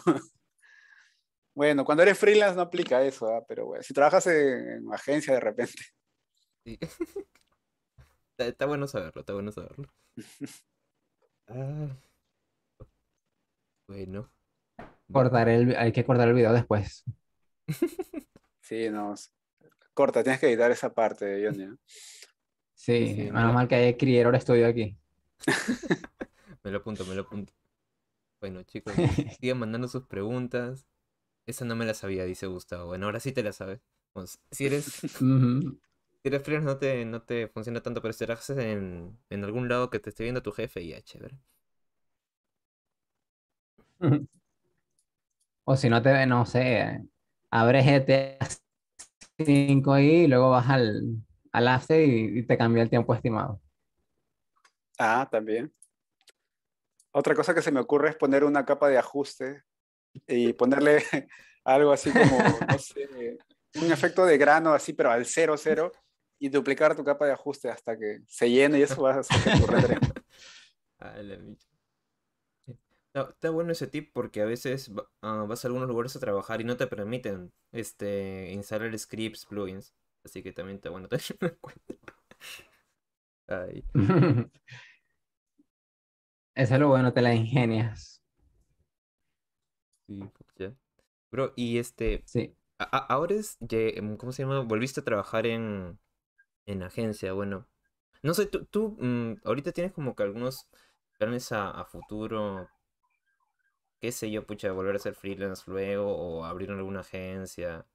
Bueno, cuando eres freelance no aplica eso, ¿ah? pero bueno, si trabajas en, agencia de repente. Está, bueno saberlo, está bueno saberlo. Ah. bueno. Cortar el, hay que cortar el video después. <laughs> Sí, no. Corta, tienes que editar esa parte, Johnny. ¿eh? Sí, sí, mal que hay ahora estudio aquí. <laughs> me lo apunto, me lo apunto. Bueno, chicos, <laughs> sigan mandando sus preguntas. Esa no me la sabía, dice Gustavo. Bueno, ahora sí te la sabes. si eres. Si eres freelance, no te, no te funciona tanto, pero si en, algún lado que te esté viendo tu jefe, ya, chévere. O si no te, no sé, abres GTA 5 y luego vas al, al y, te cambia el tiempo estimado. Ah, también. Otra cosa que se me ocurre es poner una capa de ajuste y ponerle <laughs> algo así como, no <laughs> sé, un efecto de grano así, pero al 0, 0, y duplicar tu capa de ajuste hasta que se llene y eso va a hacer que dicho. <laughs> Está, bueno ese tip porque a veces ah, vas a algunos lugares a trabajar y no te permiten este, instalar scripts, plugins. Así que también está bueno <laughs> tenerlo en cuenta. <laughs> es lo bueno, te la ingenias. Sí, pues ya. Bro, y este. Sí. ahora es. Em, ¿Cómo se llama? Volviste a trabajar en. En agencia, bueno. No sé, tú, mm, ahorita tienes como que algunos planes a futuro qué sé yo, pucha, volver a ser freelance luego o abrir alguna agencia.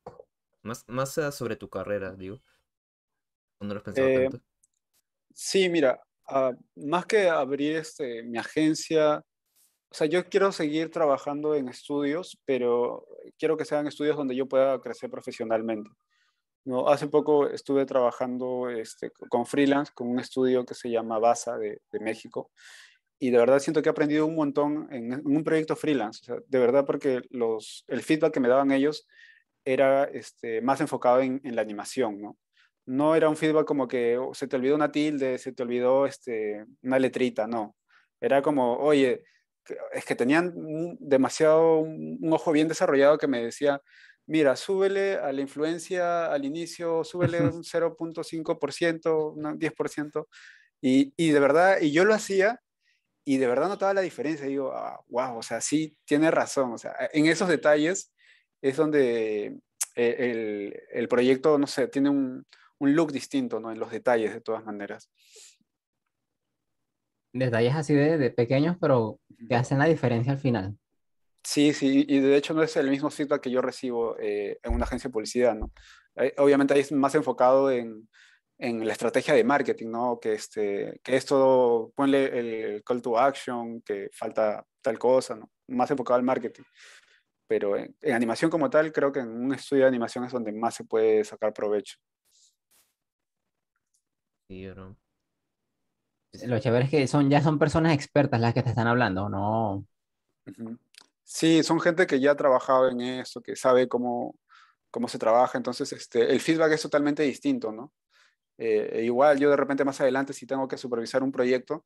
Más, más sobre tu carrera, digo. ¿O lo has pensado eh, tanto? Sí, mira, ah, más que abrir este, mi agencia, o sea, yo quiero seguir trabajando en estudios, pero quiero que sean estudios donde yo pueda crecer profesionalmente. ¿no? Hace poco estuve trabajando este, con freelance, con un estudio que se llama BASA de, de México, y de verdad siento que he aprendido un montón en, un proyecto freelance, de verdad porque los, el feedback que me daban ellos era este, más enfocado en, la animación, ¿no? No era un feedback como que oh, se te olvidó una tilde, se te olvidó este, una letrita, no. Era como, oye, es que tenían demasiado, un, ojo bien desarrollado que me decía, mira, súbele a la influencia al inicio, súbele un 0.5%, un 10%, y, y de verdad, y yo lo hacía y de verdad notaba la diferencia. Digo, wow, ah, o sea, sí, tiene razón. O sea, en esos detalles es donde eh, el, el proyecto, no sé, tiene un, un, look distinto, ¿no? En los detalles, de todas maneras. Detalles así de, pequeños, pero que hacen la diferencia al final. Sí, sí, y de hecho no es el mismo sitio que yo recibo eh, en una agencia de publicidad, ¿no? Obviamente ahí es más enfocado en, en la estrategia de marketing, ¿no? Que, este, que esto, ponle el call to action, que falta tal cosa, ¿no? Más enfocado al marketing. Pero en, animación como tal, creo que en un estudio de animación es donde más se puede sacar provecho. Sí, Lo chévere es que son, ya son personas expertas las que te están hablando, ¿no? Sí, son gente que ya ha trabajado en esto, que sabe cómo, cómo se trabaja, entonces este, el feedback es totalmente distinto, ¿no? Eh, e igual yo de repente más adelante si tengo que supervisar un proyecto,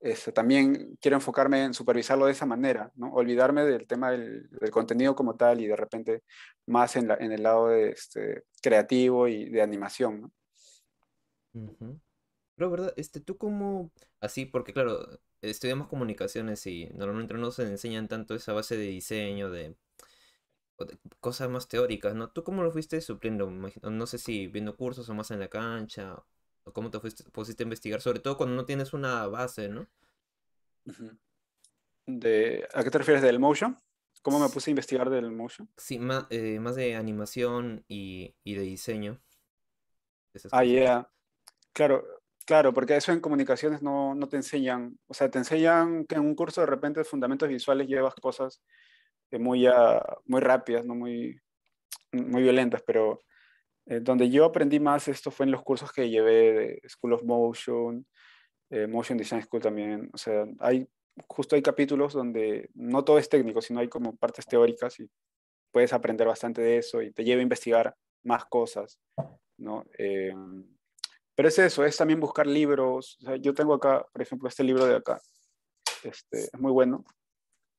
este, también quiero enfocarme en supervisarlo de esa manera, ¿no? olvidarme del tema del, contenido como tal y de repente más en, el lado este, creativo y de animación. ¿no? Pero, ¿verdad? Este, tú como, así, porque claro, estudiamos comunicaciones y normalmente no se enseñan tanto esa base de diseño, de cosas más teóricas, ¿no? ¿Tú cómo lo fuiste supliendo? No sé si viendo cursos o más en la cancha, o cómo te fuiste, pusiste a investigar, sobre todo cuando no tienes una base, ¿no? De, ¿A qué te refieres del motion? ¿Cómo me puse a investigar del motion? Sí, eh, más, de animación y, de diseño. ah, Yeah. Claro, claro, porque eso en comunicaciones no, no te enseñan. O sea, te enseñan que en un curso de repente de fundamentos visuales llevas cosas muy, ah, muy rápidas, no muy, muy violentas, pero eh, donde yo aprendí más esto fue en los cursos que llevé de School of Motion, eh, Motion Design School también. O sea, hay, justo hay capítulos donde no todo es técnico, sino hay como partes teóricas y puedes aprender bastante de eso y te lleva a investigar más cosas, ¿no? Eh, pero es eso, es también buscar libros. yo tengo acá, por ejemplo, este libro de acá. Este, es muy bueno.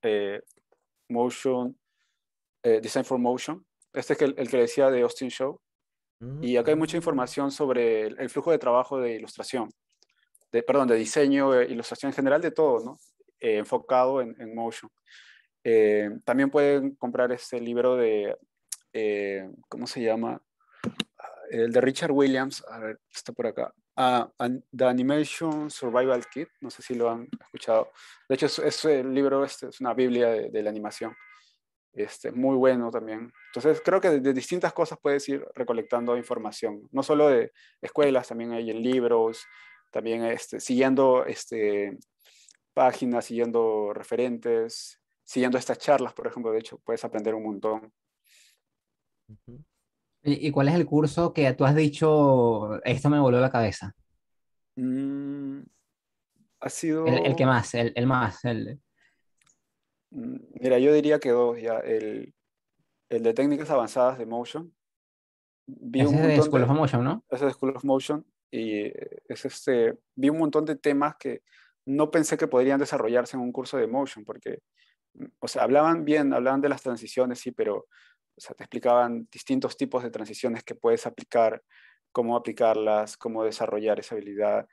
Eh, Motion, eh, Design for Motion. Este es el, que decía de Austin Show. Y acá hay mm. mucha información sobre el, flujo de trabajo de ilustración, de, perdón, de diseño, e ilustración en general, de todo, ¿no? Eh, enfocado en, en Motion. también pueden comprar este libro de, ¿cómo se llama? El de Richard Williams, a ver, está por acá. Ah, The Animation Survival Kit, no sé si lo han escuchado. De hecho, es, el libro este, es una biblia de, la animación. Este, muy bueno también. Entonces, creo que de, distintas cosas puedes ir recolectando información, no solo de escuelas, también hay en libros, también este, siguiendo este, páginas, siguiendo referentes, siguiendo estas charlas, por ejemplo, de hecho, puedes aprender un montón. ¿Y cuál es el curso que tú has dicho, esto me voló la cabeza? Mm, ha sido... El, que más, el, más. El... Mm, mira, yo diría que dos ya. El, el de técnicas avanzadas de motion. ese es de School of Motion, ¿no? Ese de School of Motion. Y es este, vi un montón de temas que no pensé que podrían desarrollarse en un curso de motion, porque, mm, o sea, hablaban bien, hablaban de las transiciones, sí, pero o sea, te explicaban distintos tipos de transiciones que puedes aplicar, cómo aplicarlas, cómo desarrollar esa habilidad.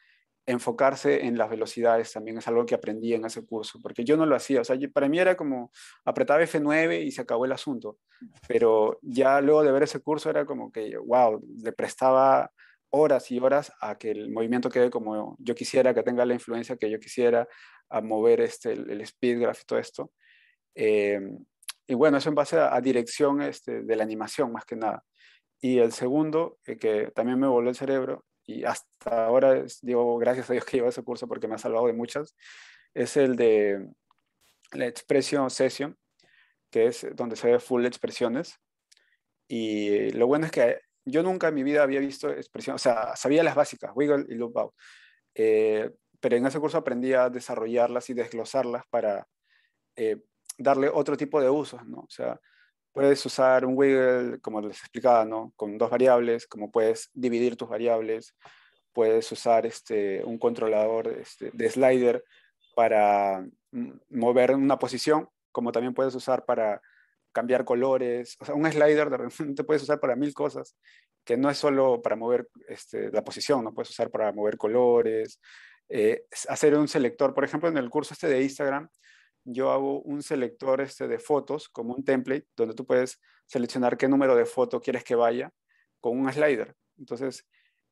Enfocarse en las velocidades también es algo que aprendí en ese curso, porque yo no lo hacía. O sea, para mí era como apretaba F9 y se acabó el asunto. Pero ya luego de ver ese curso era como que, wow, le prestaba horas y horas a que el movimiento quede como yo quisiera, que tenga la influencia que yo quisiera, a mover este, el, speed graph y todo esto. Em, y bueno, eso en base a, dirección este, de la animación más que nada. Y el segundo, eh, que también me voló el cerebro, y hasta ahora digo gracias a Dios que llevo ese curso porque me ha salvado de muchas, es el de la expresión session, que es donde se ve full expresiones. Y lo bueno es que yo nunca en mi vida había visto expresión, o sea, sabía las básicas, wiggle y loop out. Eh, pero en ese curso aprendí a desarrollarlas y desglosarlas para eh, darle otro tipo de usos, ¿no? O sea, puedes usar un wiggle, como les explicaba, ¿no? Con dos variables, como puedes dividir tus variables, puedes usar este, un controlador este, de slider para mm, mover una posición, como también puedes usar para cambiar colores, o sea, un slider de repente <laughs> puedes usar para mil cosas, que no es solo para mover este, la posición, no puedes usar para mover colores, eh, hacer un selector, por ejemplo, en el curso este de Instagram, yo hago un selector este, de fotos como un template donde tú puedes seleccionar qué número de foto quieres que vaya con un slider. Entonces,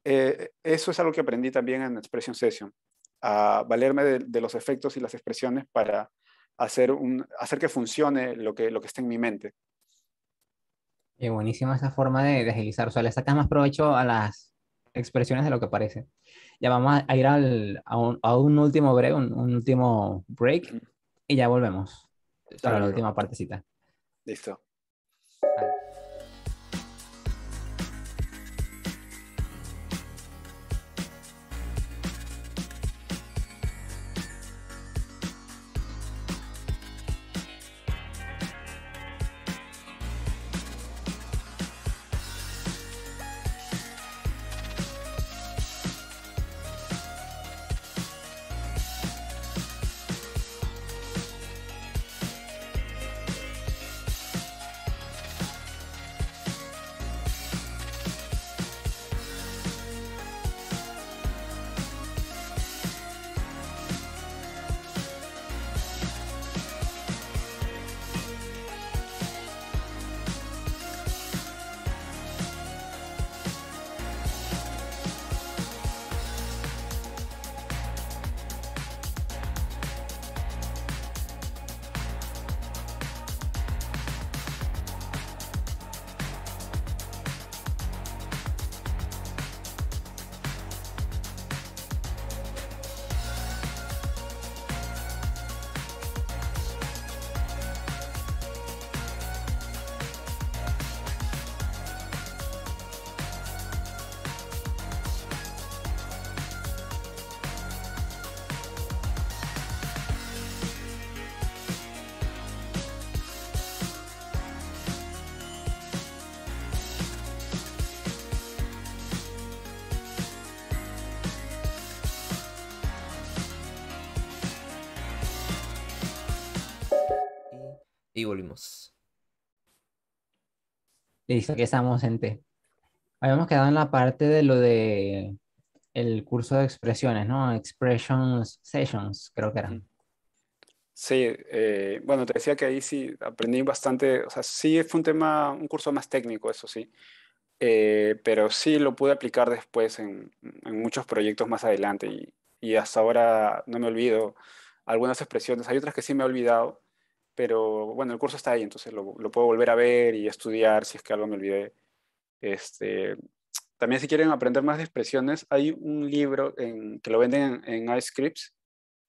eh, eso es algo que aprendí también en Expression Session, a valerme de, los efectos y las expresiones para hacer, un, hacer que funcione lo que, lo que está en mi mente. Y buenísima esa forma de agilizar. o sea, le sacas más provecho a las expresiones de lo que parece. Ya vamos a ir al, a, un, último break, un último break y ya volvemos para la última partecita. Listo. dice que estamos, en T. Habíamos quedado en la parte de lo de el curso de expresiones, ¿no? Expressions Sessions, creo que eran. Sí, eh, bueno, te decía que ahí sí aprendí bastante, o sea, sí fue un tema, un curso más técnico, eso sí, eh, pero sí lo pude aplicar después en, en muchos proyectos más adelante y, y, hasta ahora no me olvido algunas expresiones, hay otras que sí me he olvidado, pero bueno, el curso está ahí, entonces lo, puedo volver a ver y estudiar si es que algo me olvidé. Este, también si quieren aprender más de expresiones, hay un libro en, que lo venden en, iScripts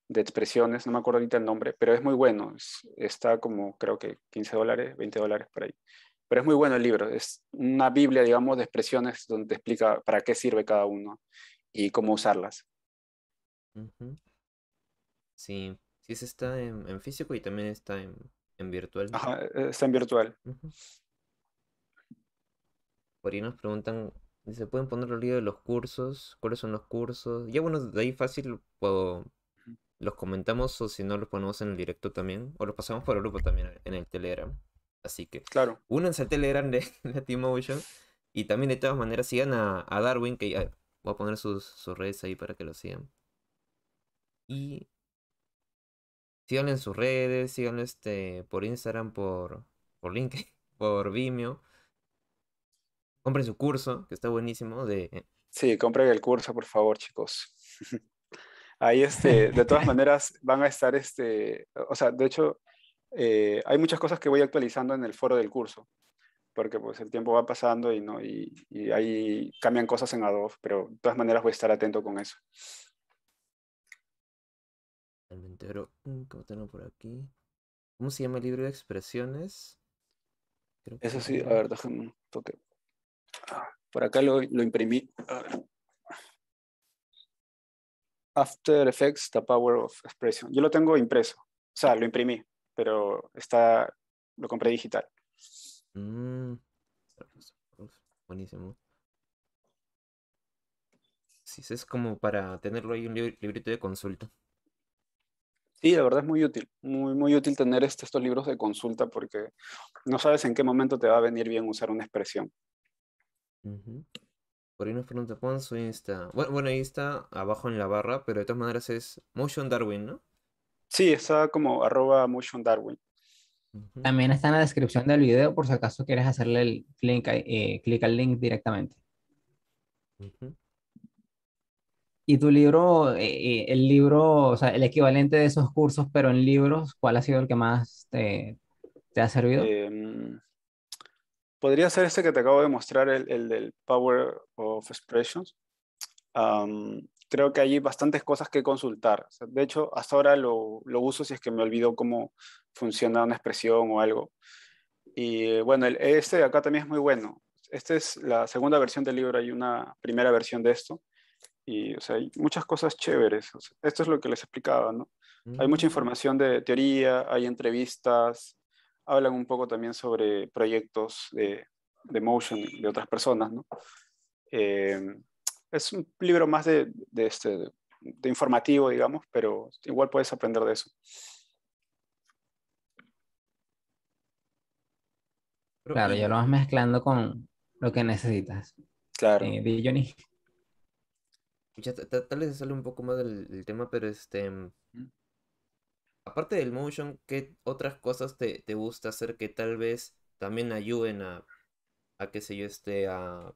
de expresiones, no me acuerdo ahorita el nombre, pero es muy bueno, está como creo que 15 dólares, 20 dólares por ahí. Pero es muy bueno el libro, es una biblia, digamos, de expresiones donde te explica para qué sirve cada uno y cómo usarlas. Sí, Sí, se está en, físico y también está en, virtual. Ajá, e, está en virtual. Por ahí nos preguntan, ¿se pueden poner los libros de los cursos? ¿Cuáles son los cursos? Ya bueno, de ahí fácil puedo, los comentamos o si no los ponemos en el directo también. O los pasamos por el grupo también en el Telegram. Así que claro. únanse al Telegram de, <laughs> de team Y también de todas maneras sigan a, Darwin, que voy a poner sus, sus redes ahí para que lo sigan. Y síganlo en sus redes, síganlo este, por Instagram, por, por LinkedIn, <laughs> por Vimeo. Compren su curso, que está buenísimo. De... Sí, compren el curso, por favor, chicos. <laughs> Ahí, este, de todas <laughs> maneras, van a estar, este, o sea, de hecho, eh, hay muchas cosas que voy actualizando en el foro del curso, porque pues el tiempo va pasando y, ¿no? y, y ahí cambian cosas en Adobe, pero de todas maneras voy a estar atento con eso. ¿cómo mm, por aquí? ¿Cómo se llama el libro de expresiones? Eso sí, a ver, déjame un toque. Ah, por acá lo, imprimí. After Effects, The Power of Expression. Yo lo tengo impreso, o sea, lo imprimí, pero está, lo compré digital. Mm, pues, pues, buenísimo. Sí, es como para tenerlo ahí un librito de consulta. Sí, la verdad es muy útil, muy, muy útil tener este, estos libros de consulta porque no sabes en qué momento te va a venir bien usar una expresión. Por ahí nos pregunta Bueno, ahí está abajo en la barra, pero de todas maneras es Motion Darwin, ¿no? Sí, está como arroba Motion Darwin. También está en la descripción del video por si acaso quieres hacerle el clic, eh, clic al link directamente. Y tu libro, eh, eh, el libro, o sea, el equivalente de esos cursos, pero en libros, ¿cuál ha sido el que más te, ha servido? Em, podría ser este que te acabo de mostrar, el, del Power of Expressions. creo que hay bastantes cosas que consultar. de hecho, hasta ahora lo, uso si es que me olvido cómo funciona una expresión o algo. Y bueno, este acá también es muy bueno. Esta es la segunda versión del libro, hay una primera versión de esto. Y, o sea, hay muchas cosas chéveres. esto es lo que les explicaba, ¿no? Hay mucha mm. información de teoría, hay entrevistas, hablan un poco también sobre proyectos de, de motion de otras personas, em, es un libro más este, de, de, informativo, digamos, pero igual puedes aprender de eso. Claro, ya lo vas mezclando con lo que necesitas. Claro. Eh, de Johnny tal vez sale un poco más del, tema, pero este. Mm, aparte del motion, ¿qué otras cosas te, gusta hacer que tal vez también ayuden a, a qué sé yo, este, a,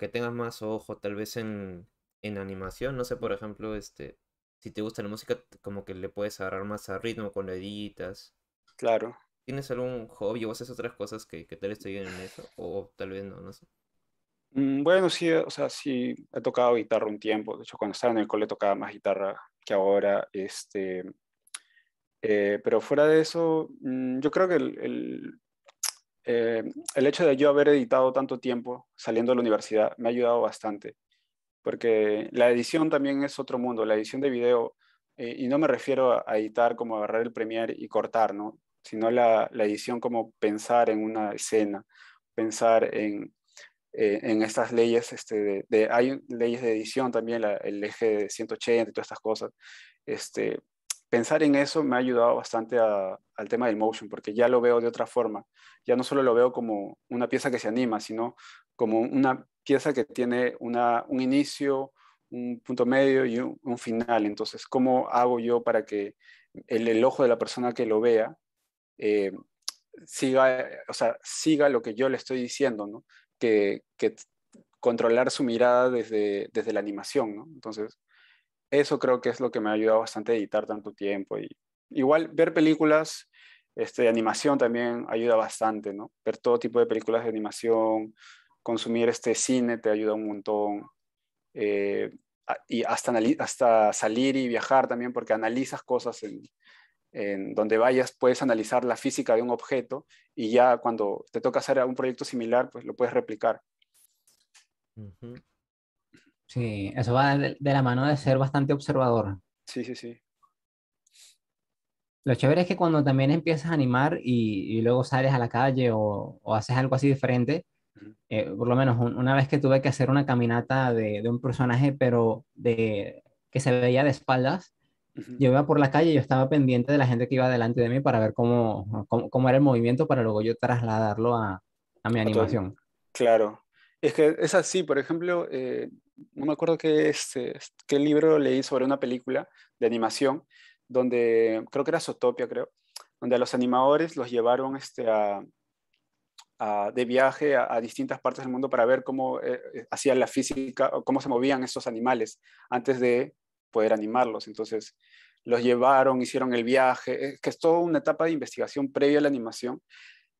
que tengas más ojo, tal vez en, animación? No sé, por ejemplo, este, si te gusta la música, como que le puedes agarrar más a ritmo cuando editas. Claro. ¿Tienes algún hobby o haces otras cosas que, que tal vez te ayuden en eso? O tal vez no, no sé. Mm, bueno, sí, o sea, sí he tocado guitarra un tiempo. De hecho, cuando estaba en el cole tocaba más guitarra que ahora. Este, eh, pero fuera de eso, mm, yo creo que el, el, eh, el, hecho de yo haber editado tanto tiempo saliendo de la universidad me ha ayudado bastante. Porque la edición también es otro mundo. La edición de video, eh, y no me refiero a, editar como agarrar el Premiere y cortar, ¿no? Sino la, la edición como pensar en una escena, pensar en eh, en estas leyes, este, hay leyes de edición también, el eje 180 y todas estas cosas. Este, pensar en eso me ha ayudado bastante al tema del motion, porque ya lo veo de otra forma. Ya no solo lo veo como una pieza que se anima, sino como una pieza que tiene una, un inicio, un punto medio y un, final. Entonces, ¿cómo hago yo para que el, el ojo de la persona que lo vea eh, siga, o sea, siga lo que yo le estoy diciendo, ¿no? que, controlar su mirada desde, desde la animación, Entonces, eso creo que es lo que me ha ayudado bastante a editar tanto tiempo. Y, igual ver películas este, de animación también ayuda bastante, ¿no? Ver todo tipo de películas de animación, consumir este cine te ayuda un montón. Eh, y hasta, hasta salir y viajar también, porque analizas cosas en, en donde vayas puedes analizar la física de un objeto y ya cuando te toca hacer algún proyecto similar, pues lo puedes replicar. Sí, eso va de la mano de ser bastante observador. Sí, sí, sí. Lo chévere es que cuando también empiezas a animar y, luego sales a la calle o, haces algo así diferente, eh, por lo menos una vez que tuve que hacer una caminata de, de un personaje, pero de, que se veía de espaldas, yo iba por la calle y yo estaba pendiente de la gente que iba delante de mí para ver cómo, ah, cómo, era el movimiento para luego yo trasladarlo a, a mi animación. Claro. Es que es así, por ejemplo, eh, no me acuerdo qué, este, qué libro leí sobre una película de animación, donde creo que era Zootopia, creo, donde a los animadores los llevaron este, a, a, de viaje a, distintas partes del mundo para ver cómo eh, eh, hacían la física, o cómo se movían esos animales antes de poder animarlos. Entonces, los llevaron, hicieron el viaje, eh, que es toda una etapa de investigación previa a la animación.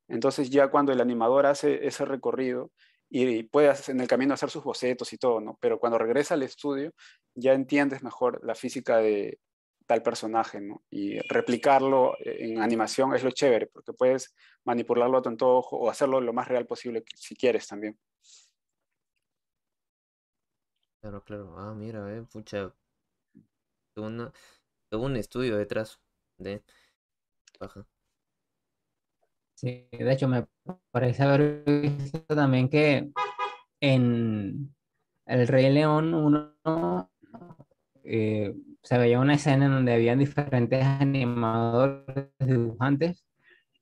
Entonces, ya cuando el animador hace ese recorrido y puede en el camino hacer sus bocetos y todo, ¿no? Pero cuando regresa al estudio, ya entiendes mejor la física de tal personaje, ¿no? Y replicarlo eh, en animación es lo chévere, porque puedes manipularlo a tu ojo o hacerlo lo más real posible si quieres también. Claro, claro. Ah, mira, eh, pucha, Tuvo un estudio detrás de Sí, de hecho me parece haber visto también que en El Rey León uno eh, se veía una escena en donde habían diferentes animadores, dibujantes,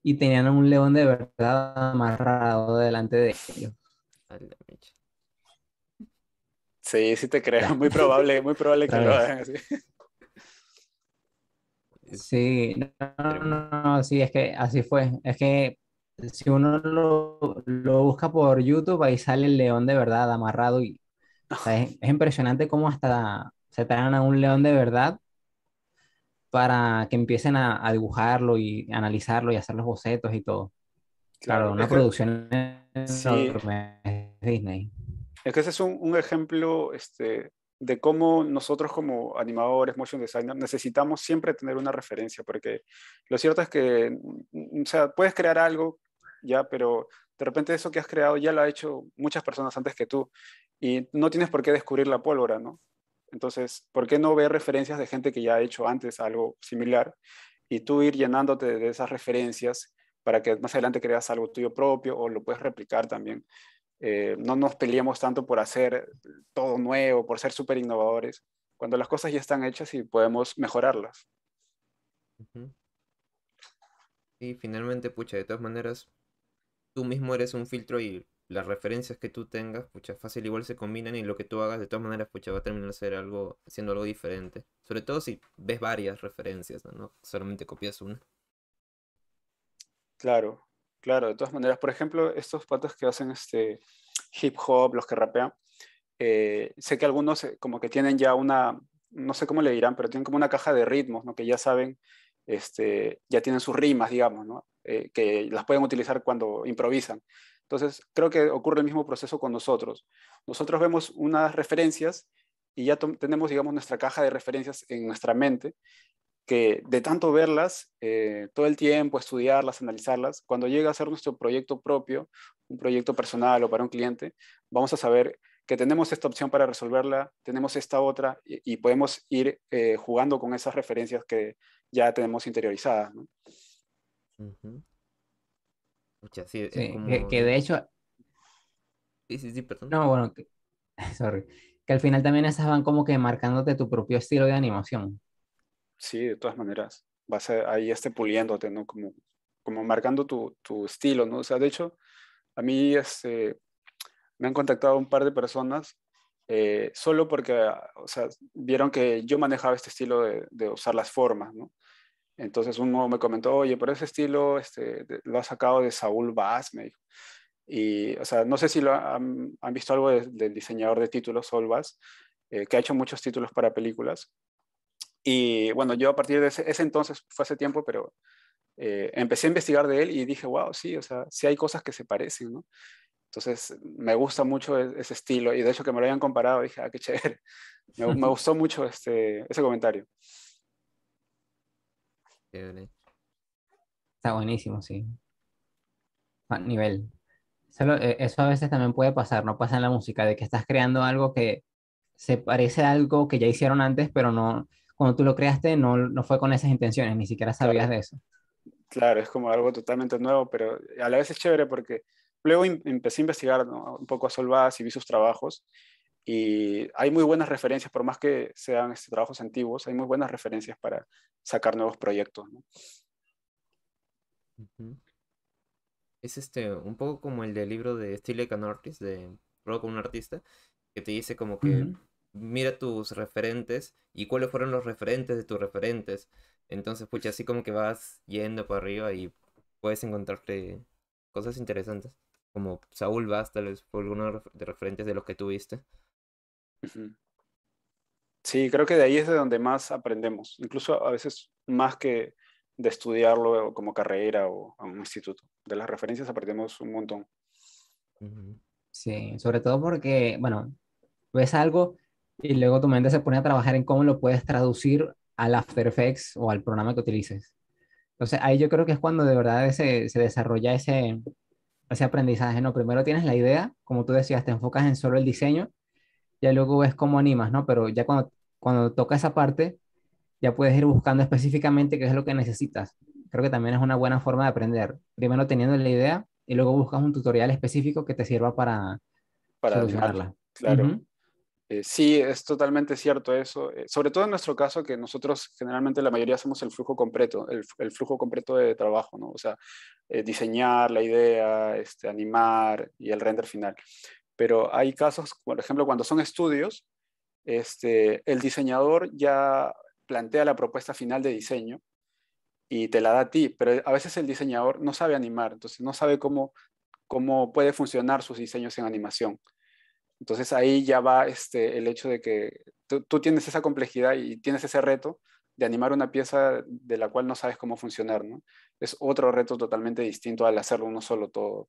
y tenían un león de verdad amarrado delante de ellos. Sí, sí te creo, muy probable, muy probable que lo hagan así. Sí, no, sí, es que así fue. Es que si uno lo, busca por YouTube, ahí sale el león de verdad amarrado y es, impresionante cómo hasta se traen a un león de verdad para que empiecen a, dibujarlo y analizarlo y hacer los bocetos y todo. Claro, una producción que... Disney. Es que ese es un, un ejemplo este, de cómo nosotros como animadores, motion designers, necesitamos siempre tener una referencia, porque lo cierto es que, mm, o sea, puedes crear algo, ya, pero de repente eso que has creado ya lo ha hecho muchas personas antes que tú, y no tienes por qué descubrir la pólvora, ¿no? Entonces, ¿por qué no ver referencias de gente que ya ha hecho antes algo similar y tú ir llenándote de esas referencias para que más adelante creas algo tuyo propio o lo puedes replicar también? Eh, no nos peleamos tanto por hacer todo nuevo, por ser súper innovadores, cuando las cosas ya están hechas y podemos mejorarlas. Y finalmente, pucha, de todas maneras, tú mismo eres un filtro y las referencias que tú tengas, pucha, fácil igual se combinan y lo que tú hagas de todas maneras, pucha, va a terminar algo, siendo algo diferente. Sobre todo si ves varias referencias, ¿no? Solamente copias una. Claro, Claro, de todas maneras, por ejemplo, estos patos que hacen este hip hop, los que rapean, eh, sé que algunos eh, como que tienen ya una, no sé cómo le dirán, pero tienen como una caja de ritmos, ¿no? Que ya saben, este, ya tienen sus rimas, digamos, eh, que las pueden utilizar cuando improvisan. Entonces, creo que ocurre el mismo proceso con nosotros. Nosotros vemos unas referencias y ya tenemos, digamos, nuestra caja de referencias en nuestra mente que de tanto verlas eh, todo el tiempo, estudiarlas, analizarlas, cuando llegue a ser nuestro proyecto propio, un proyecto personal o para un cliente, vamos a saber que tenemos esta opción para resolverla, tenemos esta otra y, podemos ir eh, jugando con esas referencias que ya tenemos interiorizadas. que, de hecho... No, bueno, que... <laughs> sorry. Que al final también esas van como que marcándote tu propio estilo de animación sí, de todas maneras, vas ahí esté puliéndote, ¿no? Como, como marcando tu, estilo, ¿no? O sea, de hecho, a mí este, me han contactado un par de personas eh, solo porque, o sea, vieron que yo manejaba este estilo de, usar las formas, ¿no? Entonces uno me comentó, oye, pero ese estilo este, lo ha sacado de Saúl Bass, me dijo. Y, o sea, no sé si lo han, visto algo del diseñador de títulos, Saúl Bass, eh, que ha hecho muchos títulos para películas. Y bueno, yo a partir de ese, entonces, fue hace tiempo, pero eh, empecé a investigar de él y dije, wow, sí, o sea, sí hay cosas que se parecen, ¿no? Entonces, me gusta mucho e, ese estilo y de hecho que me lo hayan comparado, dije, ah, qué chévere. <laughs> Me, gustó mucho este, ese comentario. Está buenísimo, sí. A nivel. Eh, eso a veces también puede pasar, no pasa en la música, de que estás creando algo que se parece a algo que ya hicieron antes, pero no, cuando tú lo creaste no, no fue con esas intenciones, ni siquiera sabías de eso. Claro, es como algo totalmente nuevo, pero a la vez es chévere porque luego em, empecé a investigar un poco a Solvas y vi sus trabajos y hay muy buenas referencias, por más que sean este, trabajos antiguos, hay muy buenas referencias para sacar nuevos proyectos. Es este, un poco como el del libro de Stile Canortis, de Rock un artista, que te dice como que mira tus referentes y cuáles fueron los referentes de tus referentes. Entonces, pues así como que vas yendo para arriba y puedes encontrarte cosas interesantes. Como Saúl vas, tal vez fue algunos de referentes de los que tuviste. Sí, creo que de ahí es de donde más aprendemos. Incluso a veces más que de estudiarlo como carrera o a un instituto. De las referencias aprendemos un montón. Sí, sobre todo porque, bueno, ves algo y luego tu mente se pone a trabajar en cómo lo puedes traducir al After Effects o al programa que utilices. Entonces ahí yo creo que es cuando de verdad se, desarrolla ese, ese aprendizaje. No, primero tienes la idea, como tú decías, te enfocas en solo el diseño, y luego ves cómo animas, ¿no? Pero ya cuando, cuando toca esa parte, ya puedes ir buscando específicamente qué es lo que necesitas. Creo que también es una buena forma de aprender. Primero teniendo la idea y luego buscas un tutorial específico que te sirva para, para solucionarla. Claro. Eh, sí, es totalmente cierto eso, eh, sobre todo en nuestro caso que nosotros generalmente la mayoría hacemos el flujo completo, el, flujo completo de trabajo, ¿no? O sea, eh, diseñar la idea, este, animar y el render final. Pero hay casos, por ejemplo, cuando son estudios, este, el diseñador ya plantea la propuesta final de diseño y te la da a ti, pero a veces el diseñador no sabe animar, entonces no sabe cómo, cómo puede funcionar sus diseños en animación. Entonces ahí ya va este, el hecho de que tú tienes esa complejidad y tienes ese reto de animar una pieza de la cual no sabes cómo funcionar, ¿no? Es otro reto totalmente distinto al hacerlo uno solo todo.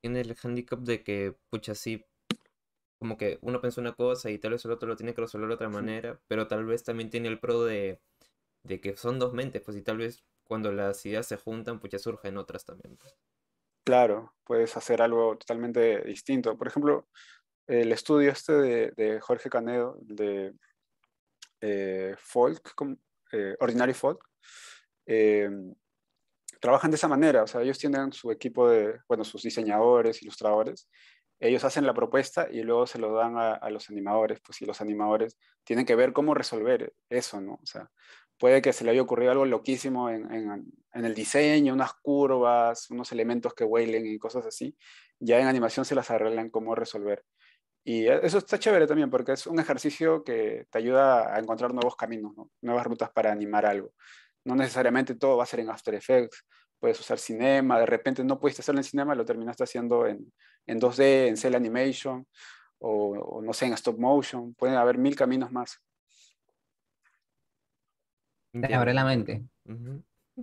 Tiene el handicap de que, pucha, sí, como que uno piensa una cosa y tal vez el otro lo tiene que resolver de otra manera, pero tal vez también tiene el pro de, que son dos mentes, pues y tal vez cuando las ideas se juntan, pucha, surgen otras también. Pues. Claro, puedes hacer algo totalmente distinto. Por ejemplo, el estudio este de, Jorge Canedo, de eh, Folk, eh, Ordinary Folk, eh, trabajan de esa manera. O sea, ellos tienen su equipo de, bueno, sus diseñadores, ilustradores. Ellos hacen la propuesta y luego se lo dan a, los animadores, pues, y los animadores tienen que ver cómo resolver eso, ¿no? O sea, puede que se le haya ocurrido algo loquísimo en, el diseño, unas curvas, unos elementos que huelen y cosas así. Ya en animación se las arreglan cómo resolver. Y e, eso está chévere también porque es un ejercicio que te ayuda a encontrar nuevos caminos, nuevas rutas para animar algo. No necesariamente todo va a ser en After Effects, puedes usar cinema, de repente no pudiste hacerlo en cinema, lo terminaste haciendo en, en 2D, en cel animation, o, o, no sé, en stop motion, pueden haber mil caminos más. Te abre la mente. O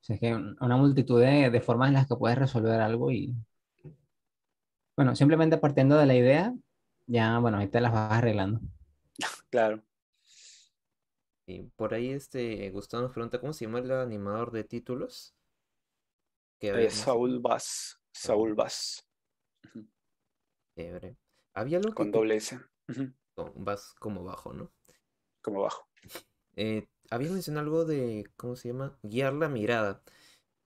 sea, es que una multitud de, formas en las que puedes resolver algo y... Bueno, simplemente partiendo de la idea, ya, bueno, ahí te las vas arreglando. <laughs> Claro. Y por ahí, este, Gustavo nos pregunta, ¿cómo se llama el animador de títulos? Que eh, Saúl Vaz. Saúl Vaz. Había algo Con que... doble S. Vaz como bajo, ¿no? Como bajo. <laughs> Eh, habías mencionado algo de, ¿cómo se llama? Guiar la mirada.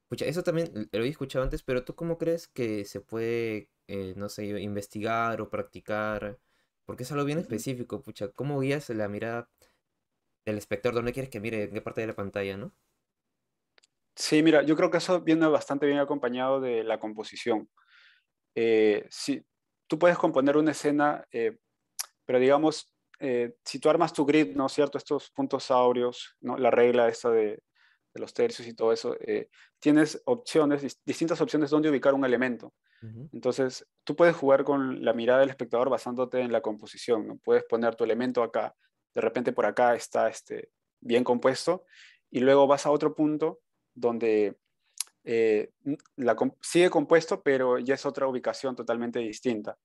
pucha eso también lo he escuchado antes, pero ¿tú cómo crees que se puede, eh, no sé, investigar o practicar? Porque es algo bien específico, pucha. ¿Cómo guías la mirada del espectador? ¿Dónde quieres que mire? ¿En qué parte de la pantalla, no? Sí, mira, yo creo que eso viene bastante bien acompañado de la composición. Eh, sí, tú puedes componer una escena, pero digamos, eh, si tú armas tu grid, ¿no es cierto? Estos puntos áureos, la regla esta de, los tercios y todo eso, eh, tienes opciones, distintas opciones donde ubicar un elemento. Entonces, tú puedes jugar con la mirada del espectador basándote en la composición, Puedes poner tu elemento acá, de repente por acá está este, bien compuesto, y luego vas a otro punto donde eh, sigue compuesto, pero ya es otra ubicación totalmente distinta.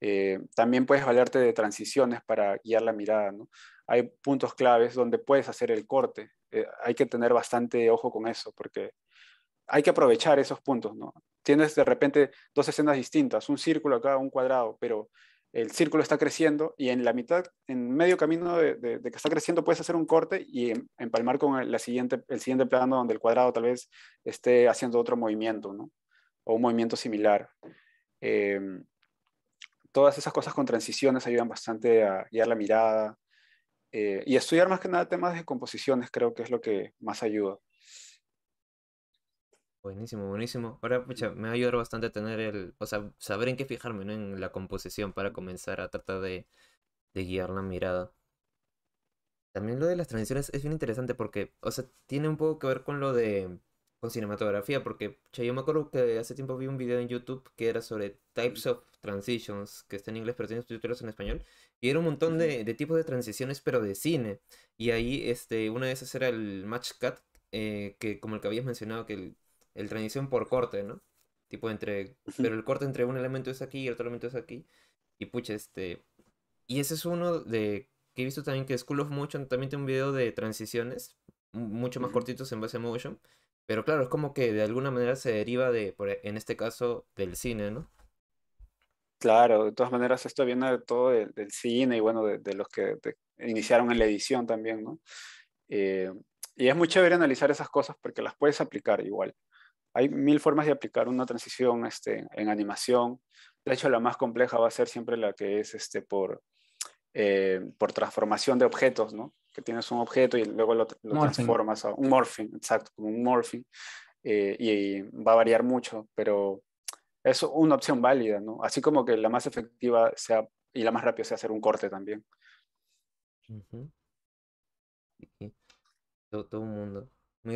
Eh, también puedes valerte de transiciones para guiar la mirada, Hay puntos claves donde puedes hacer el corte. Eh, hay que tener bastante ojo con eso porque hay que aprovechar esos puntos, ¿no? Tienes de repente dos escenas distintas, un círculo acá, un cuadrado, pero el círculo está creciendo y en la mitad, en medio camino de, que está creciendo, puedes hacer un corte y em, empalmar con el, la siguiente, el siguiente plano donde el cuadrado tal vez esté haciendo otro movimiento, O un movimiento similar. Em, todas esas cosas con transiciones ayudan bastante a guiar la mirada eh, y estudiar más que nada temas de composiciones creo que es lo que más ayuda. Buenísimo, buenísimo. Ahora, me va a bastante tener el, o sea, saber en qué fijarme, ¿no? En la composición para comenzar a tratar de, de guiar la mirada. También lo de las transiciones es bien interesante porque, o sea, tiene un poco que ver con lo de cinematografía, porque yo me acuerdo que hace tiempo vi un video en YouTube que era sobre types of transitions, que está en inglés pero tiene subtítulos en español, y era un montón de, tipos de transiciones, pero de cine. Y ahí este, una de esas era el match cut, eh, que como el que habías mencionado, que el, el, transición por corte, ¿no? Tipo entre, pero el corte entre un elemento es aquí y otro elemento es aquí. Y pucha, este... Y ese es uno de... Que he visto también que School of Motion también tiene un video de transiciones, mucho más cortitos en base a motion, pero claro, es como que de alguna manera se deriva de, e, en este caso, del cine, ¿no? Claro, de todas maneras esto viene de todo del, cine y bueno, de, los que iniciaron en la edición también, ¿no? Eh, y es muy chévere analizar esas cosas porque las puedes aplicar igual. Hay mil formas de aplicar una transición este, en animación. De hecho, la más compleja va a ser siempre la que es este, por, eh, por transformación de objetos, ¿no? Que tienes un objeto y luego lo, transformas a un morphing, exacto, como un morphing. Eh, y va a variar mucho, pero es una opción válida, ¿no? Así como que la más efectiva sea y la más rápida sea hacer un corte también. todo, el mundo.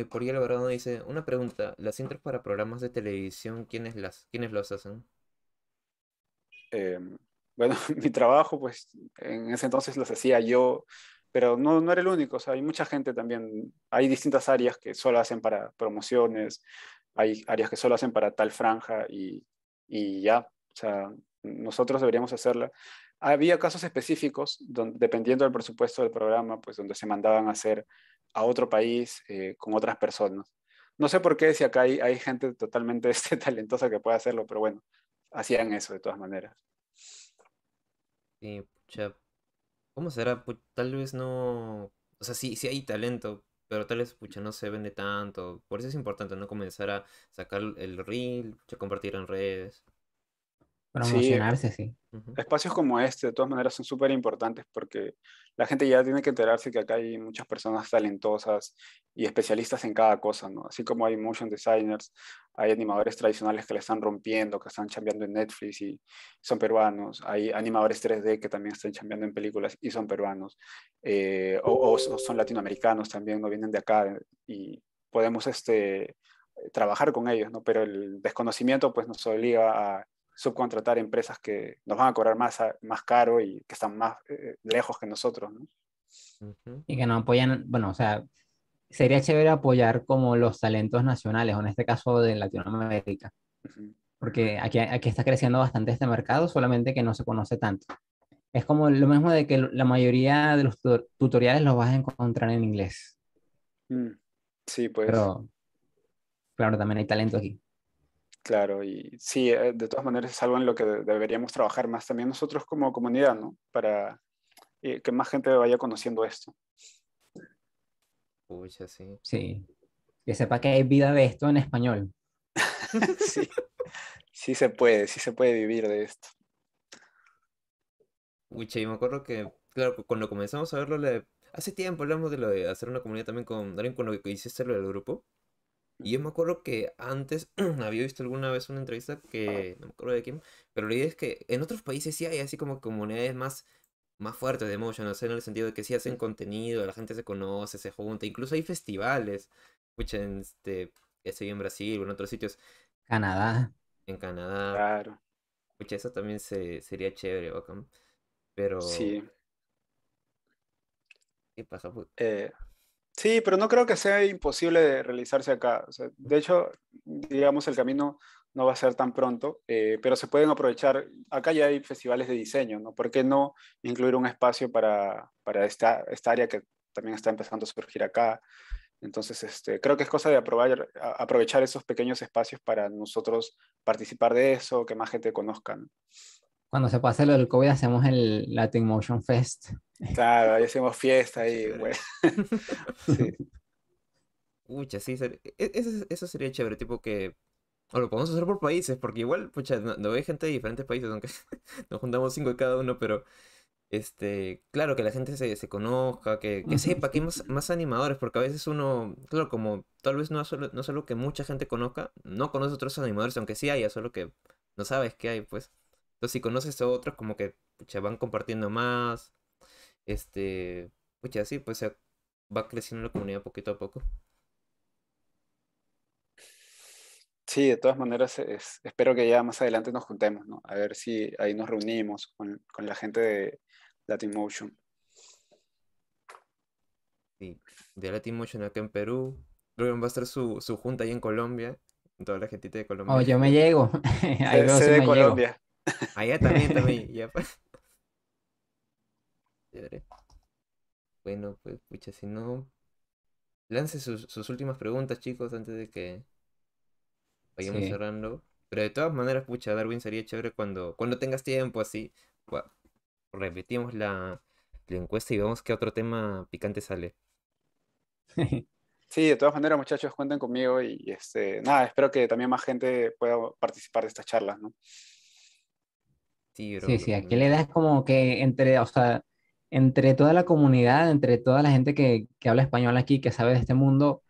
Por ahí Alvarado dice, una pregunta, ¿las intros para programas de televisión, quiénes, las, quiénes los hacen? Eh, bueno, <laughs> mi trabajo, pues en ese entonces los hacía yo, pero no, no era el único, o sea, hay mucha gente también, hay distintas áreas que solo hacen para promociones, hay áreas que solo hacen para tal franja y, y ya, o sea, nosotros deberíamos hacerla. Había casos específicos, donde, dependiendo del presupuesto del programa, pues donde se mandaban a hacer a otro país eh, con otras personas. No sé por qué, si acá hay, hay gente totalmente <laughs> este, talentosa que puede hacerlo, pero bueno, hacían eso de todas maneras. Sí, eh, pucha. ¿Cómo será? tal vez no. O sea, sí, sí hay talento, pero tal vez pucha, no se vende tanto. Por eso es importante no comenzar a sacar el reel, pucha, compartir en redes. Promocionarse, sí. Espacios como este, de todas maneras, son súper importantes porque la gente ya tiene que enterarse que acá hay muchas personas talentosas y especialistas en cada cosa, ¿no? Así como hay motion designers, hay animadores tradicionales que le están rompiendo, que están cambiando en Netflix y son peruanos, hay animadores 3D que también están cambiando en películas y son peruanos, eh, o, son latinoamericanos también, no vienen de acá y podemos este, trabajar con ellos, ¿no? Pero el desconocimiento pues nos obliga a subcontratar empresas que nos van a cobrar más, más caro y que están más eh, eh, lejos que nosotros, Y que nos apoyan, bueno, o sea, sería chévere apoyar como los talentos nacionales, o en este caso de Latinoamérica, porque aquí, aquí está creciendo bastante este mercado, solamente que no se conoce tanto. Es como lo mismo de que la mayoría de los tutoriales los vas a encontrar en inglés. Mm, sí, pues. Pero, claro, también hay talento aquí. Claro, y sí, eh, de todas maneras es algo en lo que deberíamos trabajar más también nosotros como comunidad, ¿no? Para eh, que más gente vaya conociendo esto. Uy, sí. Sí. Que sepa que hay vida de esto en español. <laughs> sí. sí se puede, sí se puede vivir de esto. Uy y me acuerdo que, claro, cuando comenzamos a verlo, hace tiempo hablamos de lo de hacer una comunidad también con con lo que hiciste lo del grupo. Y yo me acuerdo que antes <clears throat> había visto alguna vez una entrevista que no me acuerdo de quién, pero la idea es que en otros países sí hay así como comunidades más, más fuertes de motion, no sea, en el sentido de que sí hacen contenido, la gente se conoce, se junta, incluso hay festivales. Escuchen, en este, estoy en Brasil o en otros sitios. Canadá. En Canadá. Claro. Escucha, eso también se, sería chévere, bacán. Pero. Sí. ¿Qué pasa? Pues eh, Sí, pero no creo que sea imposible de realizarse acá. de hecho, digamos, el camino no va a ser tan pronto, eh, pero se pueden aprovechar. Acá ya hay festivales de diseño, ¿no? ¿Por qué no incluir un espacio para, esta, área que también está empezando a surgir acá? Entonces, este, creo que es cosa de aprobar, aprovechar esos pequeños espacios para nosotros participar de eso, que más gente conozca. ¿no? cuando se pase lo del COVID hacemos el Latin Motion Fest. Claro, ahí hacemos fiesta y, güey. <laughs> sí. sí, e, eso, sería chévere, tipo que... O lo podemos hacer por países, porque igual, pucha, no, hay gente de diferentes países, aunque <laughs> nos juntamos cinco de cada uno, pero... Este, claro, que la gente se, conozca, que, sepa que hay más, animadores, porque a veces uno, claro, como tal vez no es no que mucha gente conozca, no conoce otros animadores, aunque sí haya, solo que no sabes que hay, pues. Entonces, si conoces a otros, como que pucha, van compartiendo más. Este, pucha, sí, pues va creciendo la comunidad poquito a poco. Sí, de todas maneras, espero que ya más adelante nos juntemos, ¿no? A ver si ahí nos reunimos con, la gente de Latin Motion. Sí, de Latin Motion acá en Perú. Rubén va a estar su, junta ahí en Colombia, toda la gentita de Colombia. Oh, yo me llego. <laughs> ahí veo de Colombia. Allá también, <laughs> también, ya <laughs> Bueno, pues pucha, si no. Lance sus, últimas preguntas, chicos, antes de que vayamos cerrando. Pero de todas maneras, pucha, Darwin sería chévere cuando, cuando tengas tiempo así. repetimos la, la encuesta y vemos qué otro tema picante sale. <laughs> Sí, de todas maneras, muchachos, cuenten conmigo y este, nada, espero que también más gente pueda participar de estas charlas, ¿no? Sí, sí, aquí la idea es como que entre, o sea, entre toda la comunidad, entre toda la gente que, que, habla español aquí, que sabe de este mundo,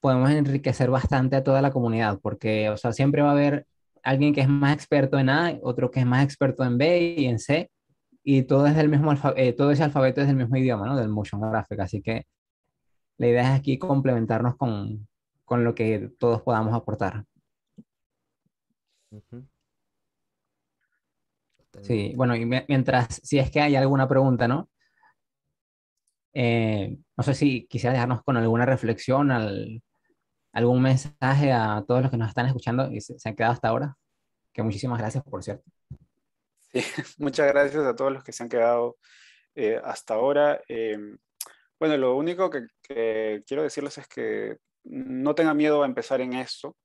podemos enriquecer bastante a toda la comunidad, porque, o sea, siempre va a haber alguien que es más experto en A, otro que es más experto en B y en C, y todo, es del mismo eh, todo ese alfabeto es del mismo idioma, ¿no? Del motion graphic, así que la idea es aquí complementarnos con, con lo que todos podamos aportar. Uh Sí, bueno, y mientras, si es que hay alguna pregunta, ¿no? Eh, no sé si quisiera dejarnos con alguna reflexión, al, algún mensaje a todos los que nos están escuchando y se, han quedado hasta ahora. Que muchísimas gracias, por cierto. Sí, <laughs> muchas gracias a todos los que se han quedado eh, hasta ahora. Eh, bueno, lo único que, quiero decirles es que no tengan miedo a empezar en esto.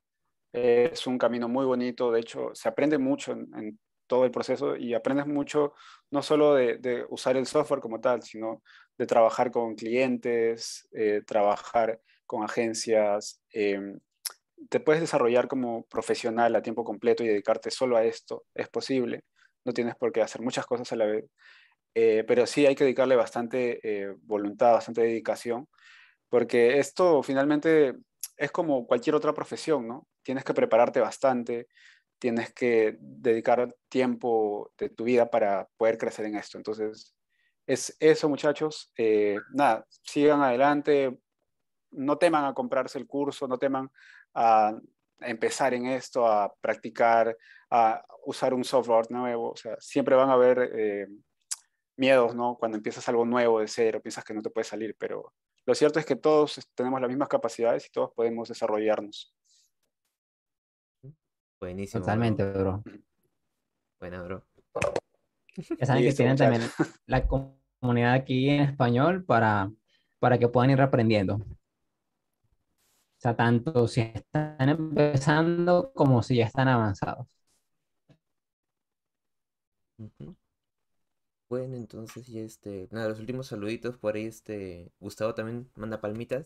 es un camino muy bonito, de hecho, se aprende mucho en, en todo el proceso y aprendes mucho, no solo de, usar el software como tal, sino de trabajar con clientes, eh, trabajar con agencias. Em, te puedes desarrollar como profesional a tiempo completo y dedicarte solo a esto. Es posible, no tienes por qué hacer muchas cosas a la vez. Eh, pero sí hay que dedicarle bastante eh, voluntad, bastante dedicación, porque esto finalmente es como cualquier otra profesión, ¿no? Tienes que prepararte bastante, tienes que dedicar tiempo de tu vida para poder crecer en esto. Entonces, es eso, muchachos. Eh, nada, sigan adelante, no teman a comprarse el curso, no teman a empezar en esto, a practicar, a usar un software nuevo. siempre van a haber eh, miedos, ¿no? Cuando empiezas algo nuevo de cero, piensas que no te puede salir, pero lo cierto es que todos tenemos las mismas capacidades y todos podemos desarrollarnos. Buenísimo. Totalmente, bro. Buena, bro. Ya saben que tienen también la comunidad aquí en español para, para que puedan ir aprendiendo. O sea, tanto si están empezando como si ya están avanzados. Bueno, entonces, y este, nada, los últimos saluditos por ahí, este, Gustavo también manda palmitas.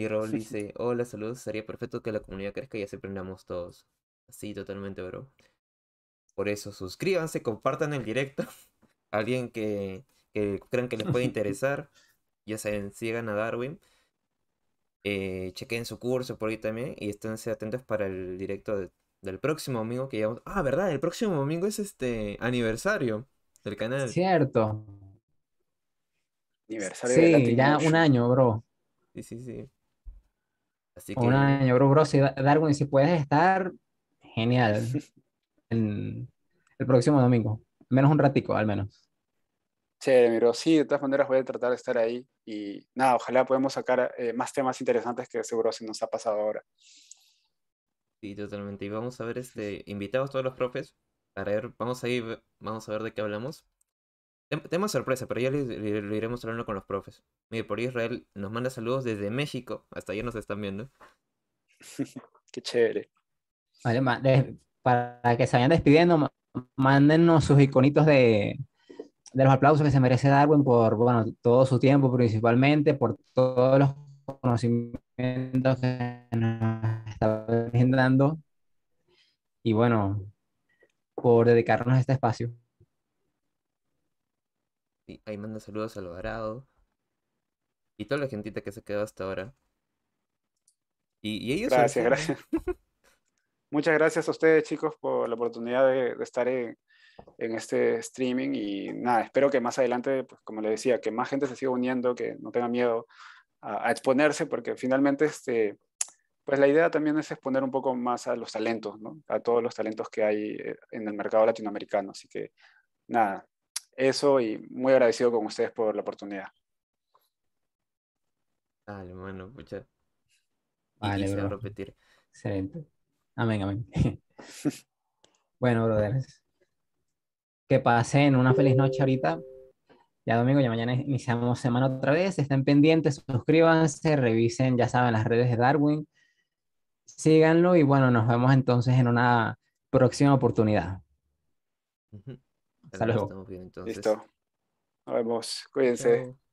Y Raúl dice, hola, saludos, sería perfecto que la comunidad crezca y así aprendamos todos. así totalmente, bro. Por eso, suscríbanse, compartan el directo. <laughs> Alguien que, crean que les puede <laughs> interesar. ya saben, sigan a Darwin. Eh, chequen su curso por ahí también. Y esténse atentos para el directo del próximo domingo que llevamos. Ah, verdad, el próximo domingo es este aniversario del canal. Cierto. Aniversario sí, ya un año, bro. Sí, sí, sí. Así que... Un año, bro, bro. Si Darwin, si puedes estar, genial. <laughs> el, próximo domingo. Menos un ratico, al menos. Sí, de todas maneras voy a tratar de estar ahí. Y nada, ojalá podamos sacar eh, más temas interesantes que seguro si nos ha pasado ahora. Sí, totalmente. Y vamos a ver este, invitados todos los profes. Para ver, vamos a ir, vamos a ver de qué hablamos. Tenemos sorpresa, pero ya lo iremos hablando con los profes. Mire, por Israel nos manda saludos desde México. Hasta allá nos están viendo. <laughs> Qué chévere. Vale, para que se vayan despidiendo, mándennos sus iconitos de, los aplausos que se merece Darwin por bueno, todo su tiempo principalmente, por todos los conocimientos que nos está brindando y bueno, por dedicarnos a este espacio ahí manda saludos a Alvarado. Y toda la gentita que se quedó hasta ahora. Y, ellos. Gracias, gracias. <laughs> Muchas gracias a ustedes, chicos, por la oportunidad de, estar en, en, este streaming. Y nada, espero que más adelante, pues, como les decía, que más gente se siga uniendo, que no tenga miedo a, exponerse, porque finalmente este pues la idea también es exponer un poco más a los talentos, ¿no? A todos los talentos que hay eh, en el mercado latinoamericano. Así que, nada, eso y muy agradecido con ustedes por la oportunidad. Dale, bueno, muchas Vale, bro. repetir. Excelente. Amén, amén. <laughs> bueno, brothers. Que pasen una feliz noche ahorita. Ya domingo, ya mañana iniciamos semana otra vez. Estén pendientes, suscríbanse, revisen, ya saben, las redes de Darwin. Síganlo y bueno, nos vemos entonces en una próxima oportunidad. Hasta luego. Listo. Nos vemos. Cuídense.